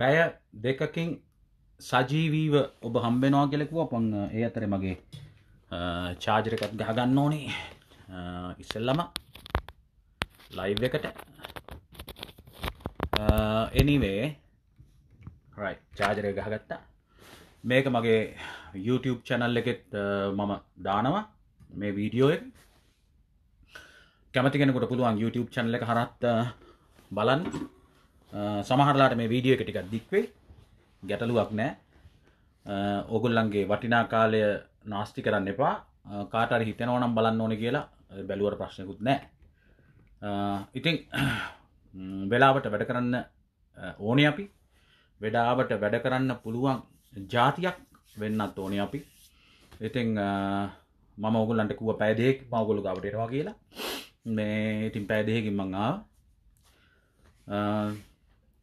පැය දෙකකින් සජීවීව ඔබ හම්බෙනවා කෙලෙකුව පොන් ඒ අතර මගේ චාජරකත් ගහගන්න ඕනේ ඉස්සල්ලම ලයිව් එකට එනිවේ චාජරය ගහගත්තා මේක මගේ YouTube චැනල් එකෙත් මම දානවා මේ වීඩියෝ එක කැමති කෙනෙකුට පුළුවන් YouTube චැනල් එක හරත් බලන්න සමහරලාට මේ වීඩියෝ එක ටිකක් දික්වෙයි ගැටලුවක් නෑ ඕගොල්ලන්ගේ වටිනා කාලය නාස්ති කරන්න එපා කාටර හිතන ඕනම් බලන්න ඕන කියලා බැලුවර ප්‍රශ්නකුත් නෑ ඉතිං වෙලාවට වැඩ කරන්න ඕන අපි වෙඩාවට වැඩ කරන්න පුළුවන් ජාතියක් වෙන්නත් ඕන අපි ඉතිං මම ඔගුලන්ට කුව පෑදෙක් මවගොලු ගවටටවා කියලා මේ ඉතින් පෑදෙහකින් මංආ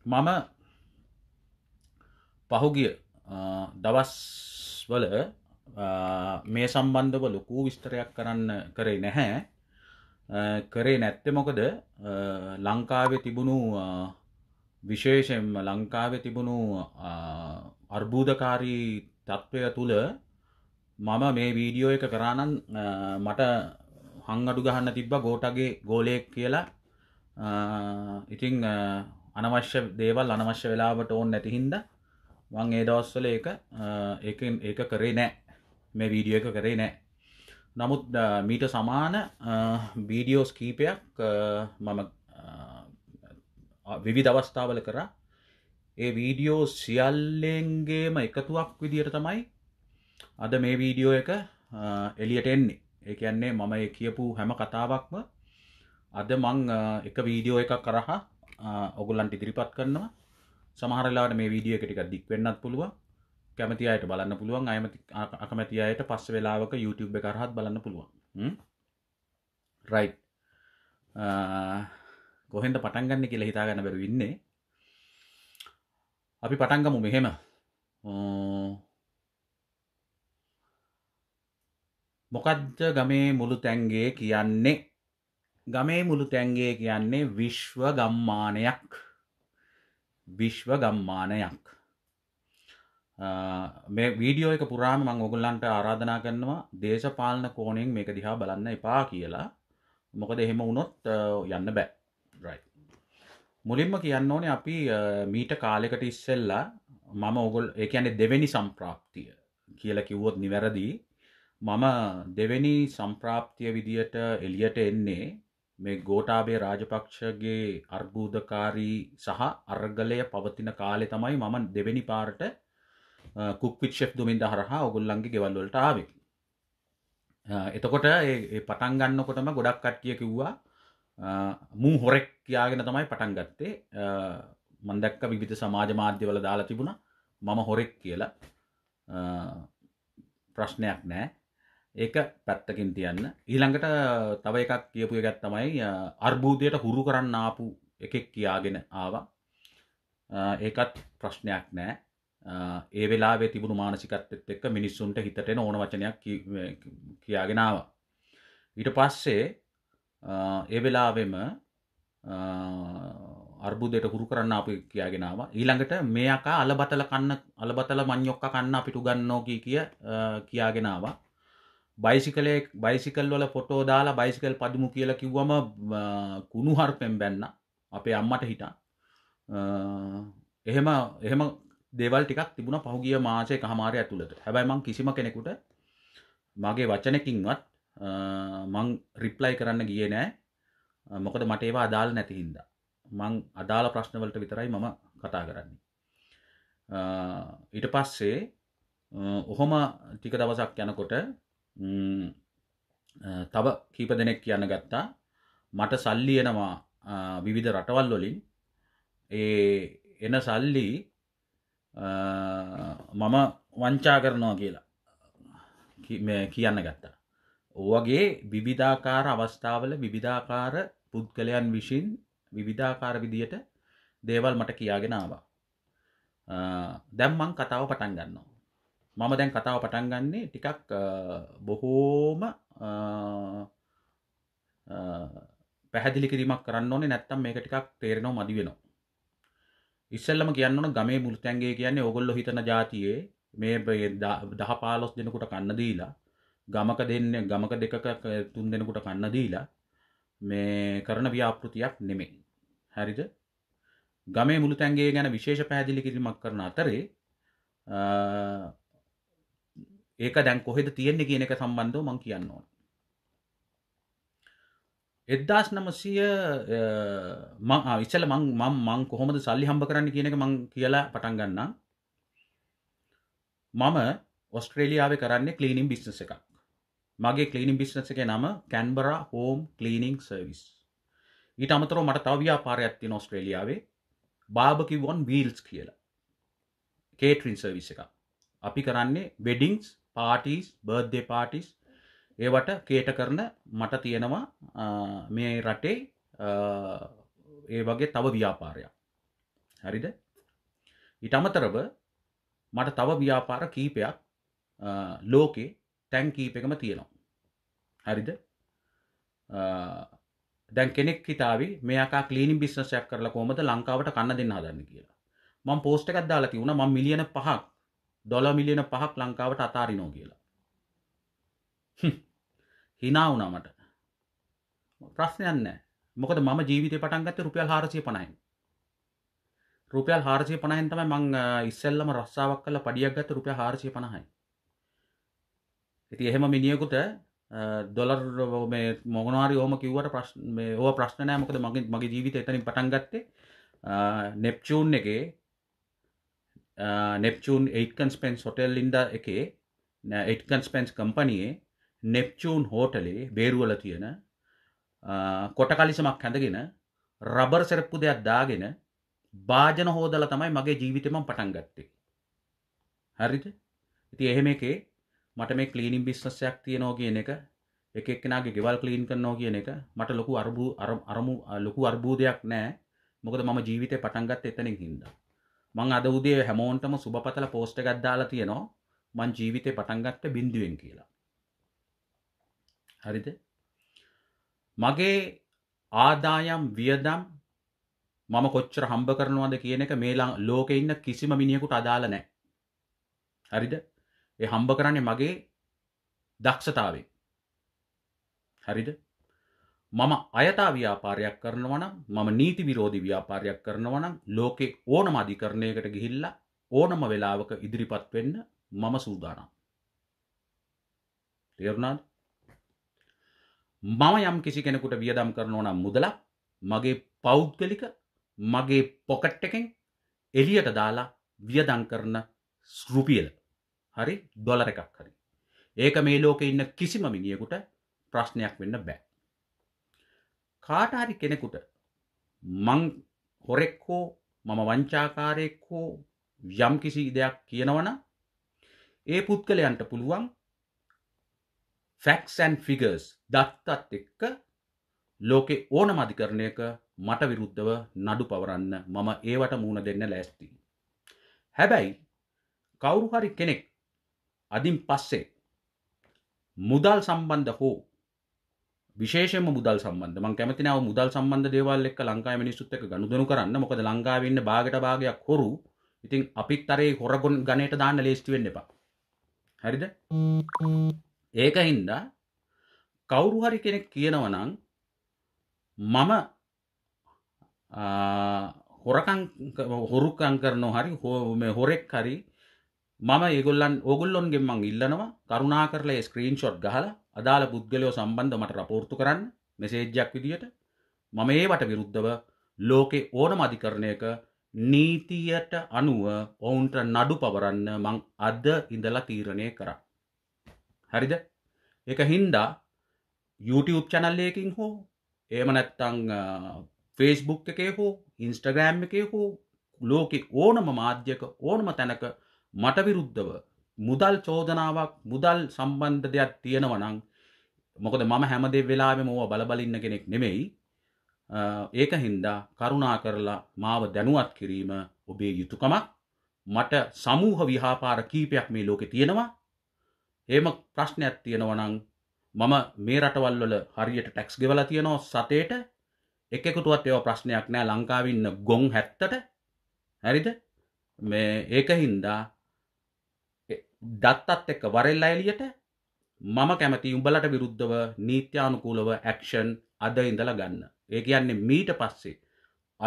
මම පහුගිය දවස් වල මේ සම්බන්ධව ලොකූ විස්තරයක් කරන්න කරේ නැහැ කරේ නැත්ත මොකද ලංකාවේ තිබුණු විශේෂෙන් ලංකාවේ තිබුණු අර්බූධකාරී තත්ත්වය තුළ මම මේ වීඩියෝ එක කරානන් මට හං අඩු ගහන්න තිබ්බ ගෝටගේ ගෝලයෙක් කියලා ඉතිං අනවශ්‍ය දේවල් අනවශ්‍ය වෙලාවට ඕන් නැතිහින්ද වං ඒ දවස්වල ඒක ඒක කරේ නෑ මේ වීඩියෝ එක කරේ නෑ නමුත් මීට සමාන බීඩියෝස් කීපයක් මම විවිධ අවස්ථාවල කරා ඒ වීඩියෝ සියල්ලෙන්ගේම එකතුවක් විදියට තමයි අද මේ වීඩියෝ එක එලියට එන්නේ ඒ කියන්නේ මම කියපු හැම කතාවක්ම අද මං එක වීඩියෝ එකක් කරහා ඔගුල්ලන්ට ඉදිරිපත් කරනවා සමහරලාට මේ වීඩිය එකටික දික් වෙන්නත් පුළුව කැමති අයට බලන්න පුළුවන් අයමති අකමැති අයට පස්ස වෙලාවක YouTube කරහත් බලන්න පුළුවන් රයි් ගොහෙන්ට පටන්ගන්න කියලා හිතාගන්න බැර වෙන්නේ අපි පටන්ගමු මෙහෙම මොකද්ද ගමේ මුළු තැන්ගේ කියන්නේ ගමේ මුළු තැන්ගේ කියන්නේ විශ්ව ගම්මානයක් විශ්ව ගම්මානයක් මේ වීඩියෝ එක පුරාම මං ඔගොල්ලන්ට ආරාධනා කරනවා දේශපාලන කෝණයෙන් මේක දිහා බලන්න එපා කියලා මොකද එහෙම වුණොත් යන්න බෑ රයි මුලින්ම කියන්න ඕනේ අපි මීට කාලෙකට ඉස්සෙල්ලා මම ඔගොල් ඒ කියන්නේ දෙවෙනි සම්ප්‍රාප්තිය කියලා කිව්වොත් නිවැරදි මම දෙවෙනි සම්ප්‍රාප්තිය විදියට එළියට එන්නේ මේ ගෝටාබේ රාජපක්ෂගේ අර්බූධකාරී සහ අර්ගලය පවතින කාලෙ තමයි මම දෙවැනි පාරට කුක්විච්ෂෙප් දුමින්ද හරහා ඔගුල්ලන්ගේ ගෙවල්වලට ආවෙ. එතකොට පටන් ගන්නකොටම ගොඩක් කට්ටිය කිව්වා මුම් හොරෙක් කියයාගෙන තමයි පටන් ගත්තේ මන්දැක්ක විවිධ සමාජ මාධ්‍යවල දාලා තිබුණ මම හොරෙක් කියලා ප්‍රශ්නයක් නෑ ඒක පැත්තකින් තියන්න ඊළඟට තව එකක් කියපු එකත් තමයි අර්බූදයට හුරු කරන්න ආපු එකෙක් කියාගෙන ආවා ඒකත් ප්‍රශ්නයක් නෑ ඒ වෙලා තිබුණු මානසිකත්තත් එක්ක මිනිස්සුන්ට හිතටෙන ඕන වචනයක් කියාගෙනාව. ඊට පස්සේ ඒ වෙලාවෙම අර්බුදයට හුරු කරන්න අපි කියාගෙනාව ඊළඟට මේ අකා අලබතල කන්න අලබතල මං්යොක්ක කන්න අපිටු ගන්නෝකී කිය කියාගෙනවා බයිසිකලේ බයිසිකල් වල පොටෝ දාලා බයිසිකල් පදමු කියලා කිව්වම කුණු හර්පෙන් බැන්න අපේ අම්මට හිටා එහෙම එහෙම දේවල් ටිකක් තිබුණ පහුගිය මාසය කහමාරය ඇතුළට හැබයිමං කිසිම කෙනෙකුට මගේ වචනකින්වත් මං රිප්ලයි කරන්න ගිය නෑ මොකද මට ඒවා අදාල් නැතිහින්ද මං අදාළ ප්‍රශ්නවලට විතරයි මම කතා කරන්නේ ඊට පස්සේ ඔහොම ටික දවසක් යනකොට තව කීප දෙනෙක් කියන්න ගත්තා මට සල්ලි එනවා විවිධ රටවල් වලින් ඒ එන සල්ලි මම වංචා කරනවා කියලා කියන්න ගත්තා ඕවගේ විවිධාකාර අවස්ථාවල විවිධාකාර පුද්ගලයන් විසින් විවිධාකාර විදියට දේවල් මට කියාගෙනවා දැම්මං කතාව පටන් ගන්නවා මම දැන් කතාව පටන් ගන්නේ ටිකක් බොහෝම පැහැදිලි කිරීමක් කරන්න ඕනේ නැත්තම් මේක ටිකක් තේරෙනව මදි වෙනවා. ඉස්සෙල්ලම කියන්න ඕන ගමේ මුළුතැන්ගේ කියන්නේ ඕගොල්ලෝ හිතන જાතියේ මේ 10 15 දිනකට කන්න දීලා ගමක දෙන්නේ ගමක දෙකක තුන් දිනකට කන්න දීලා මේ කරන ව්‍යාපෘතියක් නෙමෙයි. හරිද? ගමේ මුළුතැන්ගේ ගැන විශේෂ පැහැදිලි කිරීමක් කරන අතරේ ඒක දැන් කොහෙද තියෙන්නේ කියන එක සම්බන්ධව මං කියන්න ඕන. එද්දාස් නමසය මං විචල මං මං මං කොහොමද සල්ලි හම්බ කරන්න කියන එක මං කියලා පටන් ගන්න මම ඔස්ට්‍රේලියාව කරන්නේ කලීනිම් බිස්නස එකක් මගේ කලීනිම් බිස්නස එක නම කැන්බරා හෝම් කලීනිං සර්විස් ඊට අමතරව මට තව්‍යාපාරයක් තියෙන ඔස්ට්‍රේලියාවේ බාබකිවොන් වීල්ස් කියලා කේටරින් සර්විස් එක අපි කරන්නේ වෙඩිංස් පාටිස් බර්ධ්‍ය පාටිස් ඒවට කේට කරන මට තියෙනවා මේ රටේ ඒ වගේ තව ව්‍යාපාරයක් හරිද ඉටමතරව මට තව ව්‍යාපාර කීපයක් ලෝකේ තැන් කීප එකම තියෙනවා හරිද දැන් කෙනෙක් හිතාවේ මේක ක්ලීනින් බිස්නස් එකක් කරලා කොහමද ලංකාවට කන්න දෙන්න හදන්නේ කියලා මම පෝස්ට් එකක් දාලා තියුණා මම මිලියන 5ක් ඩොල මිලියන පහක් ලංකාවට අතාරිනෝ කියලා හිනා වුණමට ප්‍රශ්නයන්න මොකද මම ජීවිතය පටන්ගත රුපියල් හාරසිය පණයි රුපියල් හාරසිය පණයෙන් තම මං ඉස්සල්ලම රස්සාාවක් කල පඩියක් ගත රුපිය හාරසිය පණහයි ඇති එහෙම මිනිියකුට දොලර් මොගනවාරි හෝම කිවට ප්‍රශ් හෝ ප්‍රශ්නය මොකද මගේ මගේ ජීවිත එතනින් පටන්ගත්තේ නෙප්චූන් එකේ නෙප්චූන් ඒකන්ස්පෙන්ස් හොටෙල් ඉන්ඩ එකේ එට්කන්ස්පෙන්ස් කම්පනයේ නෙප්චූන් හෝටලේ බේරුවල තියෙන කොටකලිසමක් හැඳගෙන රබර් සැරප්පු දෙයක් දාගෙන භාජන හෝදල තමයි මගේ ජීවිතමම් පටන් ගත්තේ. හරිද ඉති එහෙම එකේ මට මේ කලීනිම් බිස්නස්සයක් තියනෝ කියන එක එකක්නගේ ගෙවල් කලීන් කරනෝ කියන එක මට ලොකු අරබූ අරමු ලොකු අර්බූදයක් නෑ මොකද මම ජීවිතය පටන්ගත් එතනින් හින්දා මං අද උදේ හැමෝන්ටම සුබපතල පෝස්ට එකක් දාලා තියෙනවා මං ජීවිතේ පටන්ගත්ත බිඳුවෙන් කියලා. හරිද? මගේ ආදායම් වියදම් මම කොච්චර හම්බ කරනවද කියන එක මේ ලෝකේ ඉන්න කිසිම මිනිහෙකුට අදාළ නැහැ. හරිද? ඒ හම්බ කරන්නේ මගේ දක්ෂතාවෙන්. හරිද? මම අයතා ව්‍යාපාරයක් කරනවා නම් මම නීති විරෝධී ව්‍යාපාරයක් කරනවා නම් ලෝකේ ඕනම අධිකරණයකට ගිහිල්ලා ඕනම වෙලාවක ඉදිරිපත් වෙන්න මම සූදානම්. තේරුණාද? මම යම් කිසි කෙනෙකුට වියදම් කරනවා නම් මුදලක් මගේ පෞද්ගලික මගේ පොකට් එකෙන් එළියට දාලා වියදම් කරන රුපියල. හරි? ඩොලර් එකක් හරි. ඒක මේ ලෝකේ ඉන්න කිසිම මිනිහෙකුට ප්‍රශ්නයක් වෙන්න බෑ. කාටහරි කෙනෙකුට මං හොරෙක් හෝ මම වංචාකාරයෙක් හෝ යම් කිසි දෙයක් කියනවන ඒ පුද්ගලයන්ට පුළුවන් ෆැක්සන් ෆිගර්ස් දත්තත් එක්ක ලෝකෙ ඕන මධිකරණයක මට විරුද්ධව නඩු පවරන්න මම ඒවට මුණ දෙන්න ලැස්ති. හැබැයි කවුරුහරි කෙනෙක් අදින් පස්සේ මුදල් සම්බන්ධ හෝ විශේෂම මුදල් සම්බන්ධ මං කැමති නෑ මුදල් සම්බන්ධ දේවල් එක්ක ලංකාවේ මිනිස්සුත් එක්ක ගනුදෙනු කරන්න මොකද ලංකාවේ ඉන්න භාගයට භාගයක් හොරු ඉතින් අපිත් අර ඒ හොර ගණයට දාන්න ලේස්ති වෙන්න එපා හරිද ඒක හින්දා කවුරු හරි කෙනෙක් කියනවනම් මම හොරකං හොරුකං කරනෝ හරි හොරෙක් හරි මම ඒගොල්ලන් ඕගොල්ලොන්ගෙන් මං ඉල්ලනවා කරුණා කරලා ස්ක්‍රීන් ෂොට් ගහලා අදාළ පුද්ගලයෝ සම්බන්ධ මට රපෝර්තු කරන්න මෙසේජ්ජයක් විදිහට මම ඒවට විරුද්ධව ලෝකෙ ඕනම අධිකරණයක නීතියට අනුව ඔවුන්ට නඩු පවරන්න මං අද ඉඳලා තීරණය කරා. හරිද? ඒක හින්දා YouTube channel එකකින් හෝ එහෙම නැත්නම් Facebook එකේ හෝ Instagram එකේ හෝ ලෝකෙ ඕනම මාධ්‍යක ඕනම තැනක මට විරුද්ධව මුදල් චෝදනාවක් මුදල් සම්බන්ධ දෙයක් තියෙනවා නම් මොකද මම හැමදේ වෙලාවෙම ඕවා බලබල ඉන්න කෙනෙක් නෙමෙයි ඒක හින්දා කරුණා කරලා මාව දැනුවත් කිරීම ඔබේ යුතුයකමක් මට සමූහ විහාපාර කීපයක් මේ ලෝකේ තියෙනවා එහෙම ප්‍රශ්නයක් තියෙනවා නම් මම මේ රටවල් වල හරියට ටැක්ස් ගෙවලා තියෙනවා සතේට එකෙකුටවත් ඒව ප්‍රශ්නයක් නෑ ලංකාවේ ඉන්න ගොන් 70ට හරිද මේ ඒක හින්දා දත්තත් එක්ක වරෙල්ලා එලියට මම කැමති උඹලට විරුද්ධව නීත්‍යානුකූලව ඇක්ෂන් අද ඉඳලා ගන්න. ඒ කියන්නේ මීට පස්සේ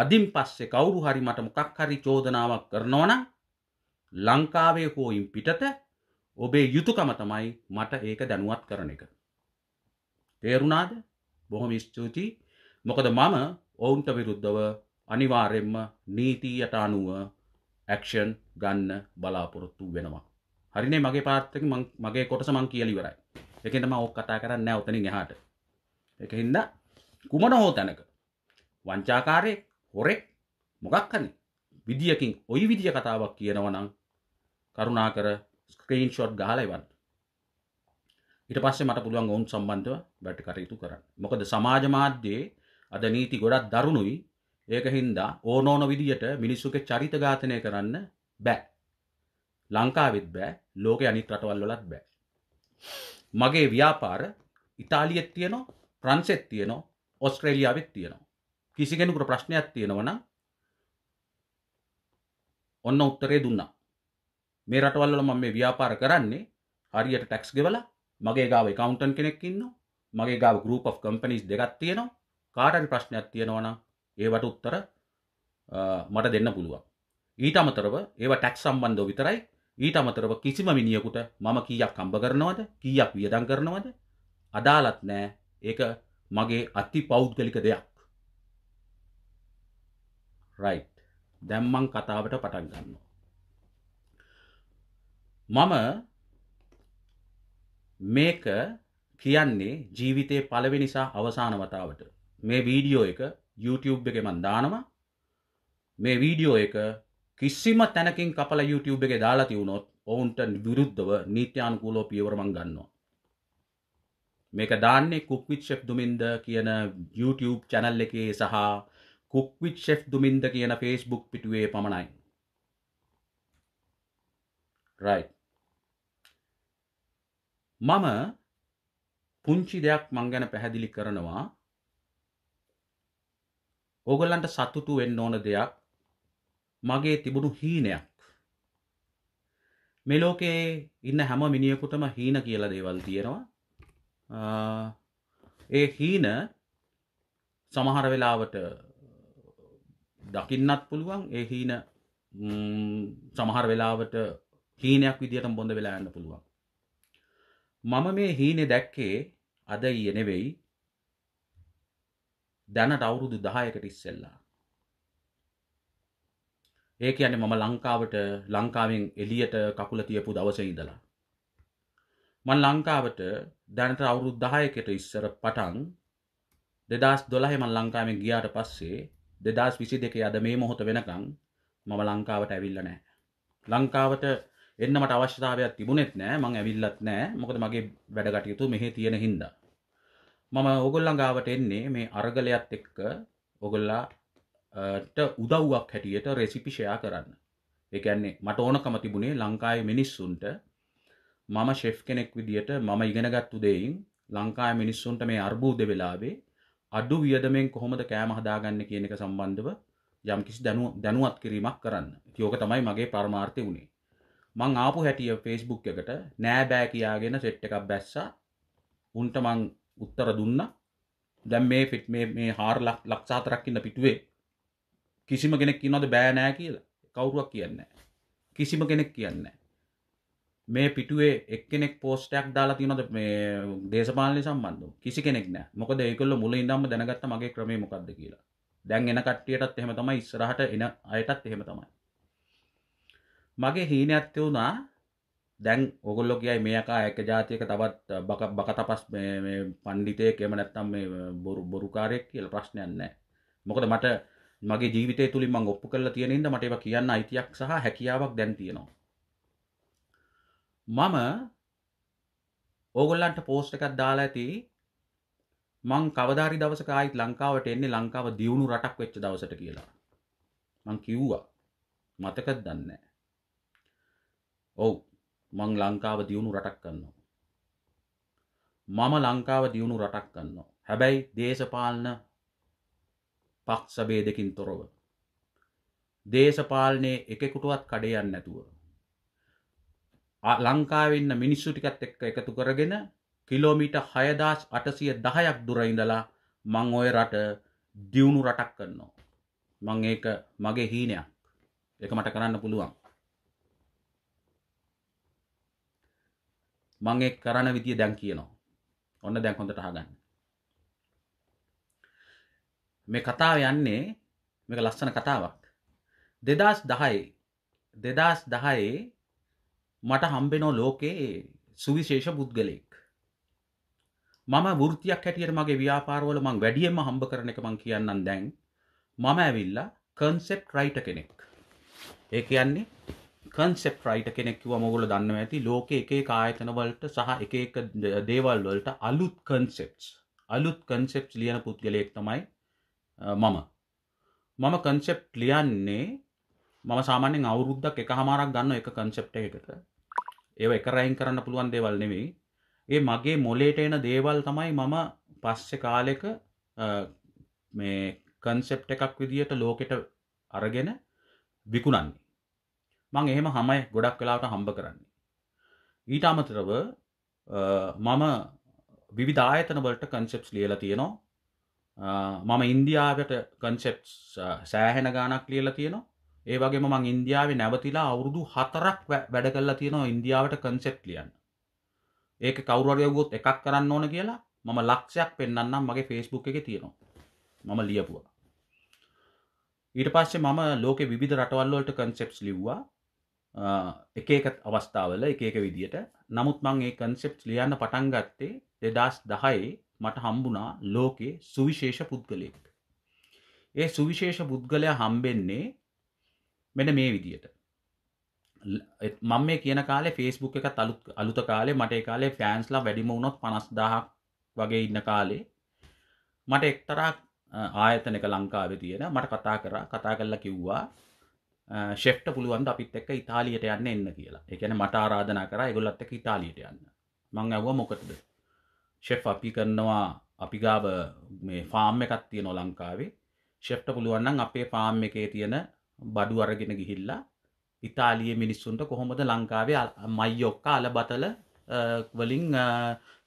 අදින් පස්සේ කවුරු හරි මට මොකක් හරි චෝදනාවක් කරනවා නම් ලංකාවේ හෝයින් පිටත ඔබේ යුතුයකම තමයි මට ඒක දැනුවත් කරන එක. තේරුණාද? බොහොම ස්තුතියි. මොකද මම ඔවුන්ට විරුද්ධව අනිවාර්යෙන්ම නීතියට අනුව ඇක්ෂන් ගන්න බලාපොරොත්තු වෙනවා. හරිනේ මගේ පාර්ථක මගේ කොටස මං කියලිවරයි එකෙන්ම ඕක් කතා කරන්න ඔතනින් එහාට එක හින්දා කුමන හෝ තැනක වංචාකාරය හොරෙක් මොකක් හරි විදිියකින් ඔයි විදිිය කතාවක් කියනවනං කරුණා කර ස්ක්‍රීන් ෂොට් ගහලයිවන්න ඉට පස්සේ මට පුළුවන් ඔවුන් සම්බන්ධව බැට් කරයුතු කරන්න මොකද සමාජ මාධ්‍යයේ අද නීති ගොඩක් දරුණුයි ඒක හින්දා ඕනෝන විදියට මිනිස්සුක චරිත ඝාතනය කරන්න බෑ ලංකාවෙත් බෑ ලෝක අනිත් රටවල් වලත් බෑ. මගේ ව්‍යාපාර ඉතාලියෙත් තියෙනවා ප්‍රන්සෙත් තියෙනවා ඔස්ට්‍රේලියාවෙත් තියෙනවා. කිසි කෙනෙකුට ප්‍රශ්නයක් තියෙනවනම් ඔන්න උත්තරේ දුන්නා. මේ රටවල් වල මම මේ ව්‍යාපාර කරන්නේ හරියට ටැක්ස් ගෙවලා මගේ ගාව එකවුන්ටන් කෙනෙක් ඉන්නවා මගේ ගාව group of companies දෙකක් තියෙනවා කාට හරි ප්‍රශ්නයක් තියෙනවා නම් ඒවට උත්තර මට දෙන්න පුළුවන් ඊට අමතරව ඒවා ටැක්ස් සම්බන්ධව විතරයි ඊට අමතරව කිසිම මිනිියකුට මම කියක් කම්බ කරනවද කියක් වියදං කරනවද අදාලත් නෑ ඒක මගේ අති පෞද්ගලික දෙයක් රයි් දැම්මං කතාවට පටන් ගන්නවා මම මේක කියන්නේ ජීවිතය පලවි නිසා අවසාන වතාවට මේ වීඩියෝ එක YouTube එක මන් දානවා මේ වීඩියෝ එක කිසිම තැනකින් කපල YouTube එක දාලා තිවුණොත් ඔවුන්ට විරුද්ධව නීත්‍යානුකූලෝ පියවරමං ගන්නවා. මේක දාන්නේ කුක්විච් ෂෙෆ් දුමින්ද කියන YouTube channel එකේ සහ කුක්විච් ෂෙෆ් දුමින්ද කියන Facebook පිටුවේ පමණයි. right. මම පුංචි දෙයක් මං ගැන පැහැදිලි කරනවා. ඕගොල්ලන්ට සතුටු වෙන්න ඕන දෙයක් මගේ තිබුණු හීනයක් මෙලෝකයේ ඉන්න හැම මිනිියකුටම හීන කියල දේවල් තියෙනවා ඒ හීන සමහර වෙලාවට දකින්නත් පුළුවන් ඒ හීන සමහර වෙලාවට හීනයක් විදිහට බොඳ වෙලා යන්න පුළුවන් මම මේ හීනේ දැක්කේ අද ඊයේ නෙවෙයි දැනට අවුරුදු 10කට ඉස්සෙල්ලා ඒ කියන්නේ මම ලංකාවට ලංකාවෙන් එලියට කකුල තියපු දවසේ ඉඳලා මම ලංකාවට දැනට අවුරුදු 10කට ඉස්සර පටන් 2012 මම ලංකාවෙන් ගියාට පස්සේ 2022 අද මේ මොහොත වෙනකන් මම ලංකාවට ඇවිල්ලා නැහැ ලංකාවට එන්න මට අවශ්‍යතාවයක් තිබුණෙත් නැහැ මම ඇවිල්ලත් නැහැ මොකද මගේ වැඩ කටයුතු මෙහි තියෙන හින්දා මම ඕගොල්ලන් ගාවට එන්නේ මේ අරගලයක් එක්ක ඔගොල්ලා ට උදව්වක් හැටියට රෙසිපි ෂයා කරන්න එකන්නේ මට ඕනකම තිබුණේ ලංකායි මිනිස්සුන්ට මම ශෙෆ් කෙනෙක් විදිට මම ඉගෙනගත්තු දෙයින් ලංකායි මිනිස්සුන්ට මේ අර්බූධ වෙලාවේ අඩු වියදමෙන් කොහොමද කෑම හදාගන්න කියන එක සම්බන්ධව යම් කිසි දැනුවත් කිරීමක් කරන්න තියෝක තමයි මගේ පරමාර්ථය වුණේ මං ආපු හැටිය ෆෙස්බුක් එකට නෑබෑ කියාගෙන සෙට් එකක් බැස්සා උන්ට මං උත්තර දුන්න දැම් මේ ෆිට් මේ හාර ලක්සාතරක්කින්න පිටුවේ කිසිම කෙනෙක් නොද බෑනෑ කියලා කවුරුවක් කියන්න කිසිම කෙනෙක් කියන්න මේ පිටුවේ එක්කෙනෙක් පෝස්ටක් දාලා තියනොද මේ දේශපාලනය සම්බන්ධ කිසි කෙනෙක් නෑ මොකද ඒකොල්ල මුල ඉදම්ම දැනගත්ත මගේ ක්‍රමේ මොකක්ද කියලා දැන් එන කට්ටියටත් එහෙම තමයි ඉස්සරහට එන අයටත් එහෙම තමයි මගේ හීන ඇත්තේ වුණා දැන් ඔගොල්ලො කියයි මේකා එක ජාතියක තවත් බක බකතපස් පණ්ඩිතය කෙම නැත්තම් මේ බොරු බොරුකාරයෙක් කියල ප්‍රශ්නයන්න මොකද මට මගේ ජීවිතය තුළින් මං ඔප්පු කරලා තියෙනින්ද මට ඒවා කියන්න අයිතියක් සහ හැකියාවක් දැන් තියෙනවා. මම ඕගොල්ලන්ට පෝස්ට් එකක් දාලා ඇති මං කවදාරි දවසක ආයිත් ලංකාවට එන්නේ ලංකාව දියුණු රටක් වෙච්ච දවසට කියලා. මං කිව්වා. මතකද දන්නේ ඔව් මං ලංකාව දියුණු රටක් කරනවා. මම ලංකාව දියුණු රටක් කරනවා. හැබැයි දේශපාලන පක්ෂ බේදකින් තොරව. දේශපාලනයේ එකෙකුටවත් කඩේ යන්නේ නැතුව. ලංකාවේ ඉන්න මිනිස්සු ටිකත් එක්ක එකතු කරගෙන කිලෝමීටර් 6810ක් දුර ඉඳලා මං ওই රට දියුණු රටක් කරනවා. මං ඒක මගේ හීනයක්. ඒක මට කරන්න පුළුවන්. මං ඒක කරන විදිය දැන් කියනවා. ඔන්න දැන් හොඳට අහගන්න. මේ කතාව යන්නේ මේක ලස්සන කතාවක් දෙදස් දහයි දෙදස් දහයේ මට හම්බෙනෝ ලෝකයේ සුවිශේෂ පුද්ගලෙක් මම වෘතියක් හැටියට මගේ ව්‍යාපාරවල මං වැඩියෙන්ම හම්බ කරන එක මං කියන්නම් දැන් මම ඇවිල්ලා කන්සෙප් රයිට කෙනෙක් ඒ කියන්නේ කන්සෙප් රයිට කෙනෙක්ව මොගොල දන්න ඇති ලෝක එකේ කායතනවලට සහ එක දේවල් වලට අලුත් කන්සෙප්ස් අලුත් කන්සෙප්ස් ලියන පුද්ගලයෙක් තමයි මම. මම කන්සෙප් ලියන්නේ මම සාමානෙන් අවුරුද්දක් එක හමාරක් ගන්න එක කන්සෙප්ට එකට ඒව එකරයින් කරන්න පුළුවන් දේවල් නෙවෙයි ඒ මගේ මොලේට එන දේවල් තමයි මම පස්සෙ කාලෙක මේ කන්සෙප් එකක් විදිහට ලෝකෙට අරගෙන විකුණන්නේ මං එහෙම හමයි ගොඩක් වෙලාවට හම්බ කරන්නේ ඊට අමතරව මම විවිධායතන වලට කන්සෙප්ස් ලියලා තියෙනවා මම ඉන්දියාවට කන්සෙප් සෑහෙන ගානක් ලියලා තියෙනවා ඒ වගේම මං ඉන්දියාවේ නැවතිලා අවුරුදු හතරක් වැඩ කල්ලා තියෙනවා ඉන්දියාවට කන්සෙප් ලියන්න ඒක කවුරවගුත් එකක් කරන්න ඕන කියලා මම ලක්ෂයක් පෙන්න්නම් මගේ ෆෙස්බුක් එක තියෙනවා මම ලියපුවා ඊට පස්සේ මම ලෝක විධ රටවල්ලෝට කන්සෙප්ස් ලිව්වා එක එක අවස්ථාවල එක එක විදියට නමුත් මං ඒ කන්සෙප් ලියන්න පටන් ගත්තේ දෙදස් දහයේ මට හම්බුණා ලෝකේ සුවිශේෂ පුද්ගලයෙක්. ඒ සුවිශේෂ පුද්ගලයා හම්බෙන්නේ මෙන මේ විදියට. මම මේ කියන කාලේ ෆේස්බුක් එක අලුත් අලුත කාලේ මට ඒ කාලේ ෆෑන්ස්ලා වැඩිම වුණොත් 50000ක් වගේ ඉන්න කාලේ මට එක්තරා ආයතනක ලංකාවේ තියෙන මට කතා කරා කතා කරලා කිව්වා ෂෙෆ්ට පුළුවන් අපිත් එක්ක ඉතාලියට යන්න එන්න කියලා. ඒ කියන්නේ මට ආරාධනා කරා ඒගොල්ලත් එක්ක ඉතාලියට යන්න. මං ඇහුවා මොකටද? ෂෙෆ් අපි කරනවා අපි ගාව මේ ෆාම් එකක් තියෙන ලංකාවේ ෂෙෆ්ට පුළුවන්නම් අපේ ෆාම් එකේ තියෙන බඩු අරගෙන ගිහිල්ලා ඉතාලිය මිනිස්සුන්ට කොහොමද ලංකාවේ මයිඔක්ක අලබතල වලින්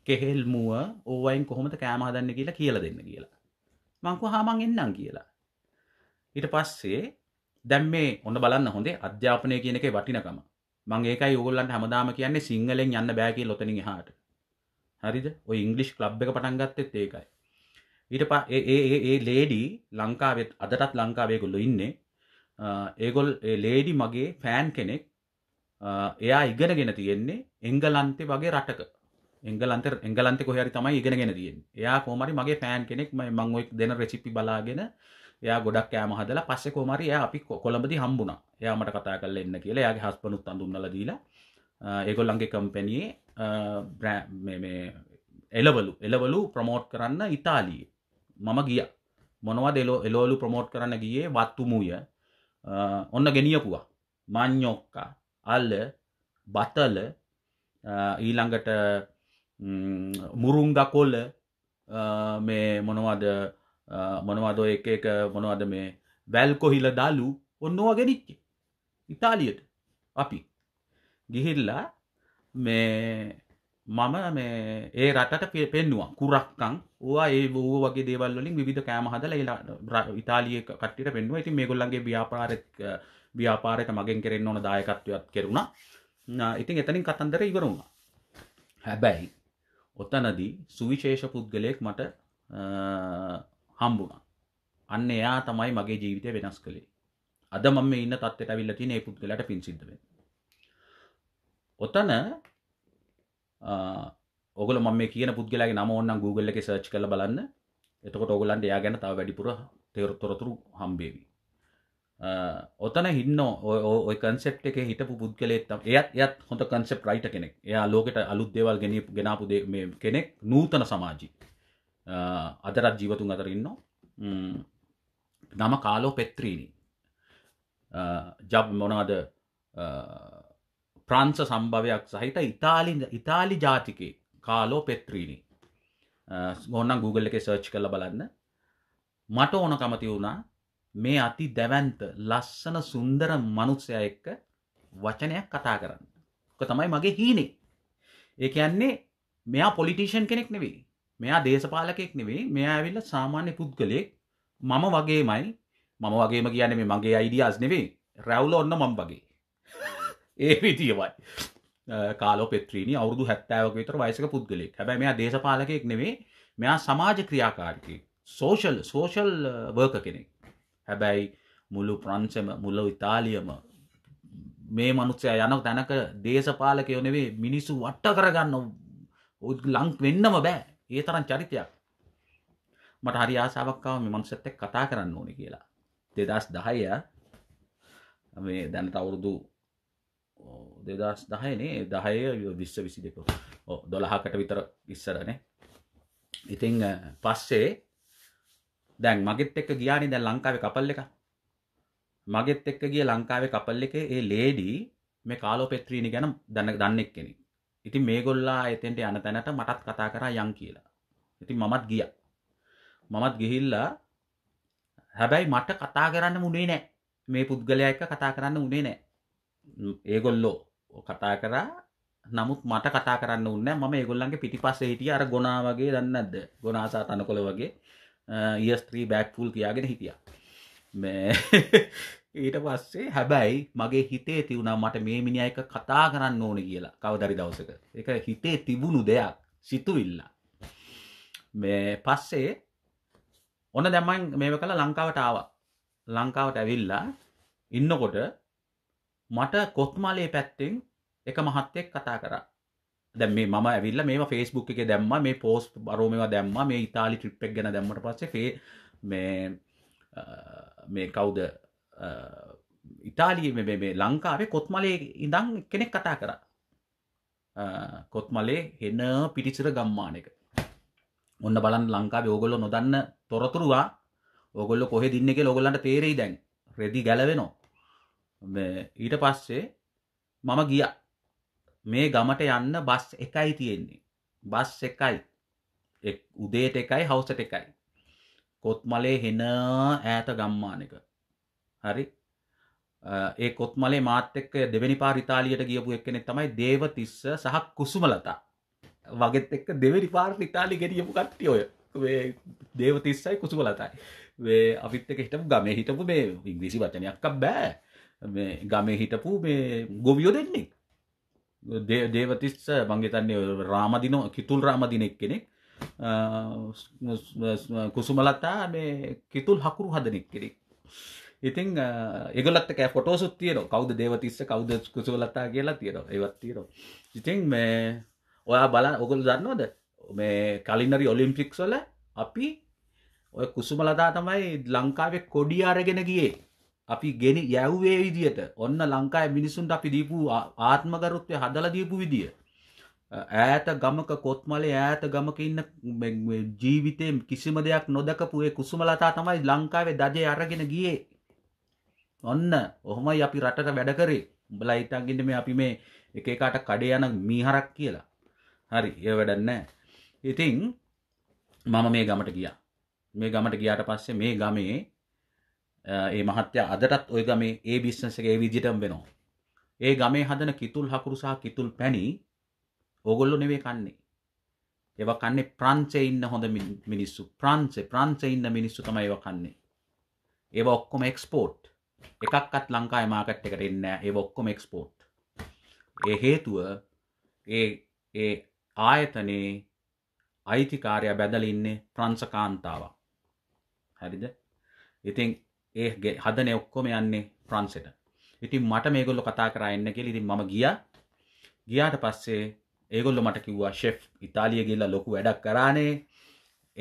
කෙහෙල් මුව ඕවයින් කොහොමද කෑමහදන්න කියලා කියල දෙන්න කියලා මංකු හාමන් එන්නම් කියලා ඊට පස්සේ දැම් මේ ඔන්න බලන්න හොඳේ අධ්‍යාපනය කියන එක වටිනකම මං ඒකයි ඕගොල්ලන්ට හැමදාම කියන්නේ සිංහලෙන් යන්න බෑකි ලොතනින් හාට හරිද ඔය ඉංගලිෂ් ලබ් එක පටන් ගත්තෙත් ඒකයි ඊට පා ඒ ලේඩී ලංකාවෙත් අදටත් ලංකාවේගොල්ලො ඉන්නේ ඒගොල් ලේඩි මගේ ෆෑන් කෙනෙක් එයා ඉගෙනගෙන තියෙන්නේ එංගලන්තේ වගේ රටක එංගලන්ත එංගලන්තෙ කොහරි තමයි ඉගෙනගෙන තියෙන්නේ එයා කොහමරි මගේ ෆෑන් කෙනෙක් මම ඔය දෙන රෙසිපි බලාගෙන එයා ගොඩක් කෑම හදලා පස්සේ කොහමරි එයා අපි කොළඹදී හම්බුණා එයා මට කතා කරලා එන්න කියලා එයාගේ හස්බන්ඩ්ත් අඳුම්නලා දීලා ඒගොල්ලන්ගේ කම්පැනයේ එලවලු එලවලු ප්‍රමෝට් කරන්න ඉතාලිය මම ගිය මොනවද එලෝ එලෝලු ප්‍රමෝට් කරන්න ගියේ වත්තුමූය ඔන්න ගෙනියපුවා මං්ඥොක්කා අල්ල බතල ඊළඟට මුරුන්ගකොල්ල මේ මොනවද මොනවදෝ එක එක මොනවද මේ වැල්කොහිල දාලු ඔන්නවාගෙනනිච්චේ ඉතාලියට අපි ගිහිල්ලා මේ මම මේ ඒ රටට පෙන්නවා කුරක්කං ඕවා ඒ වූ වගේ දේවල් වලින් විවිධ කෑම හදලා ඒ ඉතාලියේ කට්ටියට පෙන්නුවා. ඉතින් මේගොල්ලන්ගේ ව්‍යාපාරයක් ව්‍යාපාරයට මගෙන් කෙරෙන්න ඕන දායකත්වයක් කෙරුණා. ඉතින් එතනින් කතන්දර ඉවර වුණා. හැබැයි ඔතනදී සුවිශේෂ පුද්ගලයෙක් මට හම්බුණා. අන්න එයා තමයි මගේ ජීවිතය වෙනස් කළේ. අද මම ඉන්න තත්ත්වයට අවිල්ල තියෙන ඒ පුද්ගලයාට පින් සිද්ධ වෙන්නේ. ඔතන ඔගල ම කියන පුද්ගලගේ නම ඔන්නම් Google එක සර්ච් කළ බලන්න එතකොට ඔගලන්ට එයා ගැන තාව වැඩිපුර තෙරතොරතුරු හම්බේවී ඔතන හින්න ඔය කන්සෙප් එක හිටපු පුද්ගලෙත් එයත් යත් හොඳ කන්සෙප් රයිට කෙනෙක් එයා ලෝකට අලුද්දේවල් ගෙන ගෙනාපු කෙනෙක් නූතන සමාජි අදරත් ජීවතුන් අතරඉන්න නම කාලෝ පෙත්‍රීණි ජබ් මොනාද ප්‍රංස සම්භවයක් සහිත ඉතාලි ඉතාලි ජාතිකේ කාලෝ පෙත්‍රීණි ගොන්න Google එක සර්ච් කළ බලන්න මට ඕන කමති වුණා මේ අති දැවන්ත ලස්සන සුන්දර මනුස්සය එක්ක වචනයක් කතා කරන්න තමයි මගේ හීනේ ඒ කියන්නේ මෙයා පොලිටිෂන් කෙනෙක් නෙවෙයි මෙයා දේශපාලකෙක් නෙවෙයි මෙයා ඇවිල්ල සාමාන්‍ය පුද්ගලයෙක් මම වගේමයි මම වගේම කියන්නේ මේ මගේ අයිඩියස් නෙවෙයි රැවුල ඔන්න මම වගේ ඒ විදිවයි කාලෝ පෙත්‍රීනි අවුදු හැත්තෑවක විතර වයසක පුද්ගලෙක් හැබැ මෙයා දේශපාලකයෙක් නෙවේ මෙයා සමාජ ක්‍රියාකාරකය සෝෂල් සෝෂල් වර්ක කෙනෙක් හැබැයි මුළු ප්‍රන්සම මුල්ලව ඉතාලියම මේ මනුත්සය යන තැනක දේශපාලකය නෙවේ මිනිස්සු වට්ට කරගන්න ලංක් වෙන්නම බෑ ඒ තරන් චරිතයක් මට හරි ආසාාවක්කාව මෙමන්සත්තෙක් කතා කරන්න ඕන කියලා දෙදස් දහය මේ දැනට අවුරුදු දෙදස් දහයනේ දහය විශ්ව විසි දෙක දොළහකට විතර ඉස්සරනේ ඉතිං පස්සේ දැන් මගෙත් එක්ක ගියානි දැන් ලංකාවේ කපල් එක මගෙත් එක්ක ගිය ලංකාවේ කපල් එක ඒ ලේඩී මේ කාලෝ පෙත්‍රීණි ගැන දන්න දන්නෙක් කෙනෙක් ඉතින් මේගොල්ලා එතෙන්ට යන තැනට මටත් කතා කරා යන් කියලා. ඉතින් මමත් ගියා. මමත් ගිහිල්ලා හැබැයි මට කතා කරන්න මුනේ නෑ. මේ පුද්ගලයා එක්ක කතා කරන්න මුනේ නෑ. ඒගොල්ලෝ කතා කරා නමුත් මට කතා කරන්න උන්න ම ඒගොල්ලන්ගේ පිටිපස්ස හිටිය අර ගොනා වගේ දන්නද ගොනාසා තනකොළ වගේ ඊස්ත්‍රී බෑක්්ෆූල් තියාගෙන හිටිය ඊට පස්සේ හැබැයි මගේ හිතේ තිවුණා මට මේ මිනිිය එක කතා කරන්න ඕන කියලා කවදරි දවසක එක හිතේ තිබුණු දෙයක් සිතුවිල්ලා මේ පස්සේ ඔන්න දැමන් මේක කළ ලංකාවට ආව ලංකාවට ඇවිල්ලා ඉන්නකොට මට කොත්මාලේ පැත්තෙන් එක මහත්තයෙක් කතා කරා දැන් මේ මම ඇවිල්ලා මේවා ෆේස්බුක් එකේ දැම්මා මේ පෝස්ට් බරෝමේවා දැම්මා මේ ඉතාලි ට්‍රිප් එක ගැන දැම්මට පස්සේ ෆේ මේ මේ කවුද ඉතාලිය මේ ලංකාවේ කොත්මලේ ඉඳං කෙනෙක් කතා කරා කොත්මලේ හෙන පිටිසිර ගම්මාන එක ඔන්න බලන් ලංකාවේ ඕගොල්ලො නොදන්න තොරතුරුවා ඔගොල්ලො කොහෙ දින්න එක ලොගොල්ලන්ට තේරෙයි දැන් රෙදි ගැලවෙනවා ඊට පස්සේ මම ගිය මේ ගමට යන්න බස් එකයි තියෙන්නේ බස් එකයි උදේට එකයි හවසට එකයි කොත්මලේ හෙන ඈත ගම්මානක හරි ඒ කොත්මලේ මාත් එක්ක දෙවැනි පාර ඉතාලියට ගියපු එක්කනෙ තමයි දේවතිස්ස සහ කුසුමලතා වගෙත් එක්ක දෙවැනි පාර ඉතාලි ගෙරියපු කට්ටිය ඔය දේවතිස්සයි කුසුමලතයි වේ අපිත් එක හිටපු ගම හිටපු මේ ඉංග්‍රීසි වචනයක්ක් බෑ ගමේ හිටපු මේ ගොවියෝ දෙන්නේ දේවතිස්ස මංගේතන්නේ රාමදින කිතුල් රාමදිනෙක් කෙනෙක් කුසුමලතා මේ කිතුල් හකුරු හදනෙක් කෙනෙක් ඉතින් ඒගොල්ලත් කෑ ෆොටෝසුත් තියෙනවා කවුද දේවතිස්ස කවුද කුසුමලතා කියලා තියෙනවා ඒවත් තියෙනවා ඉතින් මේ ඔයා බලන්න ඔයගොල්ලෝ දන්නවද මේ කලින්නරි ඔලිම්පික්ස් වල අපි ඔය කුසුමලතා තමයි ලංකාවේ කොඩි අරගෙන ගියේ අපි ගෙන යැව්වේ විදියට ඔන්න ලංකාය මිනිසුන්ට අපි දීපු ආත්මගරුත්වය හදල දීපු විදිිය. ඈත ගමක කොත්මලේ ඈත ගමක ඉන්න ජීවිතය කිසිම දෙයක් නොදකපුේ කුසුමලතා තමයි ලංකාවේ දජය අරගෙන ගියේ. ඔන්න ඔහොමයි අපි රටට වැඩ කරේ උඹලා හිතන්ගින්න මේ අපි මේ එක එකට කඩේ යන මීහරක් කියලා. හරි ඒ වැඩන්නෑ. ඉතින් මම මේ ගමට ගියා. මේ ගමට ගියාට පස්සේ මේ ගමේ ඒ මහත්‍ය අදටත් ඔය ගමේ ඒ බිස්නසගේ විදිටම් වෙනවා. ඒ ගමේ හදන කිතුල් හකුරු සහ කිතුල් පැණි ඕගොල්ලො නෙවේ කන්නේ. ඒව කන්නේ ප්‍රංචේ ඉන්න හොඳ මිනිස්සු ප්‍රංචේ ප්‍රංචේ ඉන්න මිනිස්සු තමයි ඒව කන්නේ. ඒව ඔක්කොම එක්ස්පෝට්. එකක්වත් ලංකාවේ මාකට් එකට එන්නේ නැහැ. ඒව ඔක්කොම එක්ස්පෝට්. ඒ හේතුව ඒ ඒ ආයතනයේ අයිතිකාරයා බැදලා ඉන්නේ ප්‍රංශ කාන්තාවක්. හරිද? ඉතින් ඒගේ හදන ඔක්කොම යන්නේ ෆ්‍රන්සෙට ඉතින් මට මේගොල්ලො කතා කරන්න කෙල ඉතින් මම ගිය ගියාට පස්සේ ඒගොල්ල මට කිව්වා ශෙෆ් ඉතාලිය ගිල්ලා ලොකු වැඩක් කරානේ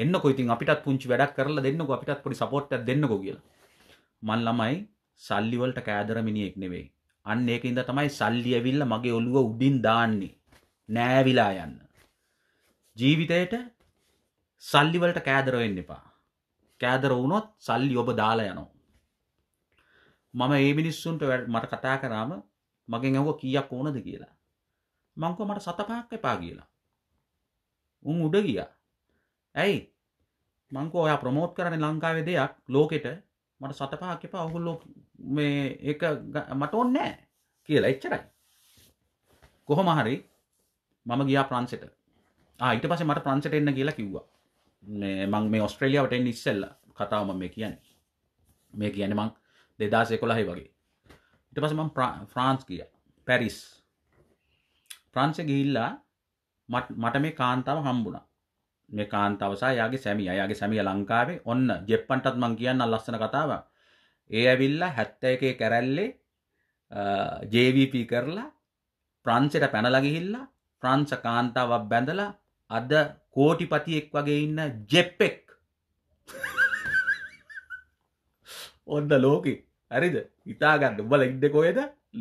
එන්න කොයිතින් අපිටත් පුංචි වැඩක් කරලා දෙන්නක අපිටත් පොඩි සපෝට් දෙන්නකො කියලා මන් ළමයි සල්ලිවලට කෑදර මිනිියෙක් නෙවෙයි අන්න ඒකඉද තමයි සල්ලි ඇවිල්ල මගේ ඔළුව උඩින් දාන්නේ නෑවිලා යන්න. ජීවිතයට සල්ලිවලට කෑදර වෙන්න එපා. කෑදර වුණොත් සල්ලි ඔබ දාලා යනවා. මම ඒ මිනිස්සුන්ට මට කතා කරාම මගෙන් ඇව කියක් ඕනද කියලා මංකෝ මට සතපහක් එපා කියලා උන් උඩ ගියා ඇයි මංකෝ ඔයා ප්‍රමෝට් කරන ලංකාවේ දෙයක් ලෝකෙට මට සතපහක් එපා ඔහුල්ලෝ මේ එක මට ඔන්නෑ කියලා එච්චරයි කොහොම හරි මම ගියා ප්‍රන්සට ආයිට පස මට ප්‍රන්සට එන්න කියලා කිව්වා මං මේ ඔස්ට්‍රේලියාවට එන්න ඉස්සල්ල කතාවම මේ කියන්නේ මේ කියන මං දෙදස් එකොළහි වගේ ඉට පසම ෆ්‍රාන්ස් කිය පැරිස් ප්‍රංශ ගිහිල්ලා මට මේ කාන්තාව හම්බුණා මේ කාන්තවසා යාගේ සැමිය අයාගේ සැමිය ලංකාවේ ඔන්න ජෙප්පන්ටත් මං කියන්න ලස්සන කතාව ඒ ඇවිල්ල හැත්ත එකේ කැරැල්ලේ ජවප කරලා ප්‍රංසට පැනලගිහිල්ලා ප්‍රංස කාන්තාවක් බැඳලා අද කෝටිපතියෙක් වගේ ඉන්න ජෙප්පෙක් ඔන්න ලෝකේ ඇරිද ඉතාගන්න උබල ඉන්න කොයද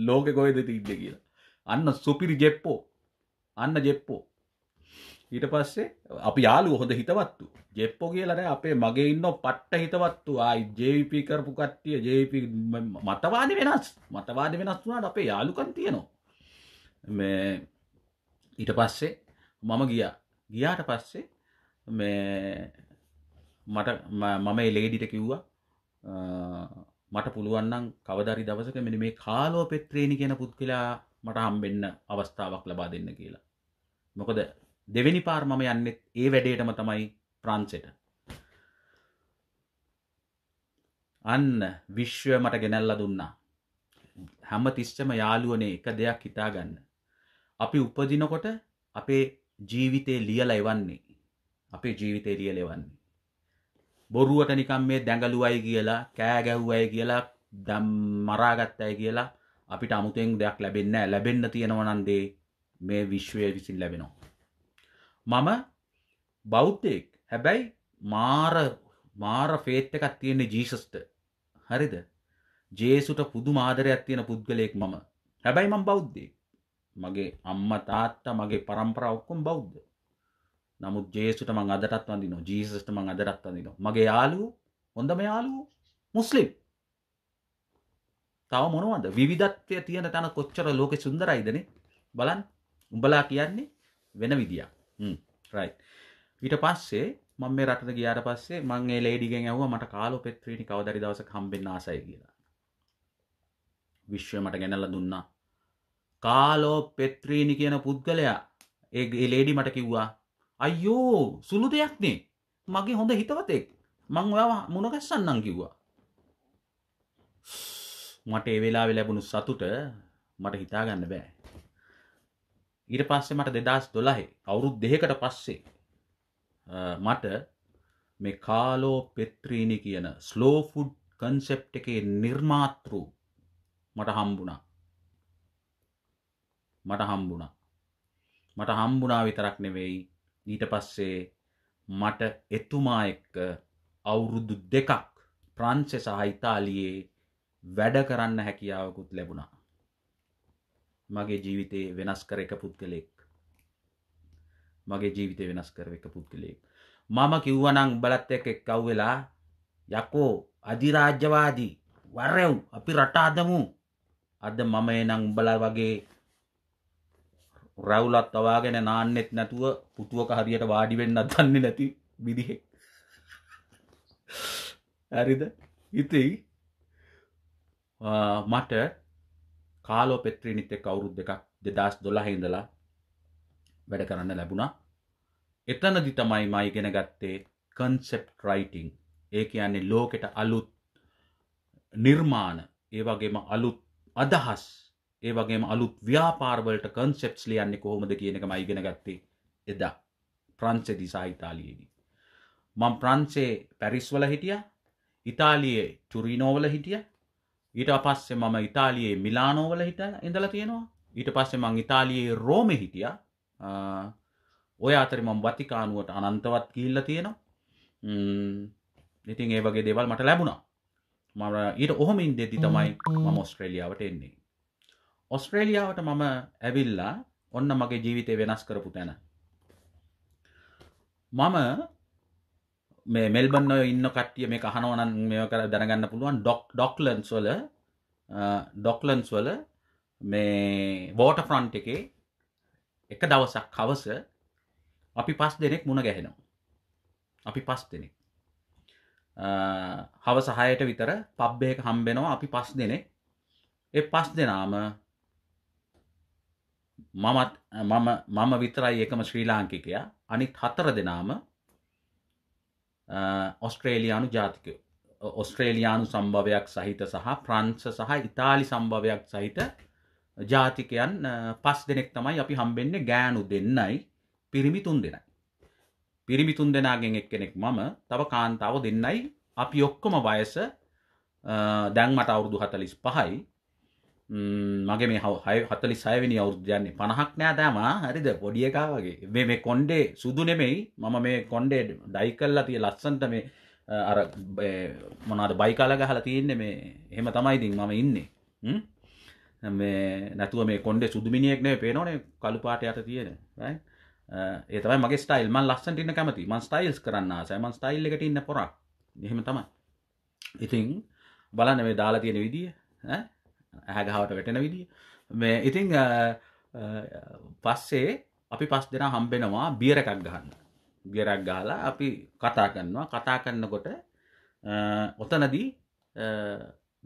ලෝක කොයද තින්න කියලා අන්න සුපිරි ජෙප්පෝ අන්න ජෙප්පෝ ඊට පස්සේ අපි යාලු හොඳ හිතවත්තු ජෙප්පෝ කියලන අපේ මගේ ඉන්න පට්ට හිතවත්තු ආයි ජේවිප කරපු කට්ටිය ජේප මතවාද වෙනස් මතවාද වෙනස් වුනාට අපේ යාලුකන් තියනවා මේ ඊට පස්සේ මම ගියා ගියාට පස්සේ මේ මට මම ලේඩිට කිව්වා මට පුළුවන්නම් කවදරි දවසක මෙනි මේ කාලෝ පෙත්‍රේණි කියන පුද්ගලයා මට හම්බෙන්න අවස්ථාවක් ලබා දෙන්න කියලා. මොකද දෙවෙනි පාර මම යන්නෙත් ඒ වැඩේටම තමයි ප්‍රංසෙට. අන්න විශ්වය මට ගෙනැල්ල දුන්නා. හැම තිස්සම යාළුවනේ එක දෙයක් හිතාගන්න. අපි උපදිනකොට අපේ ජීවිතේ ලියල එවන්නේ. අපේ ජීවිතේ ලියල එවන්නේ. බොරුවට නිකම් මේ දැඟලුවයි කියලා කෑ ගැහුවයි කියලා දම් මරාගත්තයි කියලා අපිට අමුතෙන් දෙයක් ලැබෙන්න ලැබෙන්න තියෙනවනන්දේ මේ විශ්වය විසින් ලැබෙනවා මම බෞද්ධයෙක් හැබැයි මාර මාර ෆේත් එකක් තියෙන්නේ ජීසස්ට හරිද ජේසුට පුදු මාදරයක් තියෙන පුද්ගලයෙක් මම හැබැයි මම බෞද්ධයෙක් මගේ අම්ම තාත්තා මගේ පරම්පරා ඔක්කොම බෞද්ධ නමුත් ජේසුට මං අදටත් වඳිනවා ජීසට මං අදරත් වඳිනවා මගේ යාලු හොඳම යාලු මුස්ලිම් තව මොනවද විධත්වය තියෙන තැන කොච්චර ලෝකෙ සුන්දරයිදන බලන් උඹලා කියන්නේ වෙන විදිියක් රයි ඊට පස්සේ මම මේ රට ගියාට පස්සේ මං ඒ ලේඩිගෙන් ඇව මට කාලෝ පෙත්‍රීනි කවදරි දවස කම්බෙන් ආසය කියලා විශ්ව මට ගැනල්ල දුන්නා කාලෝ පෙත්‍රීනි කියන පුද්ගලයා ඒ ලේඩි මට කිව්වා අයියෝ සුළු දෙයක්නේ මගේ හොඳ හිතවතෙක් මං ඔයා මුණගැස්සන්නම් කිව්වා මට ඒ වෙලාවෙ ලැබුණු සතුට මට හිතාගන්න බෑ ඊට පස්සේ මට දෙදස් දොලහේ අවුරුත් දෙහකට පස්සේ මට මේ කාලෝ පෙත්‍රීණි කියන ස්ලෝෆුඩ් කන්සෙප් එකේ නිර්මාතෘ මට හම්බුණා මට හම්බුණා මට හම්බුණා විතරක් නෙවෙයි ඊට පස්සේ මට එතුමා එක්ක අවුරුදු දෙකක් ප්‍රංශ සහ ඉතාලියේ වැඩ කරන්න හැකියාවකුත් ලැබුණා. මගේ ජීවිතේ වෙනස් කර එක පුද්ගලෙක්. මගේ ජීවිතය වෙනස් කර එක පුද්ගලෙක්. මම කිව්වනං බලත් එක එක්කව් වෙලා යකෝ අධිරාජ්‍යවාදී වරැව් අපි රටාදමු අද මම එනං උඹලා වගේ රැවුලත් අවාගෙන නාන්නෙත් නැතුව පුටුවක හරියට වාඩි වෙන්නත් දන්නේ නැති විදිහෙක් ඇරිද ඉතියි මට කාලෝ පෙත්‍රීනිත් එක් අවුරුද් දෙකක් දෙදස් දොළහහිඳලා වැඩ කරන්න ලැබුණා එතනදි තමයි මයිගෙන ගත්තේ කන්සෙප් රයිටිං ඒ කියන්නේ ලෝකෙට අලුත් නිර්මාණ ඒ වගේම අලුත් අදහස් ඒ වගේම අලුත් ව්‍යාපාරවලට කන්සෙප්ස් ලියන්නේ කොහොමද කියන එක මම ඉගෙන ගත්තේ එදා ප්‍රංශේ දිසා ඉතාලියේදී මම ප්‍රංශේ පැරිස් වල හිටියා ඉතාලියේ ටුරිනෝ වල හිටියා ඊට පස්සේ මම ඉතාලියේ මිලානෝ වල හිටලා ඉඳලා තියෙනවා ඊට පස්සේ මම ඉතාලියේ රෝමේ හිටියා ඔය අතරේ මම වතිකානුවට අනන්තවත් ගිහිල්ලා තියෙනවා ඉතින් ඒ වගේ දේවල් මට ලැබුණා මම ඊට ඔහොම ඉඳෙද්දි තමයි මම ඔස්ට්‍රේලියාවට එන්නේ ඔස්ට්‍රේලියාවට මම ඇවිල්ලා ඔන්න මගේ ජීවිතය වෙනස් කරපු තැන මම මේ මෙල්බන්න ඉන්න කට්ටිය මේ කහනවනන් මේ කර දැනගන්න පුළුවන් ඩොක් ඩොක්ලන්ස් වල ඩොක්ලන්ස් වල මේ වෝට ෆ්‍රන්් එකේ එක දවසක් කවස අපි පස් දෙනෙක් මුණ ගැහෙනවා අපි පස් දෙනෙක් හව සහයට විතර පබ්බයක හම්බෙනවා අපි පස් දෙනෙක් ඒ පස් දෙනාම මමත් මම විතරයි එකම ශ්‍රී ලාංකිකයා අනිත් හතර දෙනාම ඔස්ට්‍රේලියයානු ජාතිකය ඔස්ට්‍රේලියයානු සම්භවයක් සහිත සහ ප්‍රන්ස සහ ඉතාලි සම්භවයක් සහිත ජාතිකයන් පස් දෙනෙක් තමයි අපි හම්බෙන්නේ ගෑනු දෙන්නයි පිරිමිතුන් දෙනයි. පිරිමිතුන් දෙනාගෙන් එක් කෙනෙක් මම තව කාන්තාව දෙන්නයි අපි ඔක්කොම වයස දැන් මට අවුරුදු හතලිස් පහයි මගේ මේ හව හතලි සයවිනි අවුද්‍යන්නේ පණහක් නෑ තෑම හරිද පොඩියකා වගේ මේ මේ කොන්්ඩේ සුදු නෙමෙයි මම මේ කොන්්ඩේ ඩයි කල්ලා තිය ලස්සන්ට මේ අර මොනාද බයිකාලග හලා තියන්නේ මේ එහෙම තමයිඉතින් මම ඉන්නේ මේ නැතුව මේ කොන්ඩ සුදුමිනියෙක් නේ පේනෝනේ කළුපාට අත තියෙන ඒතම මගේ ස්ටයිල් මන් ලස්සන්ටඉන්න කැමති මන් ස්ටයිල්ස් කරන්න සෑමන් ස්ටයිල් එකට ඉන්න පොරක් එහෙම තමයි ඉතිං බලන්න මේ දාලා තියෙන විදිිය හැගහාවටකටන විදිිය මේ ඉතිං පස්සේ අපි පස් දෙෙන හම්බෙනවා බියරකක් ගහන්න බියරක් ගාලා අපි කතා කන්නවා කතා කන්නකොට ඔතනදී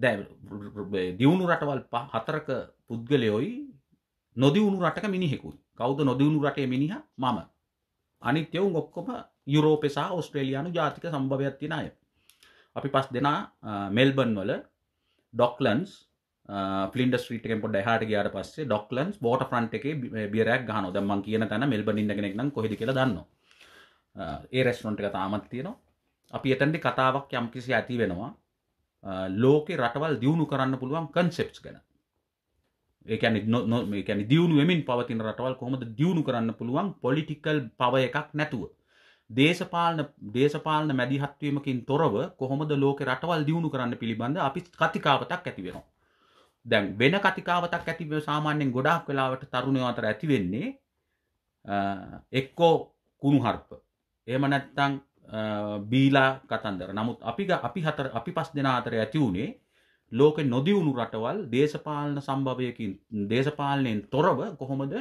දැ දියුණු රටවල් පහ හතරක පුද්ගලයොයි නොදියුණු රටක මිනිහෙකුයි කෞද නොදියුණු රටේ මිනිහ මම අනිත්‍යවුන් ඔක්කොම යුරෝපෙසා ඔස්ට්‍රේලියයානු ජාතික සම්භවයක් තිනය අපි පස් දෙනා මෙල්බන් වල ඩොක්ලන්ස් පලින්ඩ ්‍රීටකෙන් පොඩ හට ගයාට පස්සේ ඩොක්ලන්ස් බෝට ෆ්‍රන්ට් එක බියරක් ගහන දමන් කියන තැන මෙල්බ ඉන්නගෙනෙක් නම් කොහෙද කියල දන්න ඒ රෙස්ටොන්ට් එක තාමත් තියෙනවා අපි එතන්ටි කතාවක් යම්කිසි ඇති වෙනවා ලෝක රටවල් දියුණු කරන්න පුළුවන් කන්සෙප්ස් ගැන ඒකැන නොැන දියුණු වෙමින් පවතින රටවල් කොහොමද දියුණු කරන්න පුළුවන් පොලිටිකල් පව එකක් නැතුව දේශපාලන දේශපාලන මැදිහත්වීමකින් තොරව කොහොමද ලෝක රටවල් දියුණු කරන්න පිළිබඳ අපි කතිකාවතක් ඇතිවෙනවා දැන් වෙන කතිකාවතක් ඇති සාමාන්‍යයෙන් ගොඩාක් වෙලාවට තරුණයෝ අතර ඇති වෙන්නේ එක්කෝ කුණු හර්ප. එහෙම නැත්නම් බීලා කතන්දර. නමුත් අපි අපි හතර අපි පස් දෙනා අතර ඇති වුණේ ලෝකෙ නොදියුණු රටවල් දේශපාලන සම්භවයකින් දේශපාලනයෙන් තොරව කොහොමද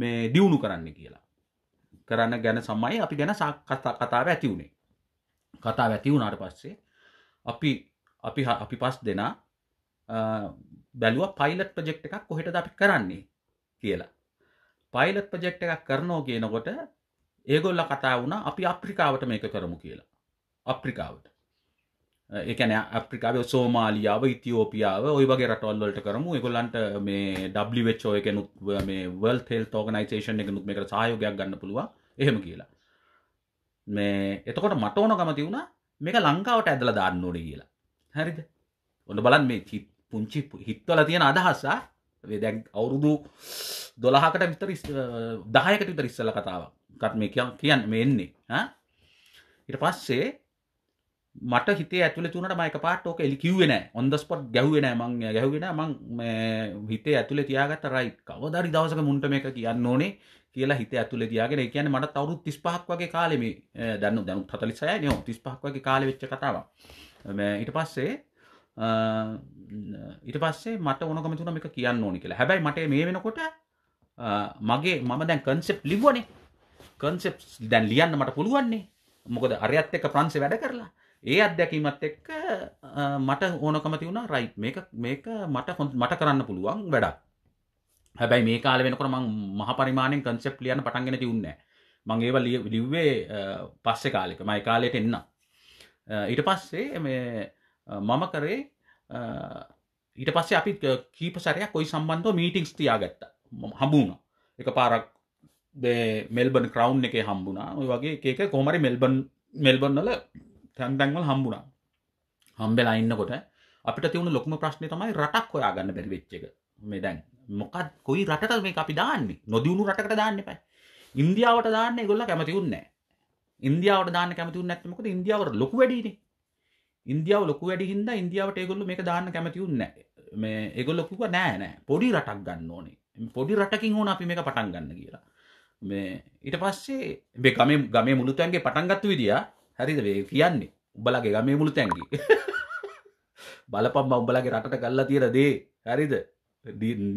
මේ දියුණු කරන්න කියලා. කරන්න ගැන සමයි අපි ගැන කතාව ඇති වුණේ. කතාව ඇති වුණාට පස්සේ අපි අපි අපි පස් දෙනා බැලුව පයිලට් ප්‍රජෙක්් එකක් කොහෙට අපි කරන්නේ කියලා පයිලට් ප්‍රජෙක්් එකක් කරනෝ කියනකොට ඒගොල්ල කතා වුණ අපි අප්‍රිකාවට මේක කරමු කියලා අප්‍රිකාවට එකන අප්‍රිකාව සෝමාලියාව ඉතිෝපියාව ඔය වගේ රටවල්ලට කරමු එකොල්ලන්ට මේ ඩ්ලිවෙච්චෝ එකනුත් මේ වල් තෙල් ෝගනයිසේෂන් එකනුත් මේ එකට සයෝගයක් ගන්න පුළුව එහෙම කියලා මේ එතකොට මට ඕන ගමති වුණ මේක ලංකාවට ඇදල දාන්න ඕන කියලා හැරිද ඔන්න බලන් මේ චිත් පුංචි හිත්වල තියෙන අදහස්ස දැන් අවුරුදු දොළහකට විතර දායකට විතර ඉස්සල කතාවක් කත් මේ කියන්න මෙන්නේ ඉට පස්සේ මට හිතේ ඇතුල තුනට මයික පාටෝක එලි කිවෙන ඔොන්දස්පොට් ගැවෙන මං ගැවෙන මං හිතේ ඇතුල තියාගත රයි කවදරි දවසක මුන්ට මේක කියන්න ඕනේ කියලා හිත ඇතුල දයාගෙන කියන මට අවුරු තිස් පහක් වගේ කාලෙම දන්න දැනු හතලිසය නෝ තිස් පහක් වගේ කාල වෙච්ච කතාව ඊට පස්සේ ඉට පස්සේ මට ඕන කමතුන එක කියන්න ඕනි කියලා හැබැයි මට මේ වෙනකොට මගේ මම දැන් කන්සෙප් ලිබ්වනේ කන්සෙප් දැන් ලියන්න මට පුළුවන්නේ මොකද අරයත් එක ප්‍රන්සේ වැඩ කරලා ඒ අත්දැකීමත් එක්ක මට ඕනකමති වුණා රයිට් මේක මේක මට හොඳ මට කරන්න පුළුවන් වැඩක් හැබැයි මේ කාල වෙනකොට මං මහ පරිමාණයෙන් කන්සෙප් ලියන්න පටන්ගෙන තියුන්නේ මං ඒවා ලිව්වේ පස්සේ කාලෙක මම ඒ කාලයට එන්න ඊට පස්සේ මේ මම කරේ ඊට පස්සේ අපි කීප සැරයක් කොයි සම්බන්ධව මීටිංස් තියාගත්ත හම්බුණ එක පාරක් මෙල්බන් ක්‍රවන්් එක හම්බුණා ඔය වගේ ඒක කොමරි මෙල්බන් මෙල්බන්නල තැන්තැන්වල් හම්බුණා හම්බෙලා ඉන්නකොට අපිට තිවුණු ලොකම ප්‍රශ්නය තමයි රටක් හොයා ගන්න බැරි වෙච්ච එක මේ දැන් මොකත් කොයි රටට මේ අපි දාන්නේ නොදියුණු රටකට දාන්න පැ ඉන්දියාවට දාන්න ගොල්ල කැමතිවුන්නේ ඉන්දියාවට දාන්න කැමතිවන්න ඇත්මකද ඉන්දියාවට ලොකු වැඩිනේ ඉන්දියාව ලොකු වැඩි හින්ද ඉන්දියාවට ඒගොල්ලු මේක දාන්න කැමතිවුන්න මේ ඒගොල්ලොකුව නෑ නෑ පොඩි රටක් ගන්න ඕනේ පොඩි රටකින් ඕන අපි මේක පටන් ගන්න කියලා මේ ඊට පස්සේ මේ ගමේ ගමේ මුළුතැන්ගේ පටන්ගත්තු විදිිය හරිද වේ කියන්නේ උබලගේ ගමේ මුළු තැන්ගි බලපම්ම උබලගේ රටට ගල්ලා තියෙන දේ හරිද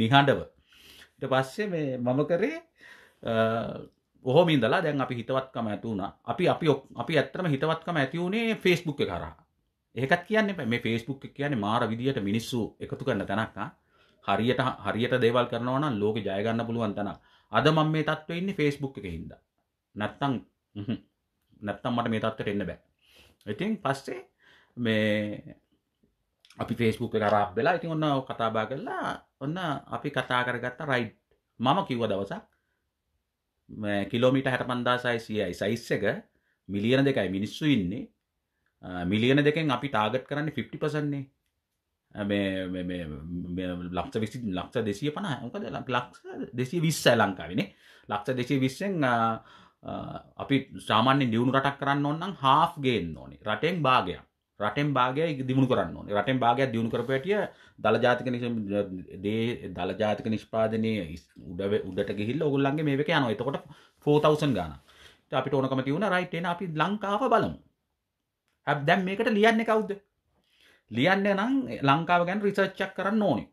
නිහඬව ඊට පස්සේ මේ මම කරේ ඔහොමින්දලා දැන් අපි හිතවත්කම ඇතුුණ අපි අපි අපි ඇත්තම හිතවත්කම ඇතිවුණේ ෆෙස්බුක් කරා ඒකත් කියන්න මේ ෆෙස්බුක් කියන්නේ මාර විදිහට මිනිස්සු එකතු කරන්න තැනක්කා හරියට හරියට දේවල් කරනවන ලෝක ජයගන්න පුළුවන් තැන අද මම මේ තත්ව ඉන්න ෆෙස්බුක් එක හින්ද නැත්තං නැත්තම් මට මේ තත්වට එන්න බෑ ඉතින් පස්සේ මේ අපි ෆෙස්බුක් එක රාබ් වෙලා ඉතින් ඔන්න කතාබා කරලා ඔන්න අපි කතා කරගත්ත රයිට් මම කිව්ව දවසක් කිලෝමීට හැට පන්දා සයිසියයි සයිස් එක මිලියන දෙකයි මිනිස්සු ඉන්නේ මිලියන දෙකෙන් අපි ටාගට් කරන්න 50පසන්නේ ලක්ෂ විසි ලක්ෂ දෙසිය පනහකද ලක්ෂ දෙසිය විස්ස ලංකාවින ලක්ෂ දෙසේ විස්සෙන් අපි සාමාන්‍ය දියුණු රටක් කරන්න ඔන්නම් හාෆ් ගේෙන් ඕනේ රටෙන් භාගයක් රටෙන් භාගය දියුණු කරන්න ඕනේ රටෙන් භාගයක් දියුණු කරපටිය දළජාතික දේ දළජාතික නිෂ්පාදනය උඩ උඩට ගිහිල් ඔගුල්ලන්ගේ මේක යනවා එතකොට 4000 ගාන අපිට ඕනකම තියුණ රයිට් එන අපි ලංකාව බලමු ඇබ දැම් මේකට ලියන්න කවුද ලියන්න නම් ලංකාව ගැන රිසර්ච්චක් කරන්න ඕනේ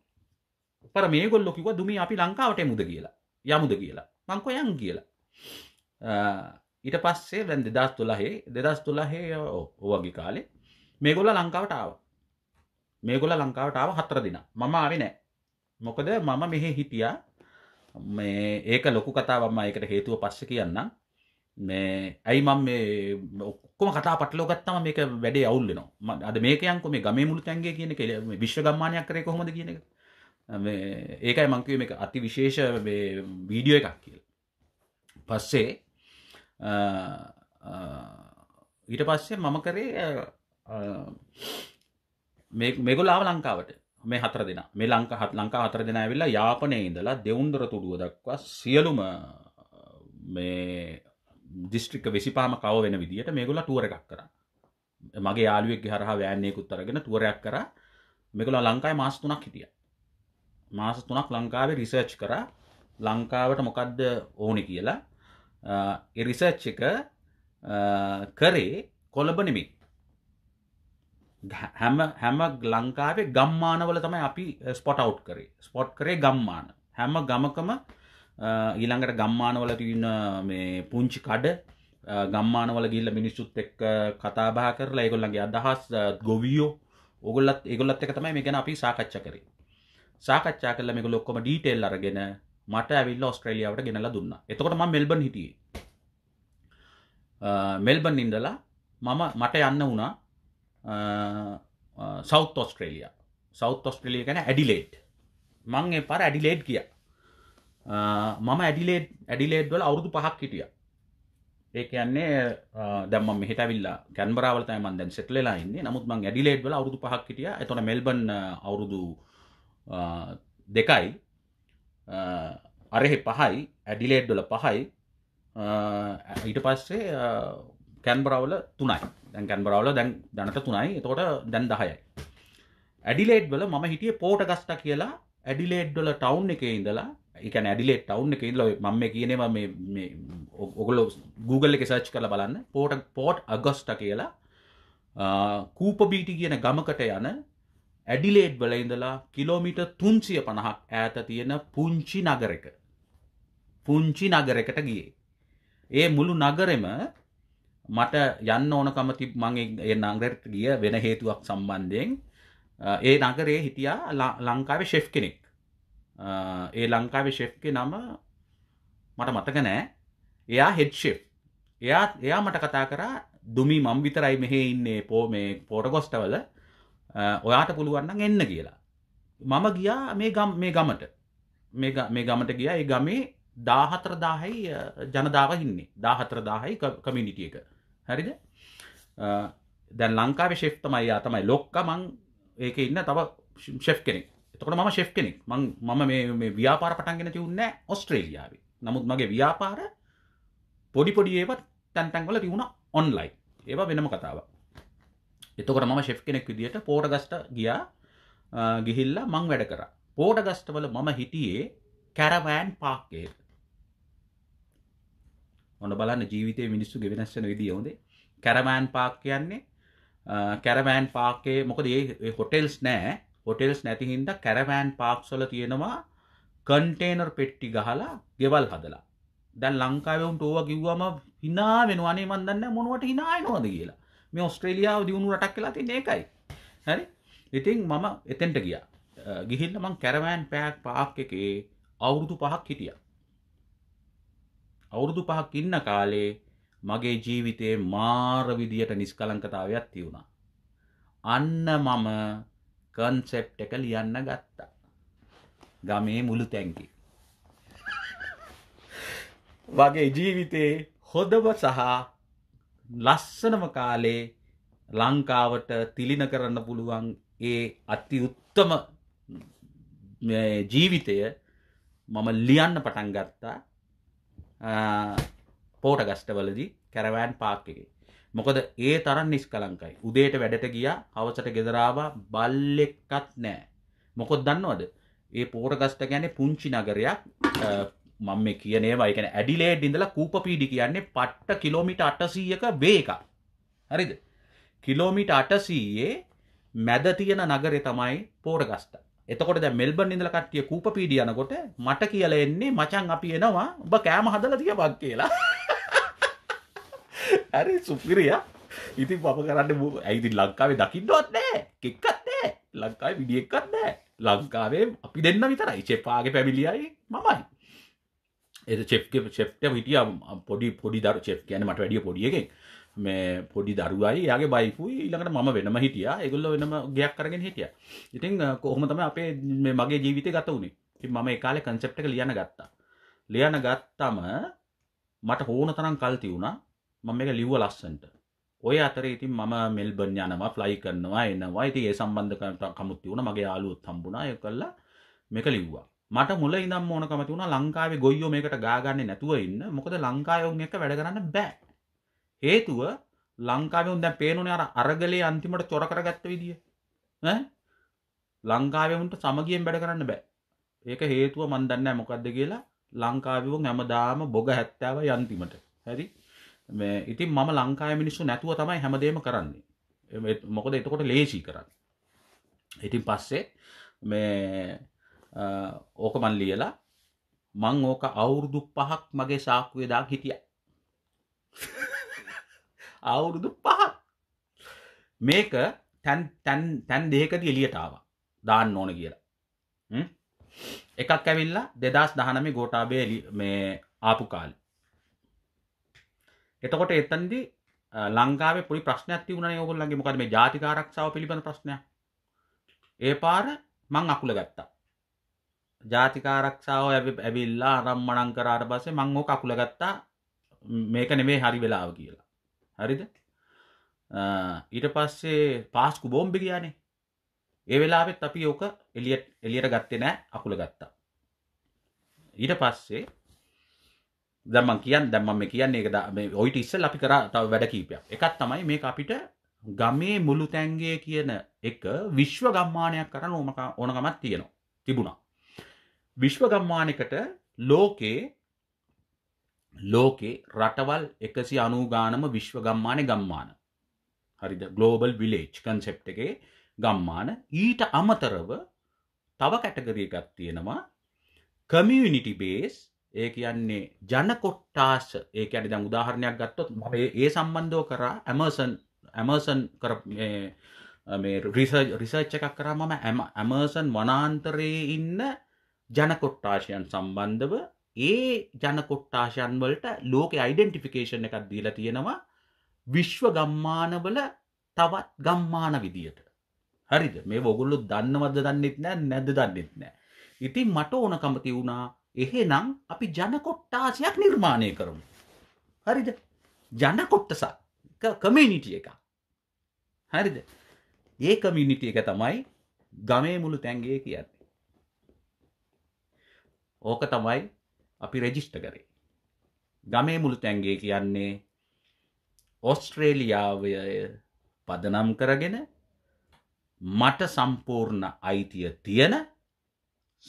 පර මේ ගොල්ලොකිව දුම අපි ලංකාවට මුද කියලා යමුද කියලා මංකො යන් කියලා ඊට පස්සේ වැන් දෙදස් තුළහේ දෙදස් තුළහේ ඕවගේ කාලේ මේගොල්ල ලංකාවට ආව මේගොල ලංකාවට ආව හතර දින මම ආවි නෑ මොකද මම මෙහෙ හිටියා මේ ඒක ලොකු කතාවම එකට හේතුව පස්ස කියන්න මේ ඇයි මම මේ ඔක්කොම කතා පටලෝ ගත්තම මේක වැඩේ අවුල්ලෙනවා අද මේක යන්කො මේ ගමේ මුළු තැන්ගේ කියන කෙල විශ්ව ගම්මානයක් කරේ කොහොමද කියන එක මේ ඒකයි මං කිව්වේ මේක අති විශේෂ මේ වීඩියෝ එකක් කියලා පස්සේ ඊට පස්සේ මම කරේ මේ මේගොල්ලෝ ආව ලංකාවට මේ හතර දෙනා මේ ලංකා හත් ලංකා හතර දෙනා ඇවිල්ලා යාපනයේ ඉඳලා දෙවුන්දර තුඩුව දක්වා සියලුම මේ දිස්ත්‍රික වෙසිපාම කව වෙන විදිහට මේගොල්ල ටුවර එකක් කර මගේ යාලුවෙක් හරහා වෑන්නේකුත් අරගෙන ටුවරයක් කර මේගොල්ල ලංකායි මාස තුනක් හිටිය මාස තුනක් ලංකාවේ රිසර්ච් කර ලංකාවට මොකක්ද ඕනි කියලා රිසර්ච් එක කරේ කොළඹ නෙමේ හැම හැම ලංකාවේ ගම්මානවල තමයි අපි ස්පොට් අවට් කරේ ස්පොට් කරේ ගම්මාන හැම ගමකම ඊළඟට ගම්මානවලට ඉන්න මේ පුංචි කඩ ගම්මානවල ගිල්ල මිනිස්සුත් එක් කතාබා කරලා ඒගොල්ලන්ගේ අදහස් ගොවියෝ ඔගොල්ලත් ඒගොල්ලත් එක තමයි මේ ගැන අපි සාකච්ඡා කරේ සාකච්ඡා කරලා මේගොල්ලෝ ඔක්කොම ඩීටේල් අරගෙන මට ඇවිල්ලා ඔස්ට්‍රේලියාවට ගෙනලා දුන්නා එතකොට මම මෙල්බන් හිටියේ මෙල්බන් ඉඳලා මම මට යන්න වුණා සෞත් ඔස්ට්‍රේලියා සෞත් ඔස්ට්‍රේලිය ගැන ඇඩිලේට් මං එපාර ඇඩිලේට් කියා මම ඇඩිලේඩ් ඇඩිලේඩ් වල අවුරුදු පහක් හිටිය ඒ කියන්නේ දැම මෙහිටවිල්ල කැන්බරාවලතය මන් දැන් සෙටලලා ඉන්නේ නමුත් මං ඇඩිලේඩ් වල අවුරුදු පහක් හිටිය එතොන මෙල්බන් අවුරුදු දෙකයි අරෙහෙ පහයි ඇඩිලේඩ් වල පහයි ඊට පස්සේ කැන්බරාවල තුනයි දැන් කැන්බරාවල දැන් දැනට තුනයි එතකොට දැන් දහයයි ඇඩිලේඩ් වල මම හිටිය පෝට ගස්ට කියලා ඇඩිලේඩ්වල ටවුන් එක ඉඳලා එක ඇඩිලේ ටවුන් එක ඉදල මම කියනවා මේ ඔගොලො Google එක සච් කළ බලන්න පෝට පෝට් අගොස්ට කියලා කූපබීටි කියන ගමකට යන ඇඩිලේඩ් වල ඉඳලා කිලෝමීට තුන්සිය පණහක් ඈත තියෙන පුංචි නගර එක පුංචි නගරකට ගියේ ඒ මුළු නගරෙම මට යන්න ඕනකම තිබ මගේ නංගරට ගිය වෙන හේතුවක් සම්බන්ධයෙන් ඒ නගරේ හිටියා ලංකාවේ ශෙෆ් කෙනෙක් ඒ ලංකාවේ ශෙෆ්ක නම මට මතක නෑ එයා හෙඩ්ෂෙෆ් එයා එයා මට කතා කරා දුමි මම් විතරයි මෙහෙ ඉන්නේ පෝ මේ පෝටගොස්ටවල ඔයාට පුළුවන්න එන්න කියලා මම ගියා මේ ගම් මේ ගමට මේ ගමට ගියා ඒ ගමේ දාහතර දාහයි ජනදාව හින්නේ දාහතර දාහයි කමිනිටිය එක හරිද දැන් ලංකාවේ ශෙෆ් තමයි යා තමයි ලොක්ක මං ඒක ඉන්න තව ශෙෆ් කෙනෙක් තොට ම ශේ කෙනෙක් මම මේ ව්‍යාපාර පටන්ගෙන තිවුන්න ඔස්ට්‍රේලියාව නමුත් මගේ ව්‍යාපාර පොඩිපොඩි ඒවත් තැන්තැන්වල තිවුණ ඔන්ලයි ඒවා වෙනම කතාව එතකට මම ශේ කෙනෙක් විදිට පෝට ගස්ට ගියා ගිහිල්ල මං වැඩ කර පෝට ගස්ටවල මම හිටියේ කැරවෑන් පාක්කේ ඔන්න බලන්න ජීවිතය මිනිස්සු ගෙවෙනස්සන විදි හොදේ කැරවෑන් පාක් කියන්නේ කැරවෑන් පාකේ මොකද ඒ හොටෙල්ස් නෑ හොටෙල්ස් නැතිහින්ද කැරවෑන් පාක්සල තියෙනවා කන්ටේනර් පෙට්ටි ගහලා ගෙවල් හදලා දැන් ලංකාවවුන්ට ඕව කිව්වම හිනා වෙනවානේ මන්දන්න මොනුවට හිනායනවාද කියලා මේ ඔස්ට්‍රේලියාව දියුණු රටක් කියලා තින ඒකයි හැරි ඉතින් මම එතෙන්ට ගිය ගිහිල්ල මං කැරවෑන් පැයක් පාක් එකේ අවුරුදු පහක් හිටිය අවුරුදු පහක් ඉන්න කාලේ මගේ ජීවිතයේ මාර විදියට නිස්කලංකතාවයක් තිවුණා අන්න මම කන්සෙප් එක ලියන්න ගත්තා ගමේ මුළු තැන්කි වගේ ජීවිතයේ හොදව සහ ලස්සනම කාලේ ලංකාවට තිලින කරන්න පුළුවන් ඒ අති උත්තම ජීවිතය මම ලියන්න පටන් ගත්තා පෝට ගස්ටවලදී කැරවෑන් පාක්කගේ මොකද ඒ තරන් නිස්කලංකයි උදේට වැඩට ගියා අවසට ගෙදරාවා බල්ලෙක්කත් නෑ මොකොත් දන්නවද ඒ පෝරගස්ට ගැන පුංචි නගරයක් මම කියනේ වයිකන ඇඩිලේඩ් ඉඳලා කූප පීඩි කියන්නේ පට්ට කිලෝමිට අටසීයක වේක හරිද කිලෝමිට අටසීයේ මැද තියෙන නගරෙ තමයි පෝරගස්ට එතකොට දැ මෙල්බන් ඉඳල කට්ටිය කූප පීඩියනකොට මට කියල එන්නේ මචන් අපි එනවා ඔබ කෑම හදල තිය බක් කියලා හරි සුපිරිය ඉතින් පම කරන්න ඇයිති ලංකාවේ දකිින්ටුවත් නෑ එකෙක්කත් නෑ ලංකායි විඩියක්කත් නෑ ලංකාවේ අපි දෙන්න විතරයි චෙප්පාගේ පැමිලියයි මමයි එ චෙප්ක චෙප්ට විටිය පොඩි පොඩි දර චෙප් කියන මට වැඩිය පොඩියගෙන් මේ පොඩි දරුවයි යාගේ බයිපුයි ඊළඟට මම වෙනම හිටියා ඒගොල්ල වෙනම ගයක් කරගෙන හිටිය ඉතින් කොහොම තම අපේ මගේ ජීවිත ගත වුණේ ඉතින් මම ඒකාලෙ කන්සෙප්ට් එක ලියන ගත්තා ලියන ගත්තම මට හෝන තරම් කල් තියුණා මම මේක ලිව්ව ලස්සන්ට ඔය අතර ඉතින් මම මෙල්බර්න් යනවා ෆ්ලයි කරනවා එනවා ඉතින් ඒ සම්බන්ධ කරට කමුත්ති වුණ මගේ යාලුවොත් හම්බුණා ඒක කළා මේක ලිව්වා මට මුල ඉඳන් ඕන කැමති වුණා ලංකාවේ ගොයියෝ මේකට ගාගන්නේ නැතුව ඉන්න මොකද ලංකාවයෝන් එක්ක වැඩ කරන්න බෑ හේතුව ලංකාවේ උන් දැන් පේනුනේ අර අරගලේ අන්තිමට චොර කරගත්ත විදිය ඈ ලංකාවේ උන්ට සමගියෙන් වැඩ කරන්න බෑ ඒක හේතුව මන් දන්නේ නැහැ මොකද්ද කියලා ලංකාවේ උන් හැමදාම බොග හැත්තාව යන්තිමට හරි ඉතින් මම ලංකාය මිනිස්සු නැතුව තමයි හැමදේම කරන්නේ මොකද එතකොට ලේසි කරන්න ඉතින් පස්සේ මේ ඕක මන් ලියලා මං ඕක අවුරුදු පහක් මගේ සාක්කුවේදා හිටිය අවුරුදු පහක් මේක තැන් තැන් තැන් දෙකද එලියටාව දාන්න ඕන කියලා එකක් ඇවිල්ලා දෙදස් දහනම ගෝටාබේ මේ ආපු කාලි එතකොට එතන්දි ලංකාවේ පොඩි ප්‍රශ්නයක් තිබුණනේ ඕගොල්ලන්ගේ මොකද මේ ජාතික ආරක්ෂාව පිළිබඳ ප්‍රශ්නයක්. ඒ පාර මං අකුල ගත්තා. ජාතික ආරක්ෂාව ඇවිල්ලා ආරම්මණම් කරාට පස්සේ මං ඕක අකුල ගත්තා මේක නෙමේ හරි වෙලාව කියලා. හරිද? ඊට පස්සේ පාස්කු බෝම්බි කියන්නේ ඒ වෙලාවෙත් අපි ඕක එලියට එලියට ගත්තේ නෑ අකුල ගත්තා ඊට පස්සේ දැම්මන් කියන් දැම්ම මේ කියන්නේ එක ඔයිට ඉස්සල් අපි කර තව වැඩ කීපයක් එකත් තමයි මේ අපිට ගමේ මුළු තැන්ගේ කියන එක විශ්ව ගම්මානයක් කරන්න ඕමක ඕනකමත් තියෙනවා තිබුණා විශ්ව ගම්මානකට ලෝකේ ලෝකේ රටවල් එකසි අනුගානම විශ්ව ගම්මානය ගම්මාන හරිද ගලෝබල් විලේච් කන්සෙප් එකේ ගම්මාන ඊට අමතරව තව කැටගරිය එකක් තියෙනවා කමියනිටි බේස් ඒ කියන්නේ ජනකොට්ටාස ඒ ඇනි දැන් උදාහරණයක් ගත්තොත් මම ඒ සම්බන්ධෝ කරා ඇමර්සන් ඇමර්සන් කර මේ රිසර්් රිසර්ච් එකක් කරා මම ඇම ඇමර්සන් වනාන්තරයේ ඉන්න ජනකොට්ටාශයන් සම්බන්ධව ඒ ජනකොට්ටාශයන් වලට ලෝක අයිඩෙන්ටිෆිකේෂන් එකක් දීලා තියෙනවා විශ්ව ගම්මානවල තවත් ගම්මාන විදියට හරිද මේ ඔගුල්ලු දන්නවද දන්නෙත් නෑ නැද දන්නෙත් නෑ ඉතින් මට ඕනකමති වුණා එහෙනම් අපි ජනකොට්ටාසයක් නිර්මාණය කරමු. හරිද? ජනකොට්ටසක් කමියුනිටි එකක්. හරිද? ඒ කමියුනිටි එක තමයි ගමේ මුළු තැන්ගේ කියන්නේ. ඕක තමයි අපි රෙජිස්ටර් කරේ. ගමේ මුළු තැන්ගේ කියන්නේ ඕස්ට්‍රේලියාවය පදනම් කරගෙන මට සම්පූර්ණ අයිතිය තියෙන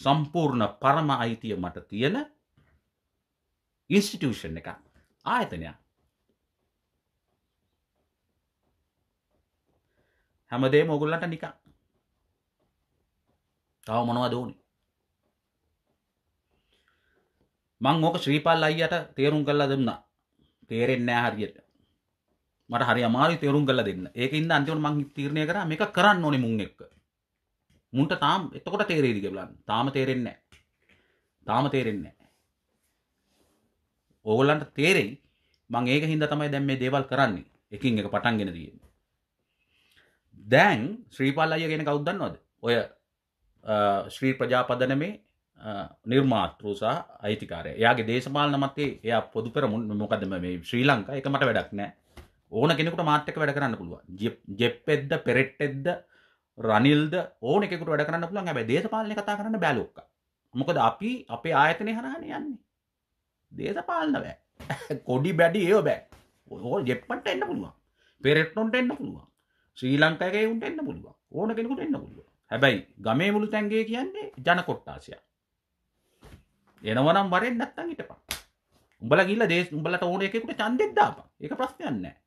සම්පූර්ණ පරම අයිතිය මට තියෙන ඉන්ස්ටිටියෂන් එක ආයතනයක් හැමදේ මොගුල්ලට නික තව මොනවා දෝනි මං ඕක ශ්‍රීපල් අයියට තේරුම් කල්ලා දෙන්න තේරෙන් නෑ හරියට මට හරි අමාරු තේරුම් කල්ලා දෙන්න ඒක ඉන්න අන්තිවට මං තීරණය කර මේක කරන්න ඕනේ මුං එක්ක මුන්ට තාම් එතකොට තේරේදි කියලන් තාම තේරෙන්නේ තාම තේරෙන්නේ ඕගොල්ලන්ට තේරෙයි මං ඒක හින්දා තමයි දැන් මේ දේවල් කරන්නේ එකින් එක පටන්ගෙන තියෙන්නේ දැන් ශ්‍රීපාල් අයියා කියන කවුද දන්නවද ඔය ශ්‍රී ප්‍රජාපදනමේ නිර්මාතෘ සහ අයිතිකාරය එයාගේ දේශපාලන මතේ එයා පොදු පෙර මොකද මේ ශ්‍රී ලංකා එක මට වැඩක් නෑ ඕන කෙනෙකුට මාත් එක්ක වැඩ කරන්න පුළුවන් ජෙප් එද්ද පෙරෙට් එද්ද රනිල්ද ඕන එකකුට වැඩ කරන්න පුළන් ඇබ දේශපාලන කතා කරන්න බැලෝක්ක මොකද අපි අපේ ආයතනය හරහන යන්නේ දේශපාලන බෑ කොඩි බැඩි ඒෝ බෑ හෝල් ජෙප්පට එන්න පුළුවන් පෙරෙට්නොන්ට එන්න පුළුවන් ශ්‍රී ලංකාගේ උන්ට එන්න පුළුවන් ඕන කෙනෙකුට එන්න පුළුව හැබැයි ගමේ මුළු තැන්ගේ කියන්නේ ජන කොට්ටාසිය එනවනම් වරෙන් නැත්තන් හිටපා උඹල ගිල්ල දේ උඹලට ඕන එකකුට චන්දෙද්දාප එක ප්‍රශ්නයන්නෑ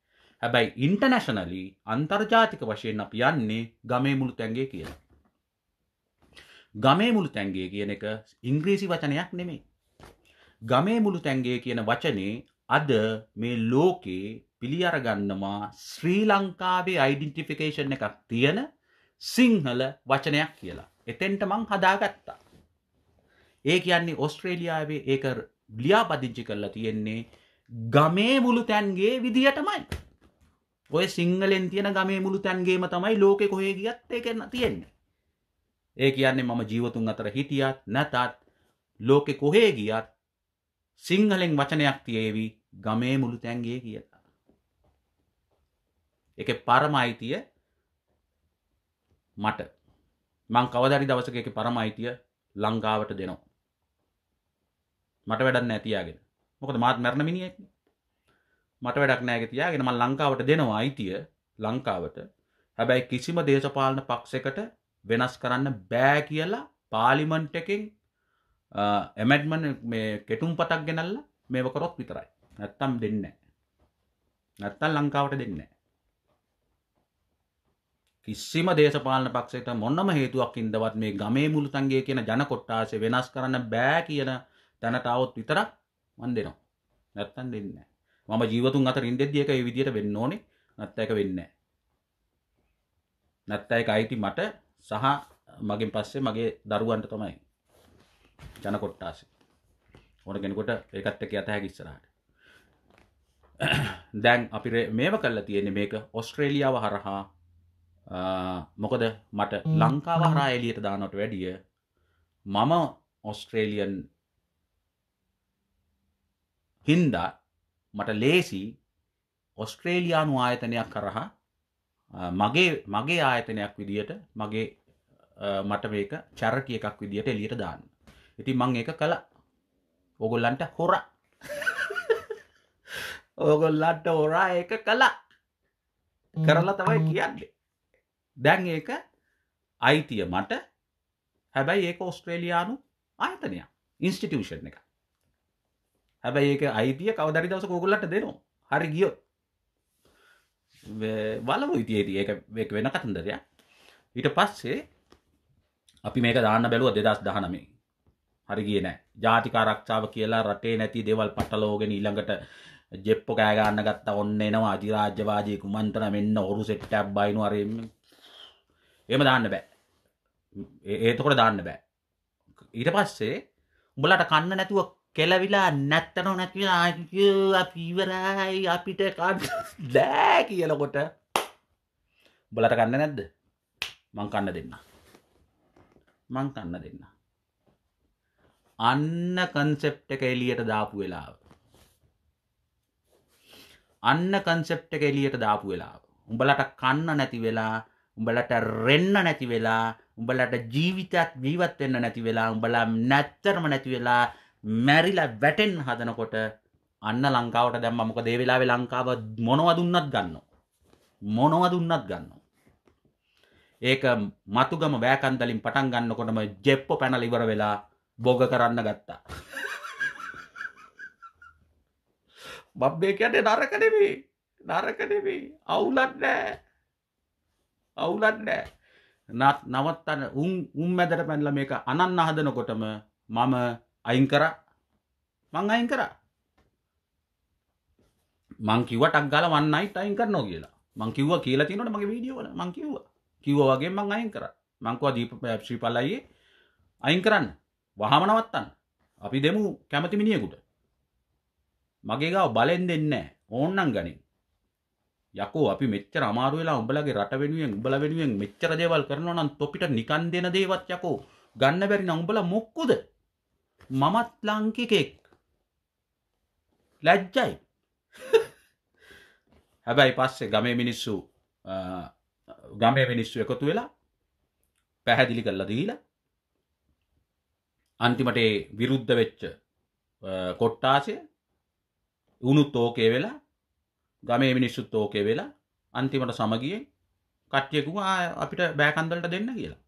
හැබැයි ඉන්ටනැශනලි අන්තර්ජාතික වශයෙන් අප යන්නේ ගමේ මුළු තැන්ගේ කියන. ගමේ මුළු තැන්ගේ කියන එක ඉංග්‍රීසි වචනයක් නෙමේ. ගමේ මුළු තැන්ගේ කියන වචනේ අද මේ ලෝකේ පිළි අරගන්නවා ශ්‍රී ලංකාවේ අයිඩෙන්ටිෆිකේෂන් එකක් තියෙන සිංහල වචනයක් කියලා. එතෙන්ට මං හදාගත්තා. ඒ කියන්නේ ඔස්ට්‍රේලියාවේ ඒක ලියාපදිංචි කරලා තියෙන්නේ ගමේ මුළු තැන්ගේ විදිහටමයි. ඔය සිංහලෙන් තියෙන ගමේ මුළු තැන්ගේම තමයි ලෝකෙ කොහේ ගියත් ඒක තියෙන්නේ. ඒ කියන්නේ මම ජීවතුන් අතර හිටියත් නැතත් ලෝකෙ කොහේ ගියත් සිංහලෙන් වචනයක් තියේවි ගමේ මුළු තැන්ගේ කියලා. ඒකේ පරම අයිතිය මට. මං කවදාරි දවසක ඒකේ පරම අයිතිය ලංකාවට දෙනවා. මට වැඩක් නැහැ තියාගෙන. මොකද මාත් මරණ මිනිහෙක්නේ. මට වැඩක් නෑග තියාගෙන මල් ලංකාවට දෙනවා අයිතිය ලංකාවට හැබැයි කිසිම දේශපාලන පක්ෂකට වෙනස් කරන්න බෑ කියලා පාලිමන්ට එකෙන් එමැඩ්මන් මේ කෙටුම් පතක් ගෙනල්ල මේව කරොත් විතරයි නැත්තම් දෙන්න නැත්තම් ලංකාවට දෙන්න කිසිම දේශපාලන පක්ෂයට මොන්නම හේතුවක් ඉදවත් මේ ගමේ මුළුතන්ගේ කියන ජනකොට්ටාසේ වෙනස් කරන්න බෑ කියන තැනටවුත් විතරක් වන් දෙනවා නැත්තන් දෙන්න මම ජීවතුන් අතරින් දෙද්දි ඒක ඒ විදිහට වෙන්න ඕනේ නැත්නම් ඒක වෙන්නේ නැහැ නැත්නම් ඒක අයිති මට සහ මගෙන් පස්සේ මගේ දරුවන්ට තමයි ජන කොට්ටාස ඕන කෙනෙකුට ඒකත් එක්ක යත හැකි ඉස්සරහට දැන් අපි මේව කළා තියෙන්නේ මේක ඔස්ට්‍රේලියාව හරහා මොකද මට ලංකාව හරා එලියට දානොට වැඩිය මම ඔස්ට්‍රේලියන් හින්දා මට ලේසි ඔස්ට්‍රේලියානු ආයතනයක් කරහා මගේ මගේ ආයතනයක් විදිහට මගේ මට මේක චැරටිය එකක් විදිහට එලියට දාන්න ඉති මං එක කළ ඔගොල්ලන්ට හොර ඕගොල්ලන්ට හොරා ඒක කලා කරලා තමයි කියන්නේ දැන් ඒක අයිතිය මට හැබැයි ඒක ඔස්ට්‍රේලියයානු ආයතනයක් ඉන්ස්ටිටියෂන් එක හැබැයි ඒක අයිතිය කවදරි දවස කෝගොල්ලට දෙනවා හරි ගියෝ බලමු ඉතිේති ඒක වෙන කතන්දරයක් ඊට පස්සේ අපි මේක දාන්න බැලුව දෙදස් දහනමේ හරි ගිය නෑ ජාතික ආරක්ෂාව කියලා රටේ නැති දේවල් පටලෝගෙන ඊළඟට ජෙප්පො කෑගන්න ගත්ත ඔන්න එනවා අධිරාජ්‍යවාදී කුමන්තන මෙන්න ඔරු සෙට්ටක් බයිනු අරම එම දාන්න බෑ ඒතකොට දාන්න බෑ ඊට පස්සේ උඹලට කන්න නැතුව කෙලවිලා නැත්තන නැතිව අපිවරයි අපිට කඩ දෑ කියලකොට බලට කන්න නැද්ද මං කන්න දෙන්න මං කන්න දෙන්න අන්න කන්සෙප්ට එක එලියට දාපු වෙලාව අන්න කන්සෙප්ට එක එලියට දාපු වෙලාව උඹලට කන්න නැති වෙලා උඹලට රෙන්න නැති වෙලා උඹලට ජීවිතත් ජීවත් වෙන්න නැති වෙලා උඹලා නැත්තරම නැති වෙලා මැරිලා වැටෙන් හදනකොට අන්න ලංකාවට දැම්ම මොක දේවෙලාවෙ ලංකාව මොනව දුන්නත් ගන්න මොනව දුන්නත් ගන්න ඒක මතුගම වෑකන්දලින් පටන් ගන්නකොටම ජෙප්පො පැනල ඉවර වෙලා බොග කරන්න ගත්තා බබ්බේකයට නරකනෙවේ නරකනෙවේ අවුලත් නෑ අවුලත් නෑ නත් නවත්තන්න උන් උම් මැදට පැන්ල මේක අනන්න හදනකොටම මම අයින් කරා මං අයින් කරා මං කිව්වා ටක් ගාලා වන් නයිට් අයින් කරනවා කියලා මං කිව්වා කියලා තියෙනවනේ මගේ වීඩියෝ වල මං කිව්වා කිව්වා වගේ මං අයින් කරා මං කිව්වා දීප ශ්‍රීපලයියේ අයින් කරන්න වහම නවත්තන්න අපි දෙමු කැමති මිනිහෙකුට මගේ ගාව බලෙන් දෙන්නේ නැහැ ඕන්නම් ගනින් යකෝ අපි මෙච්චර අමාරු වෙලා උඹලගේ රට වෙනුවෙන් උඹලා වෙනුවෙන් මෙච්චර දේවල් කරනවා නම් තොපිට නිකන් දෙන දේවත් යකෝ ගන්න බැරි නම් උඹලා මොක්කොද මමත් ලංකිකෙක් ලැජ්ජයි හැබැයි පස්සේ ගමේ මිනිස්සු ගමේ මිනිස්සු එකතු වෙලා පැහැදිලි කල්ලා දීල අන්තිමටේ විරුද්ධ වෙච්ච කොට්ටාසය උනුත් ඕෝකේ වෙලා ගමේ මිනිස්සුත් ඕෝකේ වෙලා අන්තිමට සමගියෙන් කට්්‍යයකුම අපිට බෑකන්දලට දෙන්න කියලා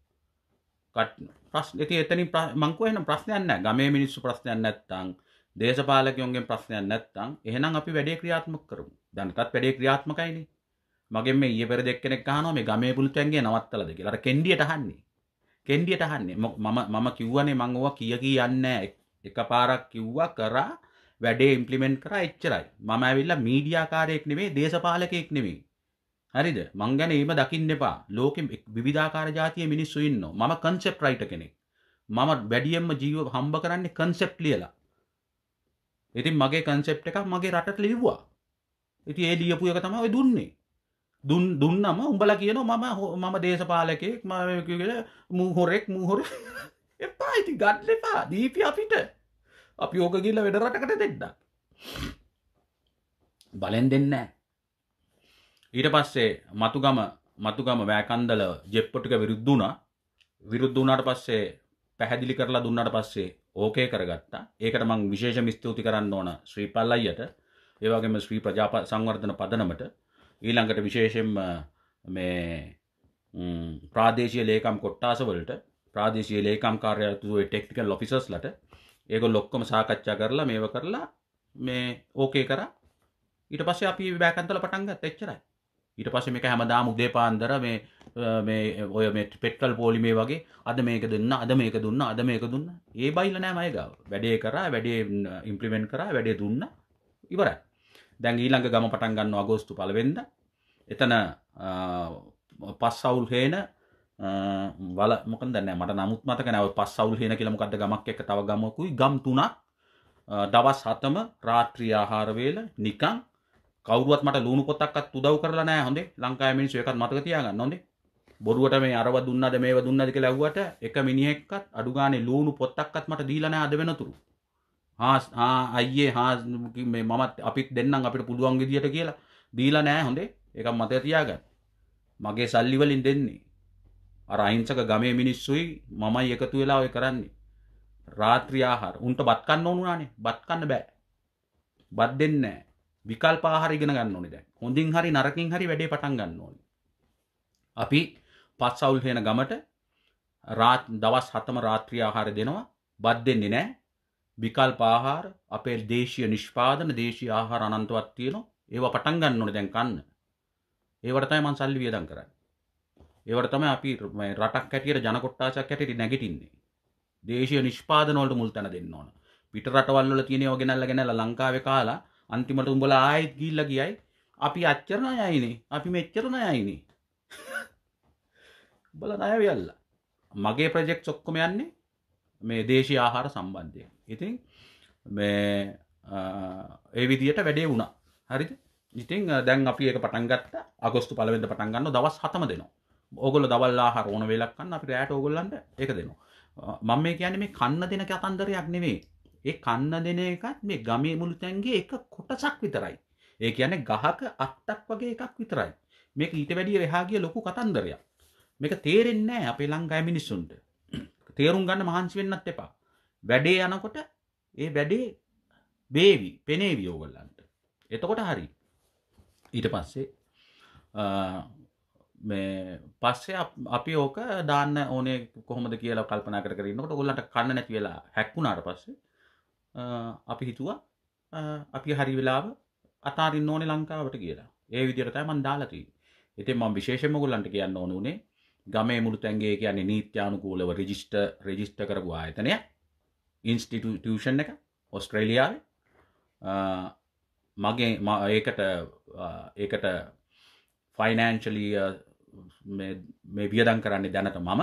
කට්න ප්‍රශ්නති එතනි මංකුව එන ප්‍රශ්නයන්න ගමේ මිනිස්සු ප්‍රශ්නයන් නැත්තං දේශපාලකයොන්ගේ ප්‍රශ්නයන් නැත්තං එහෙනම් අපි වැඩේ ක්‍රියාත්මක කරමු දැනටත් වැඩේ ක්‍රියාත්මකයිනේ මගේ මේ ඒ පෙර දෙක්කෙනෙක් කානවා මේ ගමේ පුලුතැන්ගේ නවත්තලද කියලා අර කෙන්ඩියට අහන්නේ කෙන්ඩියට අහන්නේ මම මම කිව්වනේ මං ඕවා කිය කී යන්නේ එකපාරක් කිව්වා කරා වැඩේ ඉම්ප්ලිමෙන්ට් කරා එච්චරයි මම ඇවිල්ලා මීඩියාකාරයෙක් නෙවෙයි දේශපාලකයෙක් නෙවෙයි හරිද මං ගැන ඒම දකින්න එපා ලෝකෙම විධාකාර ජාතිය මිනිස්සු ඉන්න මම කන්සෙප් රයිට කෙනෙක් මම වැඩියම්ම ජීව හම්බ කරන්නේ කන්සෙප් ලියලා ඉතින් මගේ කන්සෙප් එකක් මගේ රටට ලිව්වා ඉති ඒ ලියපු එක තමයි දුන්නේ දුන් දුන්නම උඹලා කියනවා මම මම දේශපාලකෙක් මම කියලා මූහොරෙක් මූහොර එපා ඉතින් ගන්න එපා දීපි අපිට අපි ඕක ගිහිල්ලා වෙන රටකට දෙන්න බලෙන් දෙන්නේ නැහැ ඊට පස්සේ මතුගම මතුගම වෑකන්දල ජෙප්පොටික විරුද්ධ වුණා විරුද්ධ වුණාට පස්සේ පැහැදිලි කරලා දුන්නට පස්සේ ඕකේ කරගත්තා ඒකට මං විශේෂ ස්තුති කරන්න ඕන ශ්‍රී පල්ලයියට ඒ වගේම ශ්‍රී ප්‍රජාප සංවර්ධන පදනමට ඊළඟට විශේෂයෙන්ම මේ ප්‍රාදේශීය ලේකම් කොට්ටාසවලට ප්‍රාදේශීය ලේකම් කාර්යාලයේ ටෙක්නිකල් ඔෆිසර්ස්ලට ඒගොල්ලෝ ඔක්කොම සාකච්ඡා කරලා මේව කරලා මේ ඕකේ කරා ඊට පස්සේ අපි බෑකන්තල පටන් ගත්තා එච්චරයි ඊට පස්සේ මේක හැමදාම උදේ පාන්දර මේ මේ ඔය මේ පෙට්‍රල් පොලිමේ වගේ අද මේක දෙන්න අද මේක දුන්න අද මේක දුන්න ඒ බයිල නෑ මය ගාව වැඩේ කරා වැඩේ ඉම්ප්ලිමෙන්ට් කරා වැඩේ දුන්න ඉවරයි දැන් ඊළඟ ගම පටන් ගන්න අගෝස්තු පළවෙනිද එතන පස් අවුල් හේන වල මොකද නැහැ මට නමුත් මතක නැහැ ඔය පස් අවුල් හේන කියලා මොකද්ද ගමක් එක්ක තව ගමකුයි ගම් තුනක් දවස් 7ම රාත්‍රී ආහාර වේල නිකන් කවුරුවත් මට ලුණු පොතක්වත් උදව් කරලා නැහැ හොඳේ ලංකාවේ මිනිස්සු ඒකත් මතක තියාගන්න හොඳේ බොරුවට මේ අරව දුන්නාද මේව දුන්නාද කියලා ඇහුවට එක මිනිහෙක්වත් අඩු ගානේ ලුණු පොතක්වත් මට දීලා නැහැ අද වෙනතුරු හා හා අයියේ හා මේ මමත් අපිත් දෙන්නම් අපිට පුළුවන් විදියට කියලා දීලා නැහැ හොඳේ ඒකත් මතක තියාගන්න මගේ සල්ලි වලින් දෙන්නේ අර අහිංසක ගමේ මිනිස්සුයි මමයි එකතු වෙලා ඔය කරන්නේ රාත්‍රී ආහාර උන්ට බත් කන්න ඕනුනානේ බත් කන්න බෑ බත් දෙන්නේ නැහැ විකල්පාහාර ඉගෙන ගන්න ඕනේ දැන්. හොඳින් හරි නරකින් හරි වැඩේ පටන් ගන්න ඕනේ. අපි පස්සවුල් හේන ගමට රාත් දවස් 7ම රාත්‍රී ආහාර දෙනවා. බත් දෙන්නේ නැහැ. විකල්ප ආහාර අපේ දේශීය නිෂ්පාදන දේශීය ආහාර අනන්තවත් තියෙනවා. ඒවා පටන් ගන්න ඕනේ දැන් කන්න. ඒවට තමයි මම සල්ලි වියදම් කරන්නේ. ඒවට තමයි අපි රටක් හැටියට ජන කොට්ටාසක් හැටියට නැගිටින්නේ. දේශීය නිෂ්පාදන වලට මුල් තැන දෙන්න ඕන. පිට රටවල් වල තියෙන ඒවා ගෙනල්ලා ගෙනල්ලා ලංකාවේ කාලා අන්තිමට උඹල ආයෙත් ගිල්ල ගියයි අපි අච්චර නයයිනේ අපි මෙච්චර නයයිනේ බල නයවෙල්ල මගේ ප්‍රජෙක්් ඔක්කොම යන්නේ මේ දේශී ආහාර සම්බන්ධය ඉතින් මේ ඒ විදියට වැඩේ වුණා හරිද ඉතිං දැන් අපි එක පටන්ගත්ත අගස්තු පලවෙද පටන්ගන්න දවස් හතම දෙනවා ඕගොල දවල්ලා හර ඕන වෙලක්කන්න අපි රෑට ඕගොල්ලන්ට එක දෙනවා මම මේ කියන්නේ මේ කන්න දෙන කතන්දරයක් නෙවේ ඒ කන්න දෙන එකත් මේ ගමේ මුළු තැන්ගේ එක කොටසක් විතරයි. ඒ කියන්නේ ගහක අත්තක් වගේ එකක් විතරයි. මේක ඊට වැඩිය එහා ගිය ලොකු කතන්දරයක්. මේක තේරෙන්නේ නැහැ අපේ ලංකාවේ මිනිස්සුන්ට. තේරුම් ගන්න මහන්සි වෙන්නත් එපා. වැඩේ යනකොට ඒ වැඩේ වේවි, පෙනේවි ඕගොල්ලන්ට. එතකොට හරි. ඊට පස්සේ මේ පස්සේ අපි ඕක දාන්න ඕනේ කොහොමද කියලා කල්පනා කර කර ඉන්නකොට ඔයගොල්ලන්ට කන්න නැති වෙලා හැක්කුණාට පස්සේ අපි හිතුවා අපි හරි වෙලාව අතාරින් ඕන ලංකාවට කියලා ඒ විදිරතයි මන් දාලති එති ම විශේෂමගුල්ලන්ට කියන්න ඕනුනේ ගමේ මුළු තැන්ගේ කියන්නේ නීත්‍යානුකූලව රජිස්ට රජිස්ට කරපු ආයතනය ඉන්ස්ටිටෂන් එක ඔස්ට්‍රේලියාව මගේ ඒකට ඒකට ෆයිනෑන්ශලිය මේ වියදන් කරන්නේ දැනට මම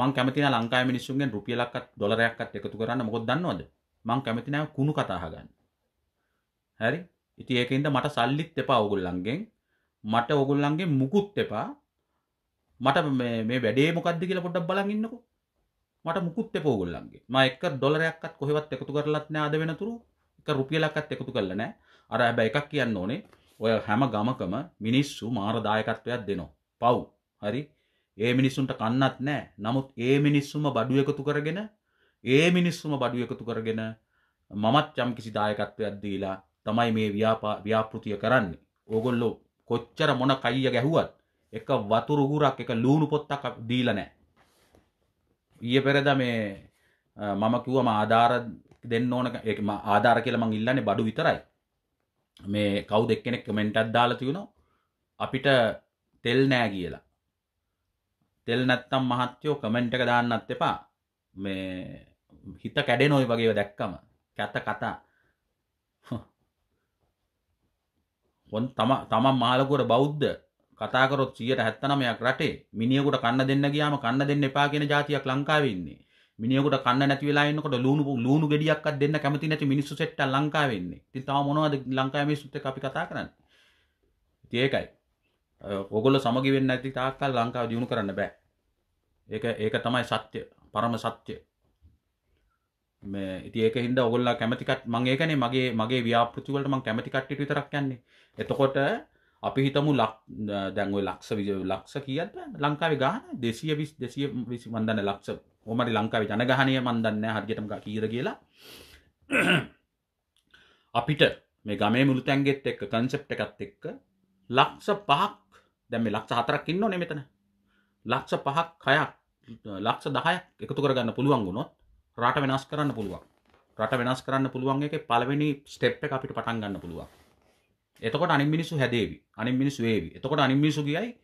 මං කැමතින ලංකා මිනිස්සුන්ගෙන් රුපියලක්ත් ොලරයක්ත් එකතු කරන්න මොකොත් දන්නවද මං කැමති නෑ කුණු කතා අහගන්න. හරි? ඉතින් ඒකෙන්ද මට සල්ලිත් එපා ඕගොල්ලන්ගෙන්. මට ඕගොල්ලන්ගෙන් මුකුත් එපා. මට මේ මේ වැඩේ මොකද්ද කියලා පොඩ්ඩක් බලන් ඉන්නකෝ. මට මුකුත් එපා ඕගොල්ලන්ගෙන්. මම එක ඩොලරයක්වත් කොහෙවත් එකතු කරලත් නෑ අද වෙනතුරු. එක රුපියලක්වත් එකතු කරලා නෑ. අර හැබැයි එකක් කියන්න ඕනේ. ඔය හැම ගමකම මිනිස්සු මාර දායකත්වයක් දෙනවා. පව්. හරි? ඒ මිනිස්සුන්ට කන්නත් නෑ. නමුත් ඒ මිනිස්සුම බඩු එකතු කරගෙන ඒ මිනිස්සුම බඩු එකතු කරගෙන මමත් යම් කිසි දායකත්වයක් දීලා තමයි මේ ව්‍යාපෘතිය කරන්නේ ඕගොල්ලෝ කොච්චර මොන කයිය ගැහුවත් එක වතුරු ගුරක් එක ලූුණු පොත්තක් දීල නෑ ඊය පෙරද මේ මම කිව්වම ආධාර දෙන්න ඕන එකම ආධාර කියලා මං ඉල්ලන්නේ බඩු විතරයි මේ කවුද එක්කෙනෙක් කමෙන්ට්ක් දාලා තියුණා අපිට තෙල් නෑ කියලා තෙල් නැත්තම් මහත්තයෝ කමෙන්ට් එක දාන්නත් එපා මේ හිත කැඩේ නොයි වගේ දැක්කම කැත්ත කතා හොන් තම තමන් මාලකුවට බෞද්ධ කතාකරොත් සියයට හැත්තනමයක් රටේ මිනිියකුට කන්න දෙන්න ගියාම කන්න දෙන්න එපා කියෙන ජාතියක් ලංකාවෙන්නේ මිනිියකුට කන්න නැතිවෙලාන්නකට ලුණු ලුණු ගෙඩියක් දෙන්න කැමති නැති මිනිස්සු සෙට්ට ලංකාවෙන්නේ ති තම මොනවද ලංකාවේ සුත්ත අපි කතා කරන්න ඒකයි ඔගොල සමගි වෙන්න ඇති තාක්කල් ලංකාව දියුණු කරන්න බෑ ඒක ඒක තමයි සත්‍ය පරම සත්‍යය ඒක හිද ඔගොල්ලා කැමතිකත් මං ඒකනේ මගේ මගේ ව්‍යාපෘතිවලට මං කැමතිකට්ට විතරක් යන්නේ එතකොට අපි හිතමු ලක් දැන්ව ලක්ෂ විජ ලක්ෂ කියද ලංකාවේ ගාන දෙසිය විස් දෙසිය විසි වන්දන්න ලක්ෂ හොමරි ලංකාවේ ජනගහනය මන්දන්න හරිගටම කියර කියලා අපිට මේ ගමේ මුළු තැන්ගෙත් එක්ක කන්සෙප්ට එකත් එක්ක ලක්ෂ පහක් දැම ලක්ෂ හතරක් ඉන්න නෙමතන ලක්ෂ පහක් කයක් ලක්ෂ දහයක් එකතු කරගන්න පුළුවන් ගුණොත් රට වෙනස් කරන්න පුළුවන් රට වෙනස් කරන්න පුළුවන් එක පළවෙනි ස්ටෙප් එක අපිට පටන් ගන්න පුළුවන් එතකොට අනි මිනිසු හැදේවි අනි මිනිස් වේවි එතකොට අනි මිනිසු කියයි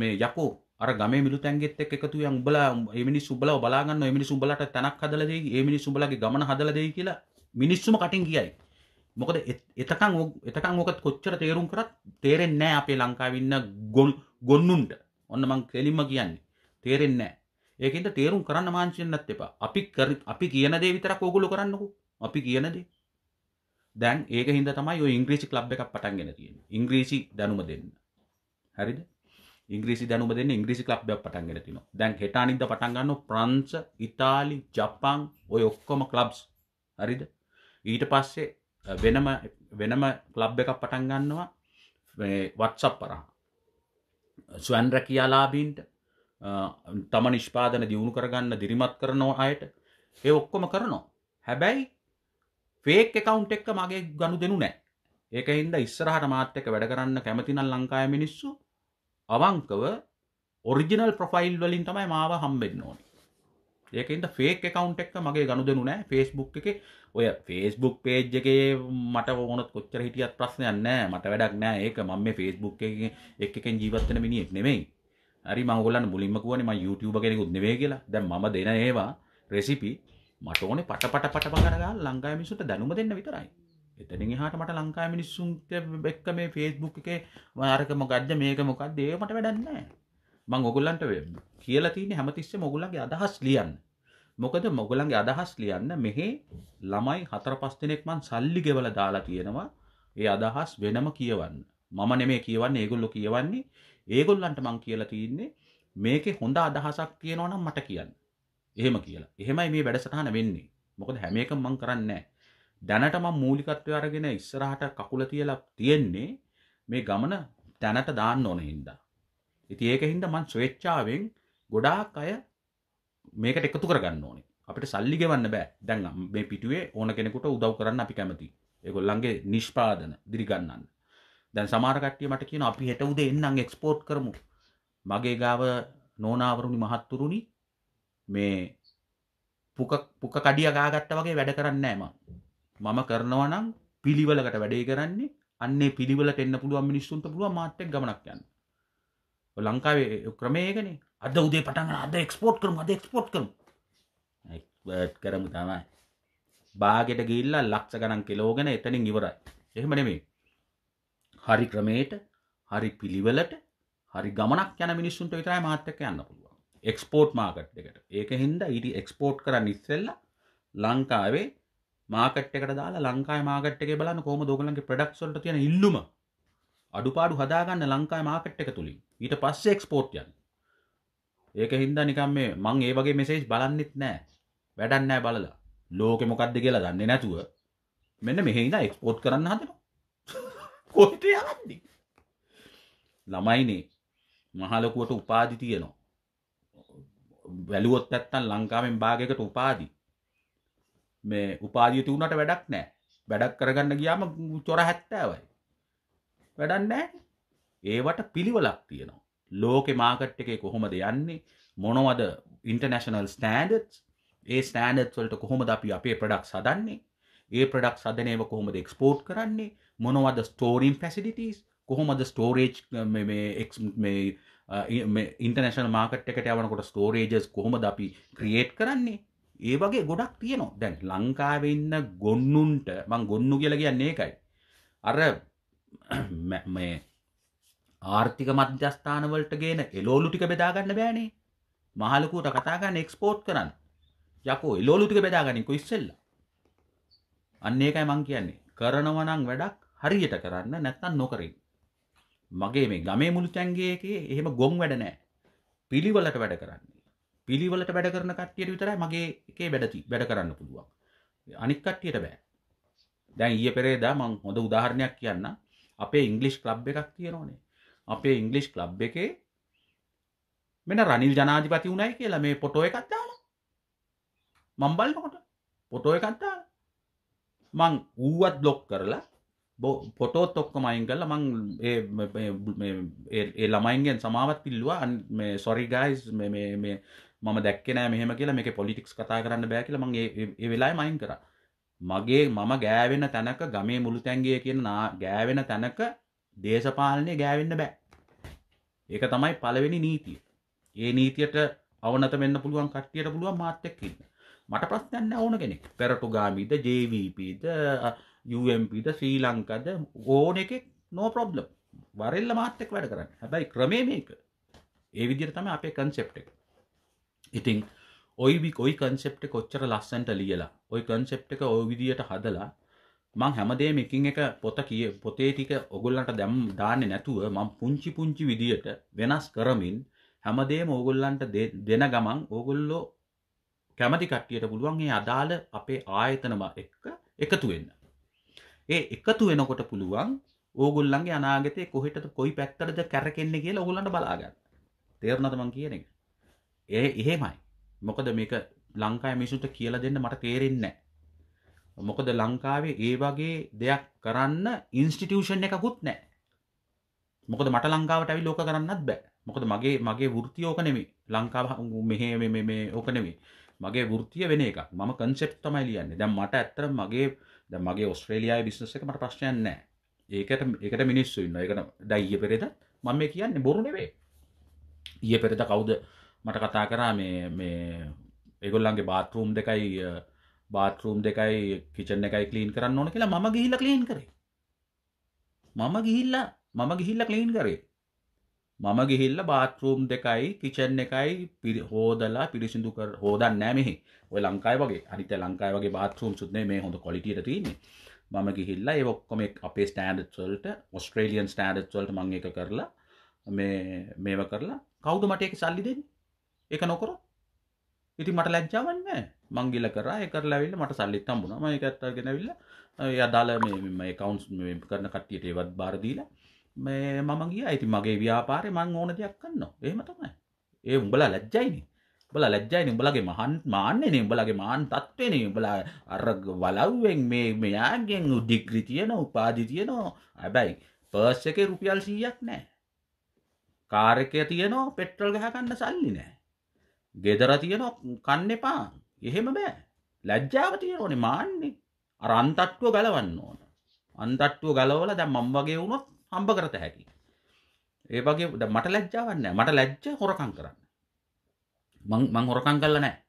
මේ යකෝ අර ගමේ මිලුතැන්ගෙත් එක්ක එකතු වෙන උඹලා මේ මිනිස්සු උඹලව බලා ගන්න ඔය මිනිස්සු උඹලට තැනක් හදලා දෙයි මේ මිනිස්සු උඹලගේ ගමන හදලා දෙයි කියලා මිනිස්සුම කටින් කියයි මොකද එතකන් එතකන් ඕක කොච්චර තේරුම් කරත් තේරෙන්නේ නැහැ අපේ ලංකාවේ ඉන්න ගොන්නුන්ට ඔන්න මං කෙලින්ම කියන්නේ තේරෙන්නේ නැහැ ඒකෙන්ද තේරුම් කරන්න මාංචින්නත් එපා අපි අපි කියන දේ විතරක් ඕගොල්ලෝ කරන්නකෝ අපි කියන දේ දැන් ඒක හින්දා තමයි ඔය ඉංග්‍රීසි ක්ලබ් එකක් පටන් ගෙන තියෙන්නේ ඉංග්‍රීසි දැනුම දෙන්න හරිද ඉංග්‍රීසි දැනුම දෙන්න ඉංග්‍රීසි ක්ලබ් එකක් පටන් ගෙන තිනවා දැන් හෙට අනිද්දා පටන් ගන්නව ප්‍රංශ ඉතාලි ජපාන් ඔය ඔක්කොම ක්ලබ්ස් හරිද ඊට පස්සේ වෙනම වෙනම ක්ලබ් එකක් පටන් ගන්නවා මේ WhatsApp පරහ ස්වයන් රැකියාලාබීන්ට තම නිෂ්පාදන දියුණු කරගන්න දිරිමත් කරනවා අයට ඒ ඔක්කොම කරනවා හැබැයි ෆේක් එකකවුන්් එක්ක මගේ ගණු දෙනු නෑ ඒක හින්ද ඉස්සරහට මාත්‍යක වැඩ කරන්න කැමතිනල් ලංකාය මිනිස්සු අවංකව ඔරිජිනල් ප්‍රොෆයිල් වලින් තමයි මාව හම්බෙන්න ඕනි ඒකන්ද ෆේක් එකකවුන්් එක්ක මගේ ගණු දෙනු නෑ ෆෙස්බුක් එක ඔය ෆෙස්බුක් පේජ් එකේ මට ඕනොත් කොච්චර හිටියත් ප්‍රශ්නයන්නෑ මට වැඩක් නෑ ඒක මම ෆෙස්බුක් එක එකෙන් ජීවත්තන මිනිියෙක් නෙමෙයි හරි මංගොලන් මුලින්ම කුවනේ මම YouTube කෙනෙකුත් නෙවෙයි කියලා. දැන් මම දෙන ඒවා රෙසිපි මට ඕනේ පට පට පට බං අරගා ලංකාවේ මිනිස්සුන්ට දැනුම දෙන්න විතරයි. එතනින් එහාට මට ලංකාවේ මිනිස්සුන්ට එක්ක මේ Facebook එකේ අරක මොකද්ද මේක මොකද්ද ඒව මට වැඩක් නැහැ. මං ඔයගොල්ලන්ට කියලා තියෙන්නේ හැමතිස්සෙම ඔයගොල්ලන්ගේ අදහස් ලියන්න. මොකද මොගලන්ගේ අදහස් ලියන්න මෙහි ළමයි හතර පස් දෙනෙක් මං සල්ලි ගෙවල දාලා තියෙනවා. ඒ අදහස් වෙනම කියවන්න. මම නෙමේ කියවන්නේ ඒගොල්ලෝ කියවන්නේ ඒගොල්ලන්ට මං කියලා තියන්නේ මේකේ හොඳ අදහසක් තියෙනවා නම් මට කියන්න. එහෙම කියලා. එහෙමයි මේ වැඩසටහන වෙන්නේ. මොකද හැම එකම මං කරන්නේ දැනට මම මූලිකත්වය අරගෙන ඉස්සරහට කකුල තියලා තියෙන්නේ මේ ගමන දැනට දාන්න ඕන හින්දා. ඉතින් ඒක හින්දා මං ස්වේච්ඡාවෙන් ගොඩාක් අය මේකට එකතු කරගන්න ඕනේ. අපිට සල්ලි ගෙවන්න බෑ. දැන් මේ පිටුවේ ඕන කෙනෙකුට උදව් කරන්න අපි කැමතියි. ඒගොල්ලන්ගේ නිෂ්පාදන දිරිගන්නන්න. දැන් සමහර කට්ටිය මට කියන අපි හෙට උදේ එන්නම් එක්ස්පෝට් කරමු. මගේ ගාව නෝනාවරුනි මහත්තුරුනි මේ පුක පුක කඩිය ගාගත්තා වගේ වැඩ කරන්නේ නැහැ මම. කරනවා නම් පිළිවෙලකට වැඩේ කරන්නේ. අන්නේ පිළිවෙලට එන්න පුළුවන් මිනිස්සුන්ට පුළුවන් මාත් එක්ක ගමනක් යන්න. ලංකාවේ ක්‍රමය ඒකනේ. අද උදේ පටන් ගන්න අද එක්ස්පෝට් කරමු අද එක්ස්පෝට් කරමු. එක්ස්පෝට් කරමු තමයි. බාගෙට ගිහිල්ලා ලක්ෂ ගණන් කෙලෝගෙන එතනින් ඉවරයි. එහෙම නෙමෙයි. හරි ක්‍රමයට හරි පිළිවෙලට හරි ගමනක් යන මිනිස්සුන්ට විතරයි මහත්තක යන්න පුළුවන් එක්ස්පෝට් මාකට් එකට ඒක හින්දා ඊට එක්ස්පෝට් කරන්න ඉස්සෙල්ලා ලංකාවේ මාකට් එකට දාලා ලංකායි මාකට් එකේ බලන්න කොහොමද ඔයගලන්ගේ ප්‍රොඩක්ට්ස් වලට තියෙන ඉල්ලුම අඩුපාඩු හදාගන්න ලංකායි මාකට් එක තුලින් ඊට පස්සේ එක්ස්පෝට් යන්න. ඒක හින්දා නිකන් මේ මං ඒ වගේ මෙසේජ් බලන්නෙත් නෑ. වැඩක් නෑ බලලා. ලෝකෙ මොකද්ද කියලා දන්නේ නැතුව මෙන්න මෙහෙ ඉඳලා එක්ස්පෝට් කරන්න හදනවා. කොහෙට යන්නේ ළමයිනේ මහලකුවට උපාදි තියෙනවා වැලුවොත් නැත්තම් ලංකාවෙන් භාගයකට උපාදි මේ උපාදිය තිබුණට වැඩක් නෑ වැඩක් කරගන්න ගියාම චොර 70යි වැඩක් නෑ ඒවට පිළිවෙලක් තියෙනවා ලෝකේ මාකට් එකේ කොහොමද යන්නේ මොනවද ඉන්ටර්නැෂනල් ස්ටෑන්ඩඩ්ස් ඒ ස්ටෑන්ඩඩ්ස් වලට කොහොමද අපි අපේ ප්‍රොඩක්ට්ස් හදන්නේ ඒ ප්‍රොඩක්ට්ස් හදන ඒවා කොහොමද එක්ස්පෝට් කරන්නේ මොනවද ස්ටෝරීම් පැසිඩිටස් කොහොමද ස්ටෝරේජ් එක් ඉන්ටනශන මාකට එකට යවනකොට ස්ටෝරේජස් කොහොමද අපි ක්‍රියේට් කරන්නේ ඒ වගේ ගොඩක් තියනවා දැන් ලංකාවෙන්න ගොන්නුන්ට මං ගොන්නු කියල කියන්නේ එකයි අර මේ ආර්ථික මධ්‍යස්ථානවලට ගේන එලෝලු ටික බෙදාගන්න බෑනේ මහලකුට කතාගන්න එක්ස්පෝට් කරන්න යකෝ එලෝලු ටික බෙදාගනින් කො ඉස්සෙල්ලා අන්න ඒකයි මං කියන්නේ කරනවනං වැඩක් හරියට කරන්න නැත්තම් නොකරින්. මගේ මේ ගමේ මුළු තැන්ගේ එකේ එහෙම ගොම් වැඩ නැහැ. පිළිවෙලට වැඩ කරන්නේ. පිළිවෙලට වැඩ කරන කට්ටියට විතරයි මගේ එකේ වැඩ වැඩ කරන්න පුළුවන්. අනිත් කට්ටියට බෑ. දැන් ඊයේ පෙරේදා මම හොඳ උදාහරණයක් කියන්න. අපේ ඉංග්‍රීසි ක්ලබ් එකක් තියෙනෝනේ. අපේ ඉංග්‍රීසි ක්ලබ් එකේ මෙන්න රනිල් ජනාධිපති උණයි කියලා මේ ෆොටෝ එකක් දාලා මම බලනකොට ෆොටෝ එකක් දාලා මං ඌවත් බ්ලොක් කරලා පොටෝත් ඔක්කොම අයින් කල්ල මං ඒ ළමයින්ගෙන් සමාවත් පිල්ලවා මේ සොරිගයිස් මම දැක්කනෑ මෙහම කියලා මේක පොලිටික්ස් කතා කරන්න බෑ කියල මගේ වෙලායි මයින් කර මගේ මම ගෑවෙන තැනක ගමේ මුළු තැන්ගේ කියන ගෑවෙන තැනක දේශපාලනය ගෑවෙන්න බෑ ඒක තමයි පලවෙනි නීතිය ඒ නීතියට අවනත වෙන්න පුළුවන් කට්ටියට පුළුවන් මාත්‍යයක්කින්න මට ප්‍රස්තන්න ඕන කෙනෙක් පෙරටු ගාමීද ජීවීපීද UMPට ශ්‍රී ලංකද ඕන එකෙක් නෝ ප්‍රොබ්ලම් වරල්ල මාත්තෙක් වැඩ කරන්න හැබැයි ක්‍රමේ මේක ඒ විදිර තම අපේ කන්සෙප් එක ඉතිං ඔයි කොයි කන්සෙප් කොච්චර ලස්සන්ට ලියලා ඔයි කන්සෙප් එක ඔය විදියට හදලා මං හැමදේ මකින් එක පොත කිය පොතේ ටික ඔගොල්ලන්ට දැම් දාන්න නැතුව මං පුංචි පුංචි විදියට වෙනස් කරමින් හැමදේ මෝගොල්ලන්ට දෙන ගමන් ඕගොල්ලෝ කැමති කට්ටියට පුළුවන් ඒ අදාළ අපේ ආයතනම එක්ක එකතු වෙන්න ඒ එකතු වෙනකොට පුළුවන් ඕගොල්ලන්ගේ අනාගතය කොහෙට කොයි පැත්තරද කැරකෙන්නේ කියලා ඔගොල්ලන්ට බලාගන්න තේරනද මං කියන එක ඒ එහෙමයි මොකද මේක ලංකාය මිසුන්ට කියල දෙන්න මට තේරෙන්න මොකද ලංකාවේ ඒ වගේ දෙයක් කරන්න ඉන්ස්ටිටියෂන් එකකුත් නෑ මොකද මට ලංකාවට ඇවි ලෝක කරන්නත් බෑ මොකද මගේ මගේ වෘතිය ඕක නෙමේ ලංකාව මෙහ මේ ඕක නෙමේ මගේ වෘතිය වෙන එක මම කන්සෙප් තමයි ලියන්නේ දැම් මට ඇත්තර මගේ මගේ ඔස්ට්‍රේලියයා බිස්නස එක මට ප්‍රශ්යන් නෑ ඒකට එකට මිනිස්සු ඉන්න එකට ඩයිය පෙරෙද මම මේ කියන්නේ බොරු නෙවේ ඊය පෙරෙද කවුද මට කතා කරා මේ මේ ඒගොල්ලන්ගේ බාත්රූම් දෙකයි බාත්රූම් දෙකයි කිචන එකයි කලීන් කරන්න ඕන කියලා මම ගිහිල්ල කලීන් කරේ මම ගිහිල්ල මම ගිහිල්ල කලීන් කරේ මම ගිහිල්ල බාත්රූම් දෙකයි කිචන් එකයි හෝදලා පිරිසිදු කර හෝදන් නෑමෙහි ඔය ලංකායි වගේ අනිත ලංකායි වගේ බාත්රූම් සුද්නේ මේ හොඳ කොලිටියට තියන්නේ මම ගිහිල්ලා ඒඔක්කොම අපේ ස්ටෑන්ඩ්වල්ට ඔස්ට්‍රේලියන් ස්ටෑන්ඩ්වල්ට මං එක කරලා මේ මේව කරලා කවුද මට එක සල්ලි දෙන්න එක නොකර ඉති මට ලැජ්ජාවන්න මංගිල කර එකරලවිල්ල මට සල්ලිත් අම්බුණම එකත්තගෙනවිල්ල යදාල මේ කවන්ස් කරන කට්ටියට ඒවත් බාරදීලා මේ මම ගිය ඇති මගේ ව්‍යාපාරය මං ඕන දෙයක් කන්නවා ඒම තමයි ඒ උඹලා ලැජ්ජයිනි බල ලැජ්ජයින උඹලගේ මහන් මාන්‍යන උඹලගේ මාන් තත්වෙන උඹලා අරග වලව්වෙන් මේ මෙයාගෙන් ඩිග්‍රි තියන උපාදි තියනවා ඇබැයි පර්ස් එක රුපියල් සීයක් නෑ කාරකය තියනවා පෙට්‍රල් ගහකන්න සල්ලි නෑ ගෙදර තියන කන්න එපා එහෙම බෑ ලැජ්ජාව තියෙන ඕනේ මාන්නේ අර අන්තට්ටුව ගලවන්න ඕන අන්තට්ටුව ගලවල දැන් මම වගේ වුණොත් හම්බ කරත හැකි. ඒ වගේ මට ලැජ්ජාවක් නැහැ. මට ලැජ්ජ හොරකම් කරන්න. මං මං හොරකම් කළා නැහැ.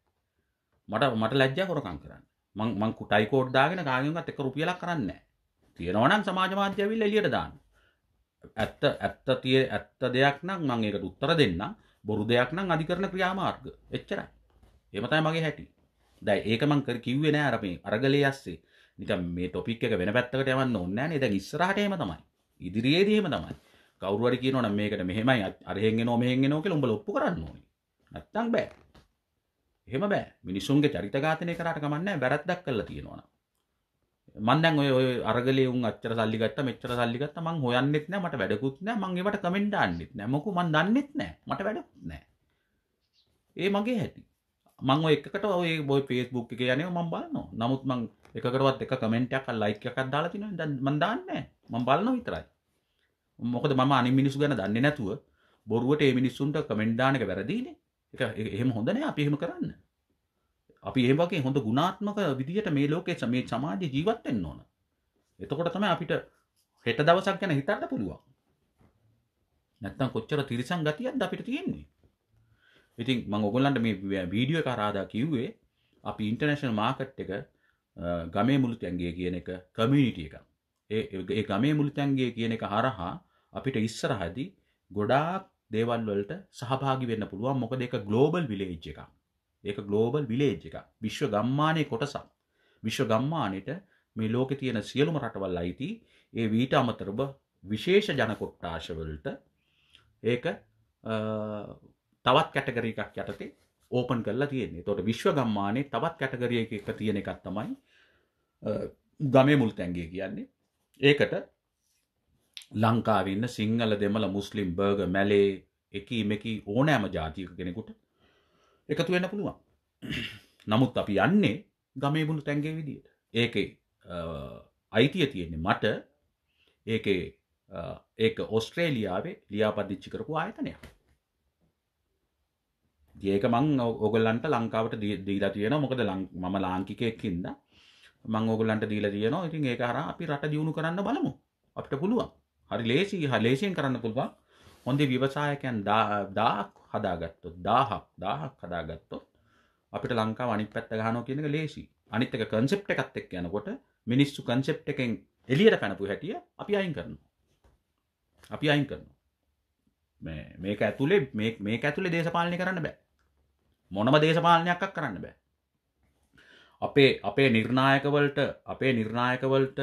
මට මට ලැජ්ජා හොරකම් කරන්න. මං මං කුටයි කෝඩ් දාගෙන කාගෙන්වත් එක රුපියලක් කරන්නේ නැහැ. තියෙනවා නම් සමාජ මාධ්‍ය ඇවිල්ලා එළියට දාන්න. ඇත්ත ඇත්ත තිය ඇත්ත දෙයක් නම් මං ඒකට උත්තර දෙන්නම්. බොරු දෙයක් නම් අධිකරණ ක්‍රියාමාර්ග. එච්චරයි. එහෙම තමයි මගේ හැටි. දැන් ඒක මං කර කිව්වේ නෑ අර මේ අරගලයේ ඇස්සේ. නිකන් මේ ටොපික් එක වෙන පැත්තකට යවන්න ඕනේ නෑනේ. දැන් ඉස්සරහට එහෙම තමයි. ඉදිරියේදී එහෙම තමයි. කවුරු හරි කියනවා නම් මේකට මෙහෙමයි අරහෙන් එනවා මෙහෙන් එනවා කියලා උඹලා ඔප්පු කරන්න ඕනේ. නැත්තම් බෑ. එහෙම බෑ. මිනිසුන්ගේ චරිත ඝාතනය කරාට ගමන් නැහැ. වැරද්දක් කළා තියෙනවා නම්. මම දැන් ඔය ඔය අරගලේ උන් අච්චර සල්ලි ගත්තා මෙච්චර සල්ලි ගත්තා මං හොයන්නෙත් නැහැ මට වැඩකුත් නැහැ මං ඒවට කමෙන්ට් දාන්නෙත් නැහැ මොකෝ මං දන්නෙත් නැහැ මට වැඩකුත් නැහැ. ඒ මගේ හැටි. මං ඔය එකකට ඔය ඔය Facebook එකේ යන්නේ මම බලනවා. නමුත් මං එකකටවත් එක කමෙන්ට් එකක් ලයික් එකක් දාලා තිනවා දැන් මං දාන්නේ නැහැ. මං බලනවා විතරයි. මොකද මම අනි මිනිස් ගැන දන්න නැතුව බොරුවට ඒ මිනිස්සුන්ට කමෙන්ඩානක වැරදින එක එහෙම හොඳනෑ අපි එහෙම කරන්න අපි ඒ වගේ හොඳ ගුණාත්මක විදිහට මේ ලෝකයේ මේ සමාජය ජීවත් වෙන්න ඕන එතකොට තමයි අපිට හෙට දවසක් ගැන හිතන්න පුළුවන් නැත්තම් කොච්චර තිරිසන් ගතියක්ද අපිට තියෙන්නේ ඉතින් මම ඔයගොල්ලන්ට මේ වීඩියෝ එක හරහා කිව්වේ අපි ඉන්ටර්නැෂනල් මාකට් එක ගමේ මුළු තැන්ගේ කියන එක කමියුනිටි එකක් ඒ ගමේ මුළුතැන්ගේ කියන එක හරහා අපිට ඉස්සරහදී ගොඩාක් දේවල් වලට සහභාගි වෙන්න පුළුවන් මොකද ඒක ග්ලෝබල් විලේජ් එකක්. ඒක ග්ලෝබල් විලේජ් එකක්. විශ්ව ගම්මානයේ කොටසක්. විශ්ව ගම්මානෙට මේ ලෝකේ තියෙන සියලුම රටවල් අයිති. ඒ වීට අමතරව විශේෂ ජන කොට්ටාෂ වලට ඒක තවත් කැටගරි එකක් යටතේ ඕපන් කරලා තියෙන්නේ. ඒතකොට විශ්ව ගම්මානයේ තවත් කැටගරි එකක තියෙන එකක් තමයි ගමේ මුල් තැංගිය කියන්නේ. ඒකට ලංකාවන්න සිංහල දෙමල මුස්ලිම් බර්ග මැලේ එක එක ඕනෑම ජාතික කෙනෙකුට එකතු වෙන පුළුවන් නමුත් අපි යන්නේ ගමේබුණු තැන්ගේ විදියට ඒක අයිතිය තියෙන්නේ මට ඒක ඒක ඔස්ට්‍රේලියාවේ ලියාපදිච්චි කරපු ආයතනයක් ඒක මං ඔගොල්ලන්ට ලංකාවට දීලා තියෙන මොකද මම ලාංකිකයක්කින්ද මංගෝගලන්ට දීල දයන ඉතින් ඒ හර අපි රට දියුණු කරන්න බලමු අපිට පුළුවන් හරි ලේසි හලේසියෙන් කරන්න පුළුවන් හොඳේ විවසායකයන් දාක් හදාගත්තොත් දාහක් දාහක් හදාගත්තොත් අපිට ලංකා අනි පැත්ත ගහනෝ කියනක ලේසි අනිත්තක කන්සෙප් එකත් එක් යනකොට මිනිස්සු කන්සෙප් එකෙන් එලියට පැනපු හැටිය අපි අයින් කරනවා අපි අයින් කරනවා මේක ඇතුළේ මේක ඇතුළේ දේශපාලනය කරන්න බෑ මොනම දේශපාලනයක් කරන්න බෑ අපේ අපේ නිර්ණායකවලට අපේ නිර්ණායකවලට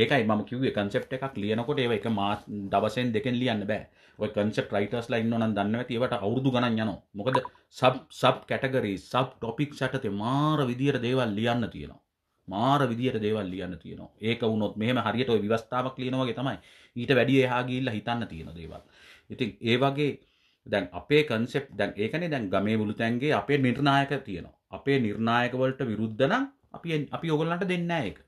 ඒකයි ම කිව කන්සප් එකක් ලියනකොට ඒ එක මා දවසෙන් දෙකෙන් ලියන්න බෑ කන්සප් රයිටර්ස් ලයින්න නන් දන්න තිවට අවුදු ගණන් යන මොකද sub sub category sub topic සටතේ මාර විදිර දේවල් ලියන්න තියෙනවා මාර විදිර දේවල් ලියන්න තියෙනවා ඒක වුණොත් මෙහම හරියට විවස්ථාවක් ලියනවගේ තමයි ඊට වැඩිය එහාගිල්ල හිතන්න තියෙන දේවල් ඉතින් ඒ වගේ දැන් අපේ කන්සෙප් දැන් ඒකනේ දැන් ගමේ මුළු තැන්ගේ අපේ නිර්ණායක තියෙනවා අපේ නිර්ණායකවලට විරුද්ධනම් අපි අපි ඔගොල්ලන්ට දෙන්න එක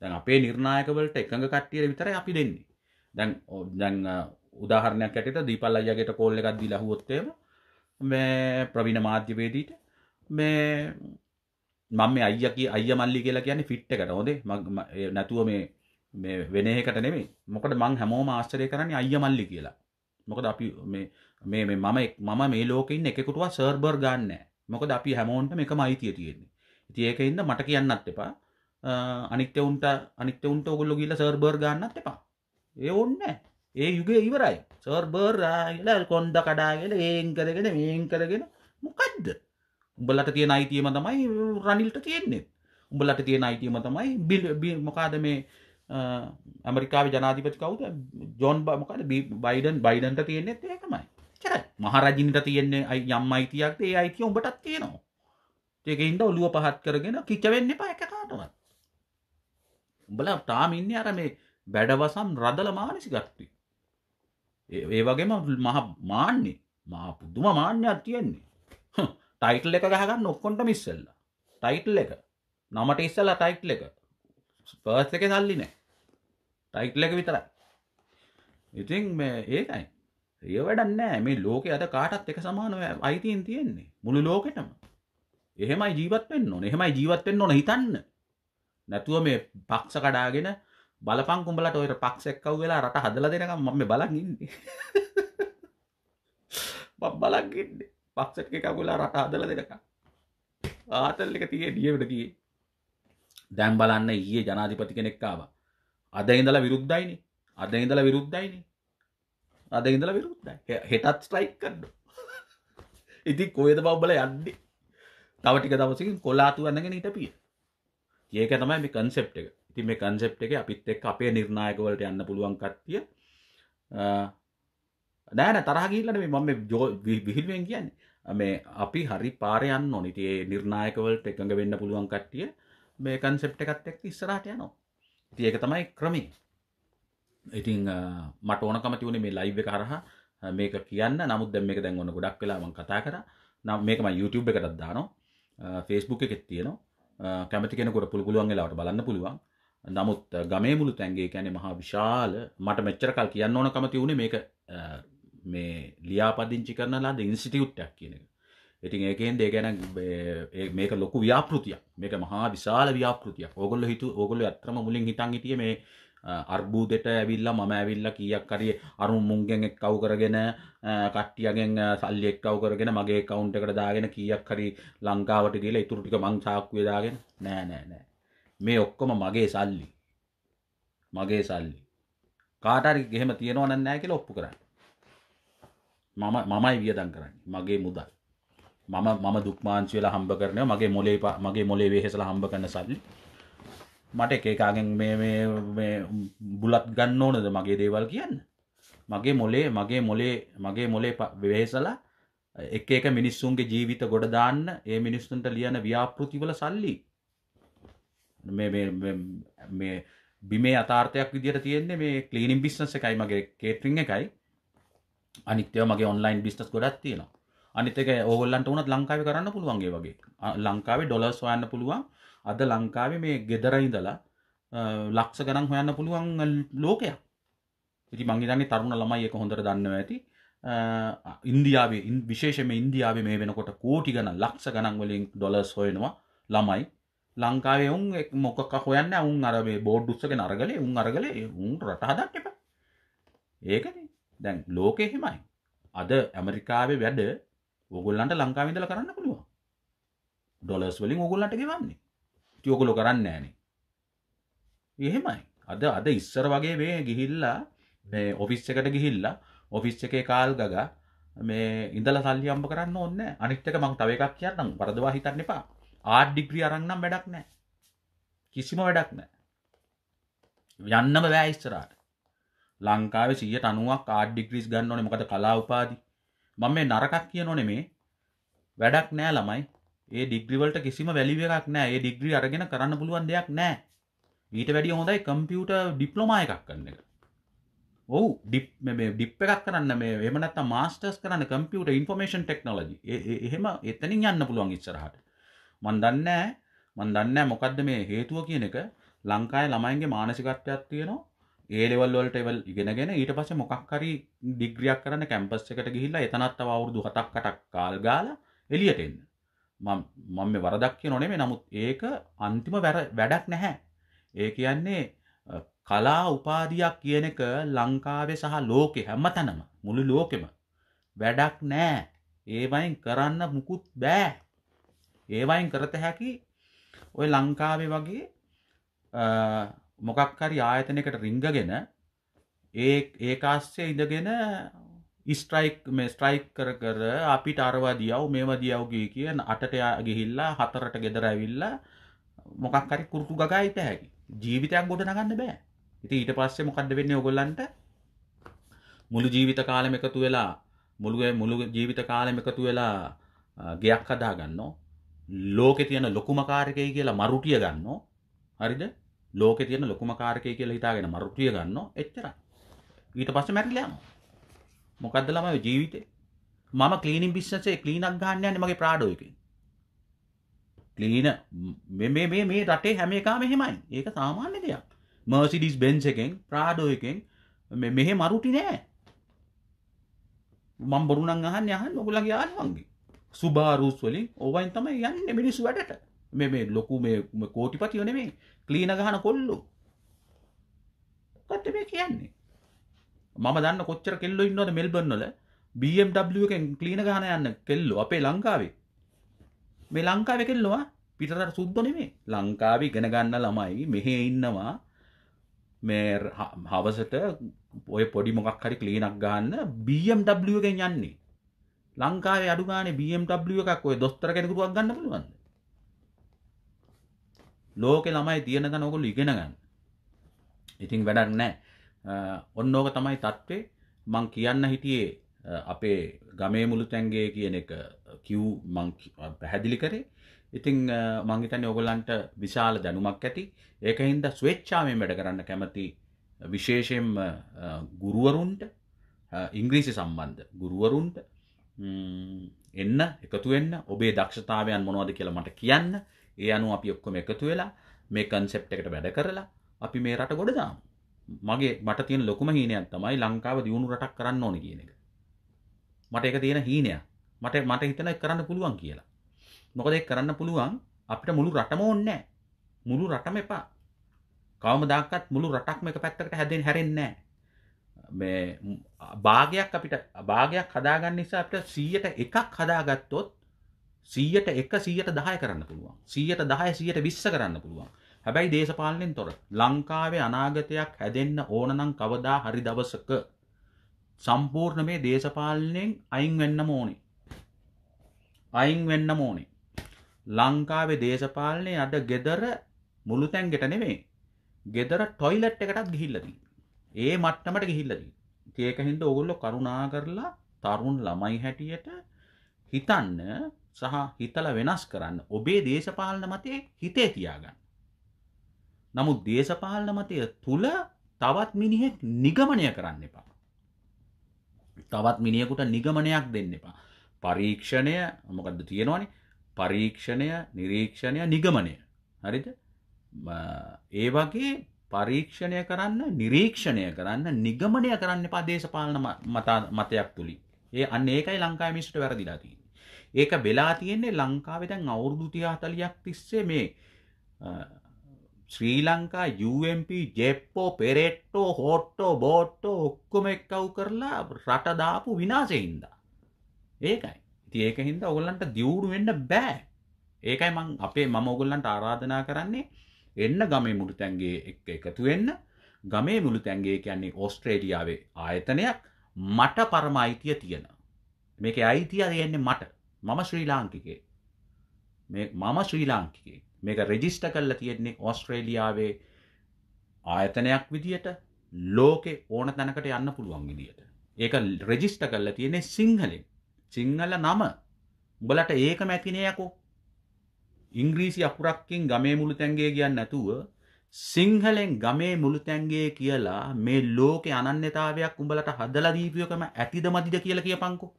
දැන් අපේ නිර්ණායකවලට එකඟ කට්ටියට විතරයි අපි දෙන්නේ දැන් දැන් උදාහරණයක් ඇටට දීපල් අයියාගේට කෝල් එකක් දීලා හුවොත්තේම මේ ප්‍රවීණ මාධ්‍යවේදීට මේ මම මේ අයියා කිය අයියා මල්ලි කියලා කියන්නේ ෆිට් එකට හොඳේ නැතුව මේ මේ වෙන එකකට නෙමෙයි මොකද මං හැමෝම ආශ්චර්ය කරන්නේ අයියා මල්ලි කියලා මොකද අපි මේ මේ මම මම මේ ලෝකෙ ඉන්න එකෙකුටවත් සර්බර් ගන්නෑ මොකද අපි හැමෝන්ට එකම අයිතිය තියෙන්නේ ඉති ඒකඉද මට කියන්නත් එපා අනිත්‍යවුන්ට අනිත්‍යවුන්ට ඔගොල්ලො ගිල්ල සර්බර් ගන්නත් එපා ඒ ඔන්න ඒ යුගේ ඉවරයි සර්බර්ගල කොන්ද කඩාගෙන ඒන් කරගෙන මේන් කරගෙන මොකක්ද උඹලට තියෙන අයිතියම තමයි රනිල්ට තියෙන්නේ උඹලට තියෙන අයිතියම තමයි බිල් මොකාද මේ ඇමරිකාව ජනාධිපති කවුද ජොන් බමකද බයිඩන් බයිඩන්ට තියෙන්නේෙ ඒකමයි එච්චරයි මහරජිනිට තියෙන්නේ අයි යම් අයිතියක්ද ඒ අයිතිය උඹටත් තියෙනවා ඒකෙන්ද ඔලුව පහත් කරගෙන කිච වෙන්න එපා එක කාටවත් උඹලා තාම ඉන්නේ අර මේ වැඩවසම් රදල මානසිකත්වය ඒ වගේම මහ මාන්නේ මා පුදුම මාන්‍යයක් තියෙන්නේ ටයිටල් එක ගහගන්න ඔක්කොන්ට මිස්සල්ල ටයිටල් එක නමට ඉස්සල්ලා ටයිටල් එක පර්ස් එක සල්ලි නෑ ටයිටල් එක විතරයි ඉතින් මේ ඒකයි ඒ වැඩන්නෑ මේ ලෝක අද කාටත් එක සමානව අයිතියෙන් තියෙන්නේ මුළු ලෝකෙටම එහෙමයි ජීවත් වෙන්න ඕන එහෙමයි ජීවත් වෙන්න ඕන හිතන්න නැතුව මේ පක්ෂ කඩාගෙන බලපං කුඹලට ඔයට පක්ෂ එක්කව් වෙලා රට හදලා දෙනකම් මම මේ බලන් ඉන්නේ මම බලන් ඉන්නේ පක්ෂට එකක් වෙලා රට හදලා දෙනකම් ආතල් එක තියෙන්නේ ඊයෙට තියෙන්නේ දැන් බලන්න ඊයේ ජනාධිපති කෙනෙක් ආවා අද ඉඳලා විරුද්ධයිනේ අද ඉඳලා විරුද්ධයිනේ අද ඉඳල විරුද්ධයි හෙටත් ස්ට්‍රයික් කන්න ඉති කොයද බව්බල යන්නේ තවටික දවසකින් කොලාතු වන්නගෙන හිටපිය ඒක තමයි මේ කන්සෙප් එක ඉති මේ කන්සෙප් එක අපිත් එක් අපේ නිර්ණයකවලට යන්න පුළුවන් කට්ටිය නෑන තරහගීලට මේ මම ජෝ විහිල්ුවෙන් කියන්නේ මේ අපි හරි පාරයන් නොනිටේ නිර්ණයකවලට එකඟ වෙන්න පුළුවන් කට්ටිය මේ කන්සෙප් එකත් එක් ඉස්සරහට යනවා තියක තමයි ක්‍රමේ ඉතිං මට ඕනකම තිවුණේ මේ ලයිව් එක කරහා මේක කියන්න නමුත් දැම් මේක දැන් ඔන්න ගොඩක් වෙලාම කතා කර නම් මේකම YouTube එකටත් දානවා ෆස්බුක් එකෙත් තියෙනවා කැමති කෙනකොට පුළගුලුවන්ගේලාට බලන්න පුළුවන් නමුත් ගමේ මුළු තැන්ගේ කැනෙ මහා විශාල මට මෙච්චර කල් කියන්න ඕන කමති වුණේ මේක මේ ලියාපදිංචි කරනලා ඉන්සිටියුට්ටක් කියන එක ඉතින් ඒකෙන් දේ ගැන මේක ලොකු ව්‍යාපෘතියක් මේක මහා විශාල ව්‍යාපෘතියක් ඕගොල්ලො හිතු ඕගොල්ලො අත්‍රම මුලින් හිතන් හිටිය මේ අර්බූදෙට ඇවිල්ලා මම ඇවිල්ල කියක් කරි අරු මුන්ගෙන් එක්කව් කරගෙන කට්ටියගෙන් සල්ලි එක්කව් කරගෙන මගේ කවුන්ට එකට දාගෙන කියක් හරි ලංකාවට දීලා ඉතුරටික මං සාක්කුව දාගෙන නෑ නෑ නෑ මේ ඔක්කොම මගේ සල්ලි මගේ සල්ලි කාටරි ගෙහෙම තියෙනවා නෑ කියලා ඔප්පු කරන්න මම මමයි වියදන් කරන්නේ මගේ මුදල් මම මම දුක්මාංචිවෙලා හම්බ කරනය මගේ මොලේ මගේ මොලේ වෙහෙසලා හම්බ කරන සල්ලි මට එක එකගෙන් මේ බුලත් ගන්න ඕනද මගේ දේවල් කියන්න මගේ මොලේ මගේ මොලේ මගේ මොලේ වේසලා එක එක මිනිස්සුන්ගේ ජීවිත ගොඩ දාන්න ඒ මිනිස්සුන්ට ලියන ව්‍යාපෘතිවල සල්ලි මේ බිමේ අතාර්ථයක් විදිර තියෙන්නේ මේ කලීනිම් බිස්නස් එකයි මගේ කේටරිං එකයි අනිත්‍යව මගේ ඔන්ලයින් බිස්නස් ගොඩක් තියෙනවා අනිතක ඕගොල්ලන්ට උනත් ලංකාව කරන්න පුළුවන්ගේ වගේ ලංකාවේ ඩොලස් හොයන්න පුළුවන් අද ලංකාවේ මේ ගෙදර ඉඳලා ලක්ෂ ගණන් හොයන්න පුළුවන් ලෝකයක්. ඉතින් මං හිතන්නේ තරුණ ළමයි ඒක හොඳට දන්නවා ඇති. ඉන්දියාවේ විශේෂයෙන්ම ඉන්දියාවේ මේ වෙනකොට කෝටි ගණන් ලක්ෂ ගණන් වලින් ඩොලර්ස් හොයනවා ළමයි. ලංකාවේ උන් මොකක් හොයන්නේ උන් අර මේ බෝඩ් උස්සගෙන අරගලේ උන් අරගලේ උන් රට හදන්න එපා. ඒකනේ. දැන් ලෝකෙ එහෙමයි. අද ඇමරිකාවේ වැඩ ඕගොල්ලන්ට ලංකාවේ ඉඳලා කරන්න පුළුවන්. ඩොලර්ස් වලින් ඕගොල්ලන්ට ගෙවන්නේ. යෝගොලො කරන්න ෑනේ. එහෙමයි අද අද ඉස්සර වගේ මේ ගිහිල්ලා මේ ඔෆිස් එකට ගිහිල්ලා ඔෆිස් එකේ කාල් ගග මේ ඉඳල සල්ලි අම්බ කරන්න ඔන්න අනිත්තක මං තව එකක් කියන්නම් පරදවා හිතන්න එපා ආඩ්ඩිග්‍රී අරන්නම් වැඩක් නෑ කිසිම වැඩක් නෑ යන්නම බෑ ඉස්සරාට ලංකාවේ සියට අනුවක් ආඩ්ඩිග්‍රීස් ගන්න ඕනේ මොකද කලා උපාදි මම මේ නරකක් කියන ඕනේ මේ වැඩක් නෑ ළමයි ඒ ඩිග්‍රිවලට කිසිම වැලිුව එකක් නෑ ඒ ඩිග්‍රී අරගෙන කරන්න පුළුවන් දෙයක් නෑ ඊට වැඩිය හොඳයි කම්පියුට ඩිප්ලොමා එකක් කරන්න එක ඔවු ඩිප් එකක් කරන්න මේ එමනත් මාස්ටර්ස් කරන්න කම්පියුට ඉන්ෆර්මේෂන් ටෙක්නොලජි එහෙම එතනින් යන්න පුළුවන් ඉස්සරහට මන් දන්නෑ මන් දන්න මොකක්ද මේ හේතුව කියන එක ලංකාය ළමයින්ගේ මානසිකත්වයක් තියෙනවා ඒලෙවල් වලට එවල් ඉගෙනගෙන ඊට පස්සේ මොකක් හරි ඩිග්‍රියක් කරන්න කැම්පස් එකට ගිහිල්ලා එතනත් තව අවුරුදු 7ක් 8ක් කාල ගාලා එළියට එන්න. මම මේ වරදක් කිය නොනෙමේ නමුත් ඒක අන්තිම වැඩක් නැහැ. ඒ කියන්නේ කලා උපාධයක් කියන එක ලංකාවේ සහ ලෝකෙ හැම තැනම මුළු ලෝකෙම වැඩක් නෑ ඒවයින් කරන්න මුකුත් බෑ ඒවයින් කරත හැකි ඔය ලංකාවේ වගේ මොකක්කරි ආයතනකට රිංගගෙන ඒ ඒකාස්්‍යය ඉඳගෙන ස්ට්‍රයික් මේ ස්ට්‍රයික් කර කර අපිට අරවා දියව් මේම දියව්ගේ කියෙන් අටටයා ගිහිල්ලා හතරට ගෙදර ඇවිල්ලා මොකක් හරි කුරුතු ගගයිත හැකි ජීවිතයක් ගොඩ නගන්න බෑ ඉති ඊට පස්සේ මොකක්ද වෙන්නේ ඔගොල්ලන්ට මුළු ජීවිත කාලම එකතු වෙලා මුළුගේ මුළු ජීවිත කාලම එකතු වෙලා ගයක් හදා ගන්නෝ ලෝකෙ තියෙන ලොකුමකාරකය කියලා මරුටිය ගන්නෝ හරිද ලෝකෙ තියෙන ලොකුමකාරකය කියලා හිතාගෙන මරුටිය ගන්නෝ එච්චරයි ඊට පස්සේ මැරිලා යනවා මොකක්ද ළමයි ජීවිතේ මම ක්ලීනින් බිස්නස් එකේ ක්ලීනක් ගන්න යන්නේ මගේ ප්‍රාඩෝ එකෙන් ක්ලීන මේ මේ මේ මේ රටේ හැම එකම එහෙමයි ඒක සාමාන්‍ය දෙයක් මර්සිඩිස් බෙන්ස් එකෙන් ප්‍රාඩෝ එකෙන් මේ මෙහෙ මරුටි නෑ මම බොරු නම් අහන්නේ අහන්නේ ඔයගොල්ලන්ගේ යාළුවන්ගේ සුබාරුස් වලින් ඕවයින් තමයි යන්නේ මිනිස්සු වැඩට මේ මේ ලොකු මේ කෝටිපතියෝ නෙමෙයි ක්ලීන ගහන කොල්ලෝ මොකද්ද මේ කියන්නේ මම දන්න කොච්චර කෙල්ලො ඉන්නවද මෙල්බර්න් වල BMW එකෙන් ක්ලීන ගහන යන්න කෙල්ලෝ අපේ ලංකාවේ මේ ලංකාවේ කෙල්ලෝවා පිටතට සුද්ධ නෙමේ ලංකාවේ ඉගෙන ගන්න ළමයි මෙහෙ ඉන්නවා මේ හවසට ඔය පොඩි මොකක් හරි ක්ලීනක් ගන්න BMW එකෙන් යන්නේ ලංකාවේ අඩු ගානේ BMW එකක් ඔය දොස්තර කෙනෙකුට ගන්න පුළුවන්ද ලෝකෙ ළමයි තියෙන තැන ඔයගොල්ලෝ ඉගෙන ගන්න. ඉතින් වැඩක් නැහැ. ඔන්නෝක තමයි තත්ත්වේ මං කියන්න හිටියේ අපේ ගමේ මුළු තැන්ගේ කියන එක කිව් මං පැහැදිලි කරේ ඉතිං මංගිතන ඔගොලන්ට විශාල දැනුමක් ඇති ඒක හින්ද ස්වේච්චාමෙන් වැඩ කරන්න කැමති විශේෂයෙන් ගුරුවරුන්ට ඉංග්‍රීසි සම්බන්ධ ගුරුවරුන්ට එන්න එකතු වෙන්න ඔබේ දක්ෂතාවයන් මොනවද කියලා මට කියන්න ඒ අනුව අපි ඔක්කොම එකතු වෙලා මේ කන්සෙප් එකට වැඩ කරලා අපි මේ රට ගොඩදාමු මගේ මට තියෙන ලොකුම හීනයක් තමයි ලංකාව දියුණු රටක් කරන්න ඕන කියන එක. මට ඒක තියෙන හීනයක්. මට මට හිතන කරන්න පුළුවන් කියලා. මොකද ඒක කරන්න පුළුවන් අපිට මුළු රටම ඕනේ මුළු රටම එපා. කවමදාකවත් මුළු රටක්ම එක පැත්තකට හැදෙන්න හැරෙන්නේ මේ භාගයක් අපිට භාගයක් හදාගන්න නිසා අපිට 100ට එකක් හදාගත්තොත් 100ට 1 110 කරන්න පුළුවන්. 100ට 10 120 කරන්න පුළුවන්. හැබැයි දේශපාලනෙන් තොර ලංකාවේ අනාගතයක් හැදෙන්න ඕන නම් කවදා හරි දවසක සම්පූර්ණ මේ දේශපාලනයෙන් අයින් වෙන්නම ඕනේ. අයින් වෙන්නම ඕනේ. ලංකාවේ දේශපාලනේ අද gedara මුළු තැන්ගෙට නෙමෙයි. gedara toilet එකටත් ගිහිල්ලා ඒ මට්ටමට ගිහිල්ලා තියෙන්නේ. ඒක හින්දා ඕගොල්ලෝ කරුණා කරලා තරුණ ළමයි හැටියට හිතන්න සහ හිතලා වෙනස් කරන්න ඔබේ දේශපාලන මතේ හිතේ තියාගන්න. නමුත් දේශපාලන මතය තුළ තවත් මිනිහෙක් නිගමනය කරන්න එපා. තවත් මිනිියකුට නිගමනයක් දෙන්න එපා. පරීක්ෂණය මොකද තියෙනවානේ පරීක්ෂණය නිරීක්ෂණය නිගමනය හරිද ඒ වගේ පරීක්ෂණය කරන්න නිරීක්ෂණය කරන්න නිගමනය කරන්න එපා දේශපාලන මතයක් තුළි ඒ අන්න ඒකයි ලංකාමිෂට වැරදිලාතිී. ඒක වෙලා තියෙන්නේ ලංකාවෙ දැන් අවුරුදු තිහතලියක් තිස්සේ මේ ශ්‍රී ලංකා UMP ජෙප්පෝ පෙරෙට්ටෝ හෝට්ටෝ බෝට්ටෝ ඔක්කොම එක්කව් කරලා රට දාපු විනාශයහින්දා. ඒකයි ඉති ඒක හින්ද ඔගොල්ලන්ට දියවුරු වෙන්න බෑ ඒකයි මං අපේ මම ඔගොල්ලන්ට ආරාධනා කරන්නේ එන්න ගමේ මුළු තැන්ගේ එක් එකතු වෙන්න ගමේ මුළු තැන්ගේ කියන්නේ ඕස්ට්‍රේඩියාවේ ආයතනයක් මට පරම අයිතිය තියෙන මේක අයිතිය තියෙන්නේ මට මම ශ්‍රී ලාංකිකේ මම ශ්‍රී ලාංකිකේ මේක රෙජිස්ට කල්ල තියෙන්නේ ඔස්ට්‍රේලියාවේ ආයතනයක් විදියට ලෝකෙ ඕන තැනකට යන්න පුළුවන් විදියට ඒක රෙජිස්ට කල්ල තියෙනෙ සිංහලෙන් සිංහල නම උඹලට ඒක මැතිනයකෝ ඉංග්‍රීසි අකුරක්කින් ගමේ මුළු තැන්ගේ කියන්න නැතුව සිංහලෙන් ගමේ මුළු තැන්ගේ කියලා මේ ලෝකෙ අනන්‍යතාවයක් උඹලට හදල දීපියකම ඇතිද මදිද කියල කියපංකෝ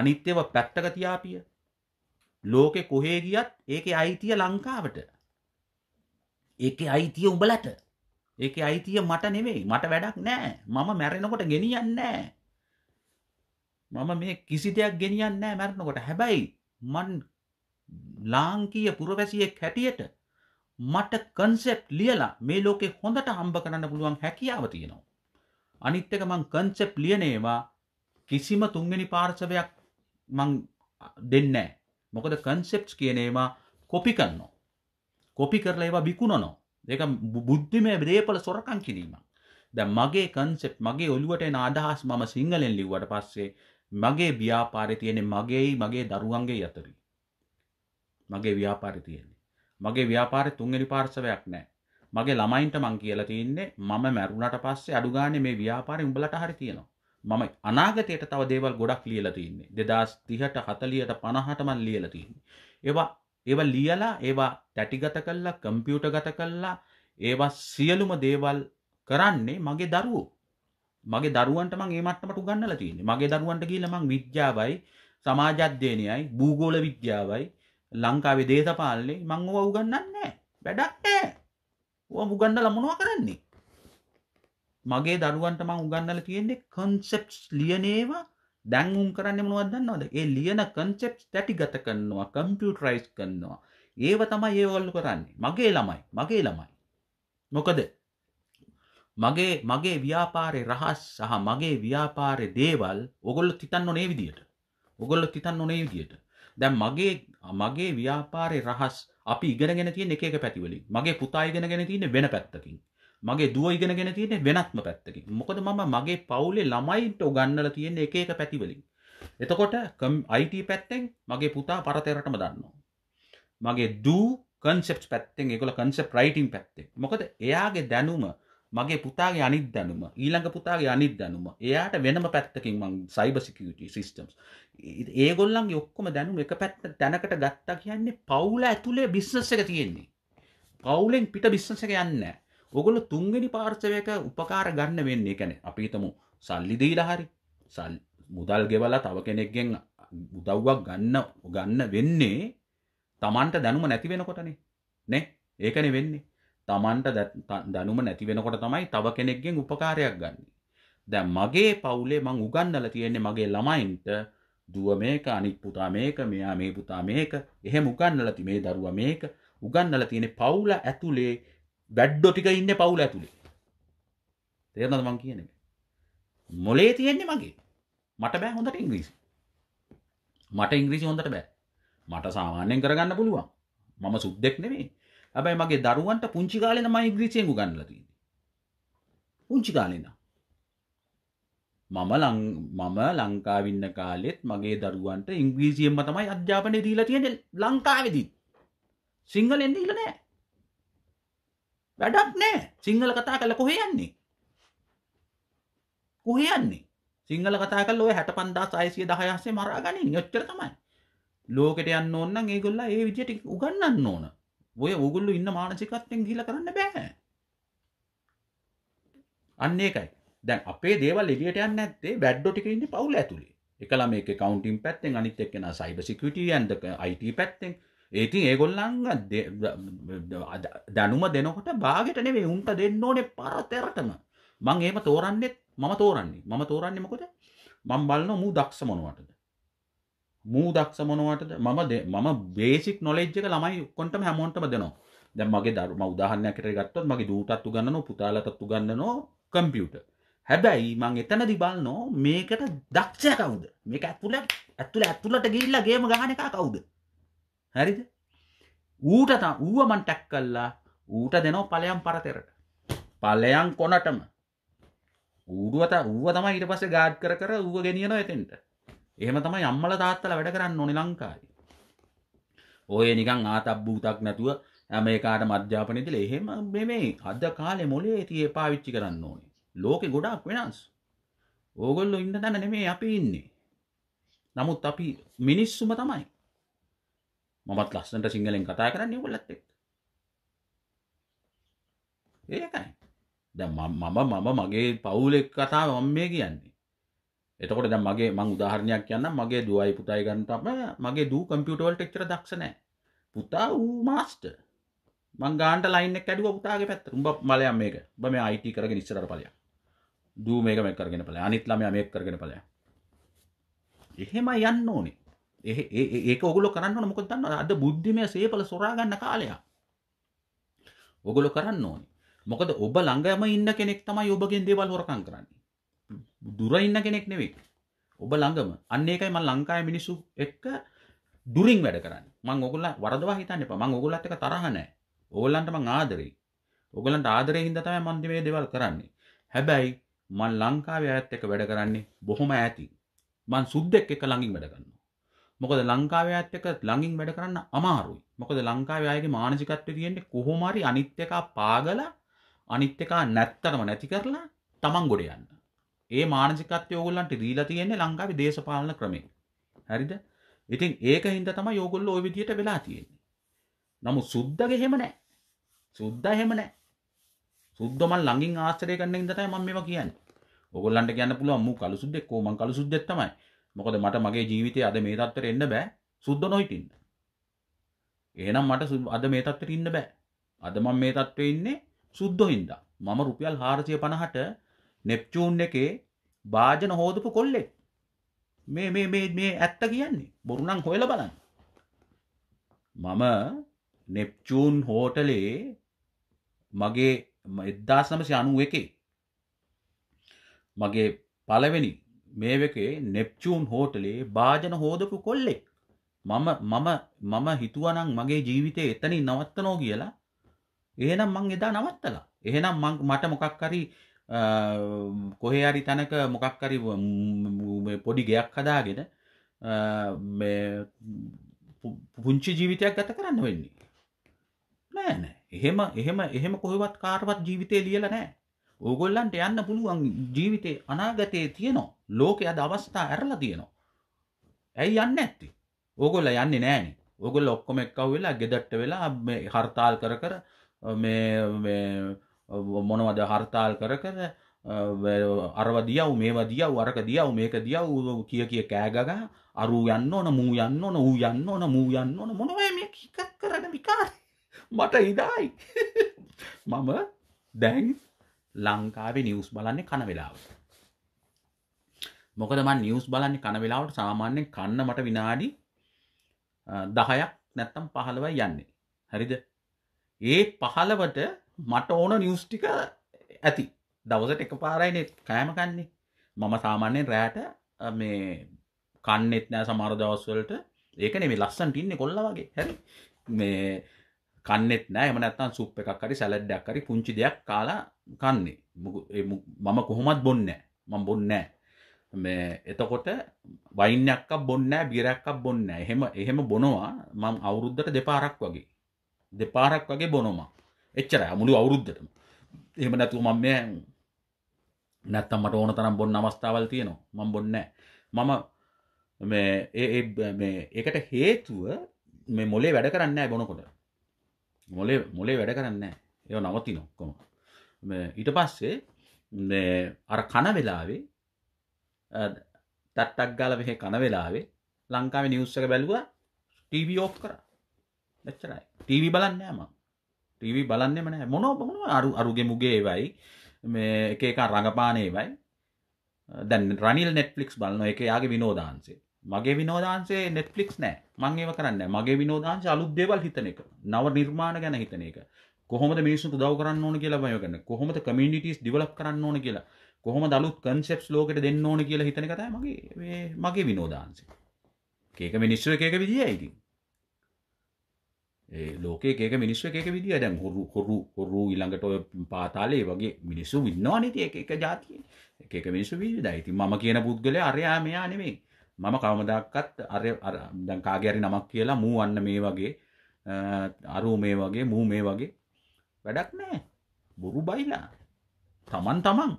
අනිත්‍යව පැත්තක තියාපිය ලෝකෙ කොහේ ගියත් ඒකේ අයිතිය ලංකාවට. ඒකේ අයිතිය උඹලට. ඒකේ අයිතිය මට නෙමෙයි. මට වැඩක් නෑ. මම මැරෙනකොට ගෙනියන්නේ නෑ. මම මේ කිසි දෙයක් ගෙනියන්නේ නෑ මැරෙනකොට. හැබැයි මන් ලාංකීය පුරවැසියෙක් හැටියට මට කන්සෙප්ට් ලියලා මේ ලෝකේ හොඳට හම්බ කරන්න පුළුවන් හැකියාව තියෙනවා. අනිත් එක මං කන්සෙප්ට් ලියනේවා කිසිම තුන්වෙනි පාර්ශවයක් මං දෙන්නේ නැහැ. මොකද කන්සෙප්ස් කියනේවා කොපි කන්නෝ කොපි කරලා ඒවා බිකුණනෝ ඒක බුද්ධිමය දේපල සොරකං කිරීම ද මගේ කන්සෙප් මගේ ඔළුවට එන අදහස් මම සිංහලෙන් ලිව්වට පස්සේ මගේ ව්‍යාපාරය තියෙන්නේ මගේයි මගේ දරුවන්ගේ අතරි මගේ ව්‍යාපාරය තියෙන්නේ මගේ ව්‍යාපාරය තුන්වෙනි පාර්ශවයක් නැහැ මගේ ළමයින්ට මං කියලා තියෙන්නේ මම මැරුණට පස්සේ අඩු ගානේ මේ ව්‍යාපාරය උඹලට හරි තියෙනවා මම අනාගතයට තව දේවල් ගොඩක් ලියලා තියෙන්නේ 2030ට 40ට 50ට මම ලියලා තියෙන්නේ ඒවා ඒවා ලියලා ඒවා තැටිගත කළා කම්පියුටර් ගත කළා ඒවා සියලුම දේවල් කරන්නේ මගේ දරුවෝ මගේ දරුවන්ට මම මේ මට්ටමට උගන්වලා තියෙන්නේ මගේ දරුවන්ට ගිහිල්ලා මම විද්‍යාවයි සමාජ අධ්‍යයනයයි භූගෝල විද්‍යාවයි ලංකාවේ දේශපාලනේ මම ඕවා උගන්වන්නේ නැහැ වැඩක් නැහැ ඕවා උගන්වලා මොනවා කරන්නේ මගේ දරුවන්ට මං උගන්නල තියෙන්නේ කොන්සෙප්ස් ලියනේවා දැන්වුම් කරන්න මොනවත් දන්නවද ඒ ලියන කන්සෙප්ස් තැටි ගත කරන්නවා කම්පියුටරයිස් කරන්නවා ඒව තමයි ඒවල්ලු කරන්නේ මගේ ළමයි මගේ ළමයි මොකද මගේ මගේ ව්‍යාපාරය රහස් සහ මගේ ව්‍යාපාරය දේවල් ඔගොල්ල තිතන්න නේ විදියට ඔගොල්ල තිතන්න නේ විදියට දැන් මගේ මගේ ව්‍යාපාරය රහස් අපි ඉගෙනගෙන තියෙන එක එක පැතිවලින් මගේ පුතා ඉගෙනගෙන තියෙන වෙන පැත්තකින් මගේ දුව ඉගෙනගෙන තියෙන වෙනත්ම පැත්තකින් මොකද මම මගේ පවුලේ ළමයින්ට උගන්නලා තියෙන එක එක පැතිවලින් එතකොට IT පැත්තෙන් මගේ පුතා පරතරටම දන්නවා මගේ දූ කන්සෙප් පැත්තෙන් එකල කන්සෙප් රයිටම් පැත්තෙක් මොකද එයාගේ දැනුම මගේ පුතාගේ අනිත් දැනුම ඊළඟ පුතාගේ අනිත් දැනුම එයාට වෙනම පැත්තකින් මං සයිබසිකට සිිස්ටම්ස් ඒගොල්ලන් යොක්කොම දැනුම එක පැත්ත තැනකට ගත්තා කියන්නේ පවුල ඇතුළේ බිස්නස් එක තියෙන්නේ පවුලෙන් පිට බිස්නස එක යන්න ඔගොල්ලෝ තුන්වෙනි පාර්ශවයක උපකාර ගන්න වෙන්නේ. කියන්නේ අපි හිතමු සල්ලි දීලා හරි මුදල් ගෙවලා තව කෙනෙක්ගෙන් උදව්වක් ගන්න ගන්න වෙන්නේ Tamanට දැනුම නැති වෙනකොටනේ. නේ? ඒකනේ වෙන්නේ. Tamanට දැනුම නැති වෙනකොට තමයි තව කෙනෙක්ගෙන් උපකාරයක් ගන්න. දැන් මගේ පවුලේ මං උගන්වලා තියෙන්නේ මගේ ළමයින්ට දුව මේක අනිත් පුතා මේක මෙයා මේ පුතා මේක එහෙම උගන්වලා ති මේ දරුවා මේක උගන්වලා තියෙන පවුල ඇතුලේ වැඩ්ඩෝ ටික ඉන්න පවුල ඇතුළේ තේරනද මං කියන මොලේ තියෙන්නේ මගේ මට බෑ හොඳට ඉංග්‍රීසි මට ඉංග්‍රීසි හොඳට බෑ මට සාමාන්‍යයෙන් කරගන්න පුළුවන් මම සුද්දෙක් නෙමේ හැබැයි මගේ දරුවන්ට පුංචි කාලේ නම් මම ඉංග්‍රීසියෙන් උගන්වලා තියෙන්නේ පුංචි කාලේ නම් මම ලං මම ලංකාවේ ඉන්න කාලෙත් මගේ දරුවන්ට ඉංග්‍රීසියෙන්ම තමයි අධ්‍යාපනය දීලා තියෙන්නේ ලංකාවේදී සිංහලෙන් දීලා නැහැ වැඩක් නෑ සිංහල කතා කළ කොහේ යන්නේ කොහේ යන්නේ සිංහල කතා කළ ඔය හැට පන්දා සයිසිය දහයස්සේ මරා ගනින් යොච්චර තමයි ලෝකෙට යන්න ඕන්න ඒගොල්ලා ඒ විදියට උගන්නන්න ඕන ඔය ඔගුල්ලු ඉන්න මානසිකත්වයෙන් ගිල කරන්න බෑ අන්න ඒකයි දැන් අපේ දේවල් එලියට යන්න ඇත්තේ වැඩ්ඩෝ ටික ඉන්නේ පවුල ඇතුලේ එකලා මේක කවුන්ටින් පැත්තෙන් අනිත් එක්කෙනා සයිබර් සිකියුරිටි ඇන්ඩ් IT පැත්තෙන් ඒතින් ඒගොල්ලංග දැනුම දෙනකොට බාගෙට නෙවේ උන්ට දෙන්න ඕනේ පරතෙරටම මං ඒම තෝරන්නෙත් මම තෝරන්නේ මම තෝරන්නේ මොකොද මං බලන්න මූ දක්ෂ මොනවටද මූ දක්ෂ මොනවටද මම මම බේසික් නොලෙජ්ජක ළමයි කොන්ටම හැමෝන්ටම දෙනවා දැ මගේ දරුම උදාහන්නයකට ගත්තොත් මගේ දූටත්තු ගන්නන පුතාලතත්තු ගන්නනෝ කම්පියුට හැබැයි මං එතන දිබල්නෝ මේකට දක්ෂය කවුද මේක ඇතුල ඇතුළ ඇතුලට ගිල්ලා ගේම ගහන එක කවුද හරිද ඌට ඌව මන්ටැක් කල්ලා ඌට දෙනෝ පලයම් පරතෙරට පල්ලයන් කොනටම ඌඩුවත ඌව තම ඉට පස ගාඩ් කර කර ඌව ගෙනියන ඇතෙන්ට එහෙම තම යම්මල තාත්තල වැඩ කරන්න ඕනි ලංකායි ඔය නිකං ආතක් භූතක් නැතුව ඇමේකාට මධ්‍යාපනතිල එහෙම මෙමේ අද කාලෙ මොලේ තිය පාවිච්චි කරන්න ඕනේ ලෝකෙ ගොඩක් වෙනස් ඕගොල්ලො ඉන්න දැන නෙමේ අපි ඉන්නේ නමුත් අපි මිනිස්සුම තමයි මමත් ලස්සට සිංහලෙන් කතා කරන්න ඔොල්ලත් එක් ඒකයි ද මම මම මගේ පවුලෙක් කතා මම මේ කියන්නේ එතකොට ද මගේ මං උදාහරණයක් කියන්න මගේ දුවයි පුතයි ගන්නටම මගේ දූ කම්පියුටවල්ට එක්චර දක්ෂනෑ පුතා වූ මාස්ට මං ගාන්ට ලයින්න කැඩුව පුතාගේ පැත් උඹ මලයම් මේක බ මේ අයිට කරගෙන ඉස්සර පලය දූ මේක මේ කරගෙන පල අනිත් ළමය මේ කරගෙන පලය එහෙම යන්න ඕනේ ඒක ඔගුල කරන්න මොක දන්න අද බුද්ධිමය සේපල සොරාගන්න කාලයා ඔගුල කරන්න ඕනි මොකද ඔබ ළඟම ඉන්න කෙනෙක් තමයි ඔබගෙන් දේවල් හොරකන් කරන්නේ දුර ඉන්න කෙනෙක් නෙවෙයි ඔබ ළඟම අන්න ඒකයි මම ලංකාවේ මිනිස්සු එක්ක දුරින් වැඩ කරන්නේ මම ඔයගොල්ලන් වරදවා හිතන්න එපා මම ඔයගොල්ලන්ට එක තරහ නැහැ ඕගොල්ලන්ට මං ආදරෙයි ඔයගොල්ලන්ට ආදරේ හින්දා තමයි මම මේ දේවල් කරන්නේ හැබැයි මම ලංකාවේ අයත් එක්ක වැඩ කරන්නේ බොහොම ඈතින් මං සුද්දෙක් එක්ක ළඟින් වැඩ කරනවා මොකද ලංකාවේ අයත් එක්ක ළඟින් වැඩ කරන්න අමාරුයි. මොකද ලංකාවේ අයගේ මානසිකත්වය තියෙන්නේ කොහොම හරි අනිත් එකා පාගලා අනිත් එකා නැත්තටම නැති කරලා Taman ගොඩ යන්න. ඒ මානසිකත්වය ඕගොල්ලන්ට දීලා තියෙන්නේ ලංකාවේ දේශපාලන ක්‍රමය. හරිද? ඉතින් ඒක හින්දා තමයි ඕගොල්ලෝ ওই විදියට වෙලා තියෙන්නේ. නමුත් සුද්දගේ එහෙම නැහැ. සුද්දා එහෙම නැහැ. සුද්දමන් ළඟින් ආශ්‍රය කරන හින්දා තමයි මම මේවා කියන්නේ. ඕගොල්ලන්ට කියන්න පුළුවන් මූ කළු සුද්දෙක් කොහොම කළු සුද්දෙක් තමයි. මොකද මට මගේ ජීවිතය අද මේ තත්තර එන්න බෑ සුද්ද නොහිටින්න ඒනම් මට අද මේ තත්තර ඉන්න බෑ අද මම මේ තත්ත්වය ඉන්නේ සුද්දෝ හින්දා මම රුපියල් හාරසිය පණහට නෙප්චූන් එකේ භාජන හෝදපු කොල්ලෙක් මේ මේ මේ මේ ඇත්ත කියන්නේ බොරුනම් හොයල බලන්න මම නෙප්චූන් හෝටලේ මගේ එද්දාසනමසි අනුව එකේ මගේ පලවෙනි මේවකේ නෙප්චූන් හෝටලේ භාජන හෝදපු කොල්ලෙක් මම මම මම හිතුවනම් මගේ ජීවිතය එතනින් නවත්තනෝ කියලා එහෙනම් මං එදා නවත්තලා එහෙනම් මං මට මොකක් හරි කොහේ හරි තැනක මොකක් හරි පොඩි ගයක් හදාගෙන පුංචි ජීවිතයක් ගත කරන්න වෙන්නේ නෑ නෑ එහෙම එහෙම එහෙම කොහෙවත් කාටවත් ජීවිතේ ලියලා නෑ ඕගොල්ලන්ට යන්න පුළුවන් ජීවිතේ අනාගතයේ තියෙනවා ලෝක අද අවස්ථා ඇරලා තියෙනවා. ඇයි යන්න ඇත්ති. ඕගොල්ල යන්නේ නෑන ඕගොල් ඔක්කොම එක්කව වෙලා ගෙදට්ට වෙලා හර්තාල් කර කර මොනවද හර්තාල් කර කර අරවදියව් මේ වදියව් වරක දියව් මේක දියව් කිය කිය කෑගග අරු යන්න ඕන මූ යන්න ඕන ඌ යන්න ඕන මූ යන්න ඕන මොනවයි මේ එකක් කරන විකාර මට ඉදායි මම දැන් ලංකාවේ නිවස් බලන්නේ කන වෙලාවට මොකද මන් නිියස් බලන්න කන වෙලාවට සාමාන්‍යෙන් කන්න මට විනාඩි දහයක් නැත්තම් පහළවයි යන්නේ හරිද ඒ පහළවට මට ඕන නිියස් ටික ඇති දවසට එක පාරයින කෑමකන්නේ මම සාමාන්‍යයෙන් රෑට මේ කන්නෙත් නෑ සමාර දවස්වලට ඒකන මේ ලස්සන්ට ඉන්න කොල්ල වගේ හැරි මේ කන්නෙත් නෑ මනත්තන් සුප් එකක් හරි සැලඩ්ඩක් හරි පුංචි දෙයක් කාලා කන්නේ මම කොහොමත් බොන්නෑ මම බොන්නෑ මේ එතකොට වයින්යක්ක් බොන්නෑ බිරැක්ක් බොන්න එහෙම එහෙම බොනවා මං අවුරුද්ධට දෙපාරක් වගේ දෙපාරක් වගේ බොනොම එච්චර මුළු අවුරුද්ධටම එහෙම නැතු මම මේ නැත්තම්මට ඕන තරම් බොන්න අවස්ථාවල් තියෙනවා මං බොන්නෑ මම මේ ඒකට හේතුව මේ මොලේ වැඩ කරන්න බොනකොට මොලේ මොලේ වැඩ කරන්න ඒ නවති නොක්කොම ඊට පස්සේ අර කන වෙලාවේ තට්ටක් ගාල මෙහෙ කන වෙලාවේ ලංකාවේ නිවුස් එක බැලුවා ටීවී ඕෆ් කරා. එච්චරයි. ටීවී බලන්නේ නැහැ මම. ටීවී බලන්නෙම නැහැ. මොන මොන අරු අරුගේ මුගේ ඒවයි මේ එක එක රඟපාන ඒවයි. දැන් රනිල් නෙට්ෆ්ලික්ස් බලන එක යාගේ විනෝදාංශේ. මගේ විනෝදාංශේ නෙට්ෆ්ලික්ස් නෑ. මම ඒව කරන්නේ නැහැ. මගේ විනෝදාංශ අලුත් දේවල් හිතන එක. නව නිර්මාණ ගැන හිතන එක. කොහොමද මිනිස්සුන්ට උදව් කරන්න ඕන කියලා මම කරන්නේ. කොහොමද කමියුනිටිස් ඩෙවලොප් කරන්න ඕන කියලා. කොහොම දලුත් කන්සෙප්ස් ලෝකට දෙන්න ඕන කියලා හිතන කතයි මගේ මගේ විනෝදාන්සේ ඒක මිනිස්සුව එකක විදිහයිති ඒ ලෝකේ ඒක මිනිස්සු එකක විදිහ දැන් හොරු හොරු හොරු ඊළඟට ඔය පාතාලේ වගේ මිනිස්සු ඉන්නවනේ ඉතින් එක එක જાතියේ එක එක මිනිස්සු විවිධයි. ඉතින් මම කියන පුද්ගලයා අරයා මෙයා නෙමෙයි. මම කවමදාකවත් අර අර දැන් කාගේ හරි නමක් කියලා මූ අන්න මේ වගේ අරු මේ වගේ මූ මේ වගේ වැඩක් නැහැ. බොරු බයිලා. Taman taman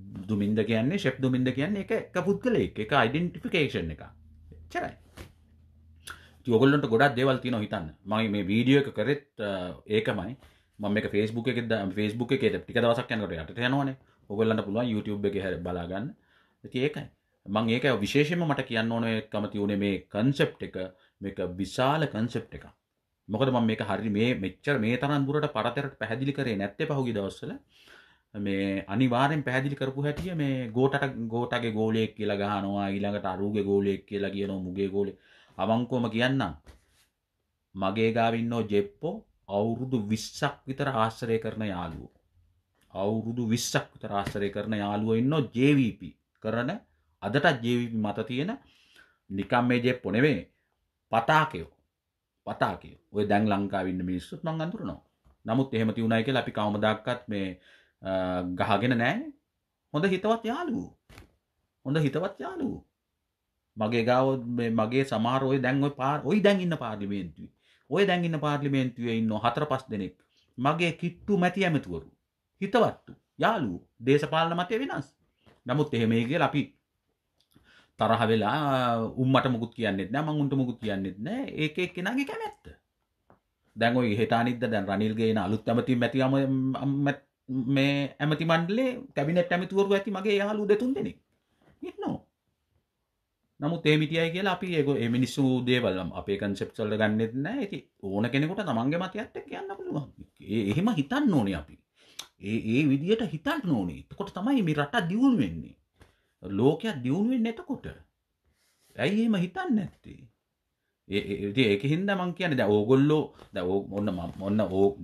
දුමින්ද කියන්නේ ශෙප් දුමින්ද කියන්නේ එක එක පුද්ගලෙක් එක අයිඩෙන්ටිෆිකේෂන් එක චරයි ඔගොල්ලන්ට ගොඩක් දේවල් තියෙනවා හිතන්න මගේ මේ වීඩියෝ එක කරෙත් ඒකමයි මම මේක Facebook එකේ Facebook එකේ ටික දවසක් යනකොට යටට යනවනේ ඔගොල්ලන්ට පුළුවන් YouTube එකේ හැර බලාගන්න ඉතින් ඒකයි මම ඒක විශේෂයෙන්ම මට කියන්න ඕන එකම තියුනේ මේ concept එක මේක විශාල concept එකක් මොකද මම මේක හරි මේ මෙච්චර මේ තරම් දුරට පරතරට පැහැදිලි කරේ නැත්තේ පහුගිය දවස්වල මේ අනිවාරෙන් පැදිලි කරපු හැටිය මේ ගෝටට ගෝටගේ ගෝලයෙක් කියලා ගහනවා ඊළඟට අරුගේ ගෝලයෙක් කියලා කියනවා මුගේ ගෝලෙ අවංකෝම කියන්නම් මගේ ගාවින්නෝ ජෙප්පෝ අවුරුදු විස්සක් විතර ආශ්‍රය කරන යාළුවෝ අවුරුදු විස්සක් විතර ආශ්‍රය කරන යාළුවෝ ඉන්නෝ ජීවිපි කරන අදටත් ජීවිපි මත තියෙන නිකම් මේ ජෙප්පෝ නෙවේ පතාකයෝ පතාකයෝ ඔය දැන් ලංකාවින්න මිනිස්සුත් මං අඳුරනවා නමුත් එහෙම තිවුණයි කියලා අපි කවමදක්වත් මේ ගහගෙන නෑ හොඳ හිතවත් යාලුවූ හොඳ හිතවත් යාලුවූ මගේ ගාව මගේ සමාරෝය දැන්ව පාර ඔයි දැන්ඉන්න පාර්ලිමේන්තුවයි ඔය දැන්ඉන්න පාර්ලිමේන්තුවේ ඉන්න හතර පස් දෙනෙක් මගේ කිට්ටු මැති ඇමතුවරු හිතවත්තු යාලු දේශපාලන මතය වෙනස් නමුත් එහෙමේගේ අපි තරහ වෙලා උම්මට මුකුත් කියන්නෙත් නෑ මංඋන්ට මුකුත් කියන්නෙත් නෑ ඒක එක්කෙනගේ කැමැත්ත දැන්ඔයි හෙතානිද දැන් රනිල්ගේන අලුත් ඇමති මැති ඇමත් මේ ඇමති මණ්ඩලේ කැබිනට් ඇමතිවරු ඇති මගේ යාලු දෙතුන් දෙනෙක් ඉන්නෝ නමුත් ඒ මිටියයි කියලා අපි ඒගොල්ලෝ ඒ මිනිස්සු දේවල්ම අපේ කන්සෙප්ට්ස් වල ගන්නෙත් නැහැ ඉතින් ඕන කෙනෙකුට තමන්ගේ මතයත් එක්ක යන්න පුළුවන් ඒ එහෙම හිතන්න ඕනේ අපි ඒ ඒ විදිහට හිතන්න ඕනේ එතකොට තමයි මේ රට දියුණු වෙන්නේ ලෝකයක් දියුණු වෙන්නේ එතකොට ඇයි එහෙම හිතන්නේ නැත්තේ ඒක හින්දා මං කියන්නේ දැන් ඕගොල්ලෝ දැන් ඔන්න ඔන්න ඕක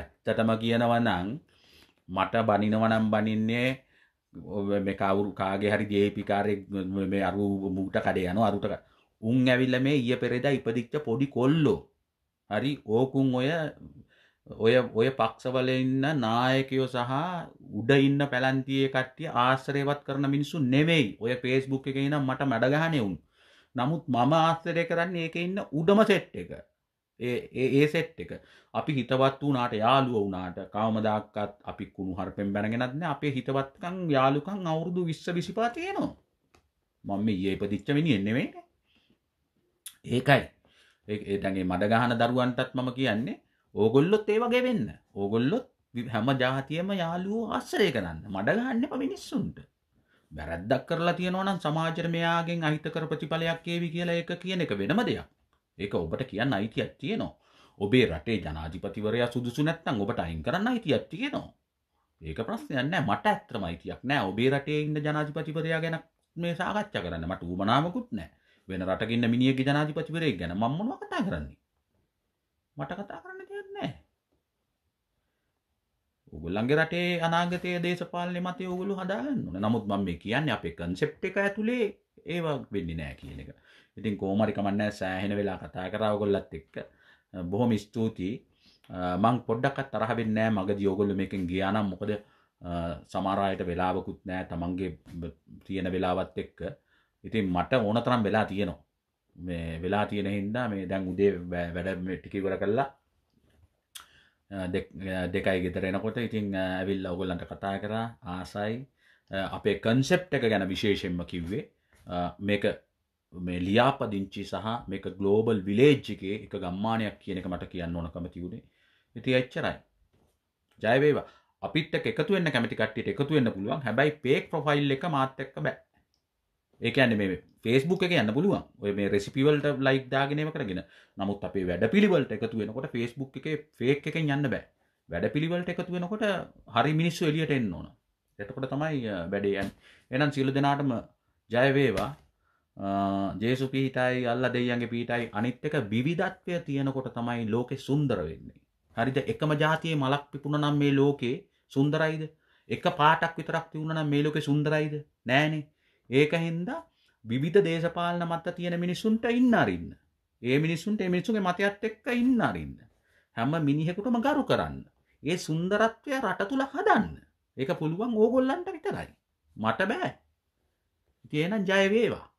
ඇත්තටම කියනවා නම් මට බනිනවනම් බනින්නේ කවුරු කාගේ හරි දේපිකාරෙක් මේ අරු මූට කඩේ යන අරුටක උන් ඇවිල්ල මේ ඊය පෙරෙද ඉපදිච්ච පොඩි කොල්ලෝ හරි ඕකුන් ඔය ඔය ඔය පක්ෂවල ඉන්න නායකයෝ සහ උඩ ඉන්න පැලන්තියේ කට්ටිය ආශ්‍රයවත් කරන මිනිස්සු නෙවෙයි ඔය පේස්බුක් එක නම් මට මැඩගහනෙවුන් නමුත් මම ආස්තරය කරන්න ඒක ඉන්න උඩම සෙට් එක ඒ සෙට් එක අපි හිතවත් වනාට යාලුව වනාට කවමදක්කත් අපි කුණු හරපෙන් බැනගෙනත්න අපේ හිතවත්කං යාලුකං අවුරුදු විශ්ස විසිපාතියනවා මම ඒ පදිච්චමිනි එන්නෙවේ ඒකයි ඒදගේ මඩ ගහන දරුවන්ටත් මම කියන්නේ ඕගොල්ලොත් ඒ වගේ වෙන්න ඕගොල්ලොත් හැම ජාතියම යාලුවෝ අස්සරය කරන්න මඩ ගහන්න පමිනිස්සුන්ට බැරැද්දක් කරලා තියෙනවනම් සමාජරමයාගෙන් අහිතකර ප්‍රතිඵලයක් ඒවි කියලා එක කියන එක වෙනම දෙයක් ඒක ඔබට කියන්න අයිතියක් තියෙනවා. ඔබේ රටේ ජනාධිපතිවරයා සුදුසු නැත්තම් ඔබට අයින් කරන්න අයිතියක් තියෙනවා. ඒක ප්‍රශ්නයක් නෑ මට ඇත්තම අයිතියක් නෑ ඔබේ රටේ ඉන්න ජනාධිපතිවරයා ගැන මේ සාකච්ඡා කරන්න මට ඌමනාමකුත් නෑ. වෙන රටක ඉන්න මිනිහෙක්ගේ ජනාධිපතිවරයෙක් ගැන මම මොනවා කතා කරන්නේ? මට කතා කරන්න දෙයක් නෑ. ඔගොල්ලන්ගේ රටේ අනාගතයේ දේශපාලනය මතය ඔගොල්ලෝ හදාගන්න ඕනේ. නමුත් මම මේ කියන්නේ අපේ concept එක ඇතුලේ ඒවා වෙන්නේ නැහැ කියන එක. ඉතින් කෝමරිකමන්න සෑහෙන වෙලා කතා කරාවගොල්ලත් එක්ක බොහොම ස්තුතියි මං පොඩ්ඩක්ත් තරහවෙන්න නෑ මග දියෝගොල්ල මේකින් ගියානම් මොකද සමාරායට වෙලාවකුත් නෑ තමන්ගේ තියෙන වෙලාවත් එක්ක ඉතින් මට ඕන තරම් වෙලා තියෙනවා මේ වෙලා තියෙන හින්දා මේ දැන් උදේ වැඩ ටිකිවර කල්ලා දෙකයි ගෙතර එනකොට ඉතිං ඇවිල් ඔගොල්ලන්ට කතා කර ආසයි අපේ කන්සෙප් එක ගැන විශේෂෙන්ම කිව්වේ මේක මේ ලියාපදිංචි සහ මේක ග්ලෝබල් විලේජ් එකේ එක ගම්මානයක් කියන එක මට කියන්න ඕනකම තියුනේ. ඉතින් එච්චරයි. ජය වේවා. අපිත් එක්ක එකතු වෙන්න කැමති කට්ටියට එකතු වෙන්න පුළුවන්. හැබැයි fake profile එක මාත් එක්ක බෑ. ඒ කියන්නේ මේ Facebook එකේ යන්න පුළුවන්. ඔය මේ recipe වලට like දාගෙන ඒව කරගෙන. නමුත් අපේ වැඩපිළිවෙලට එකතු වෙනකොට Facebook එකේ fake එකෙන් යන්න බෑ. වැඩපිළිවෙලට එකතු වෙනකොට හරි මිනිස්සු එළියට එන්න ඕන. එතකොට තමයි වැඩේ යන්නේ. එහෙනම් සියලු දෙනාටම ජය වේවා. ජේසු පීටයි අල්ල දෙයන්ගේ පීටයි අනිත් එක විවිධත්වය තියෙනකොට තමයි ලෝකෙ සුන්දර වෙන්නේ. හරිද එකම ජාතියේ මලක් පිපුණ නම් මේ ලෝකේ සුන්දරයිද? එක පාටක් විතරක් තියුණ නම් මේ ලෝකේ සුන්දරයිද? නෑනේ. ඒක හින්දා විවිධ දේශපාලන මත තියෙන මිනිසුන්ට ඉන්න අරින්න. ඒ මිනිසුන්ට ඒ මිනිසුන්ගේ මතයත් එක්ක ඉන්න අරින්න. හැම මිනිහෙකුටම ගරු කරන්න. ඒ සුන්දරත්වය රට තුල හදන්න. ඒක පුළුවන් ඕගොල්ලන්ට විතරයි. මට බෑ. ඉතින් එහෙනම් ජය වේවා.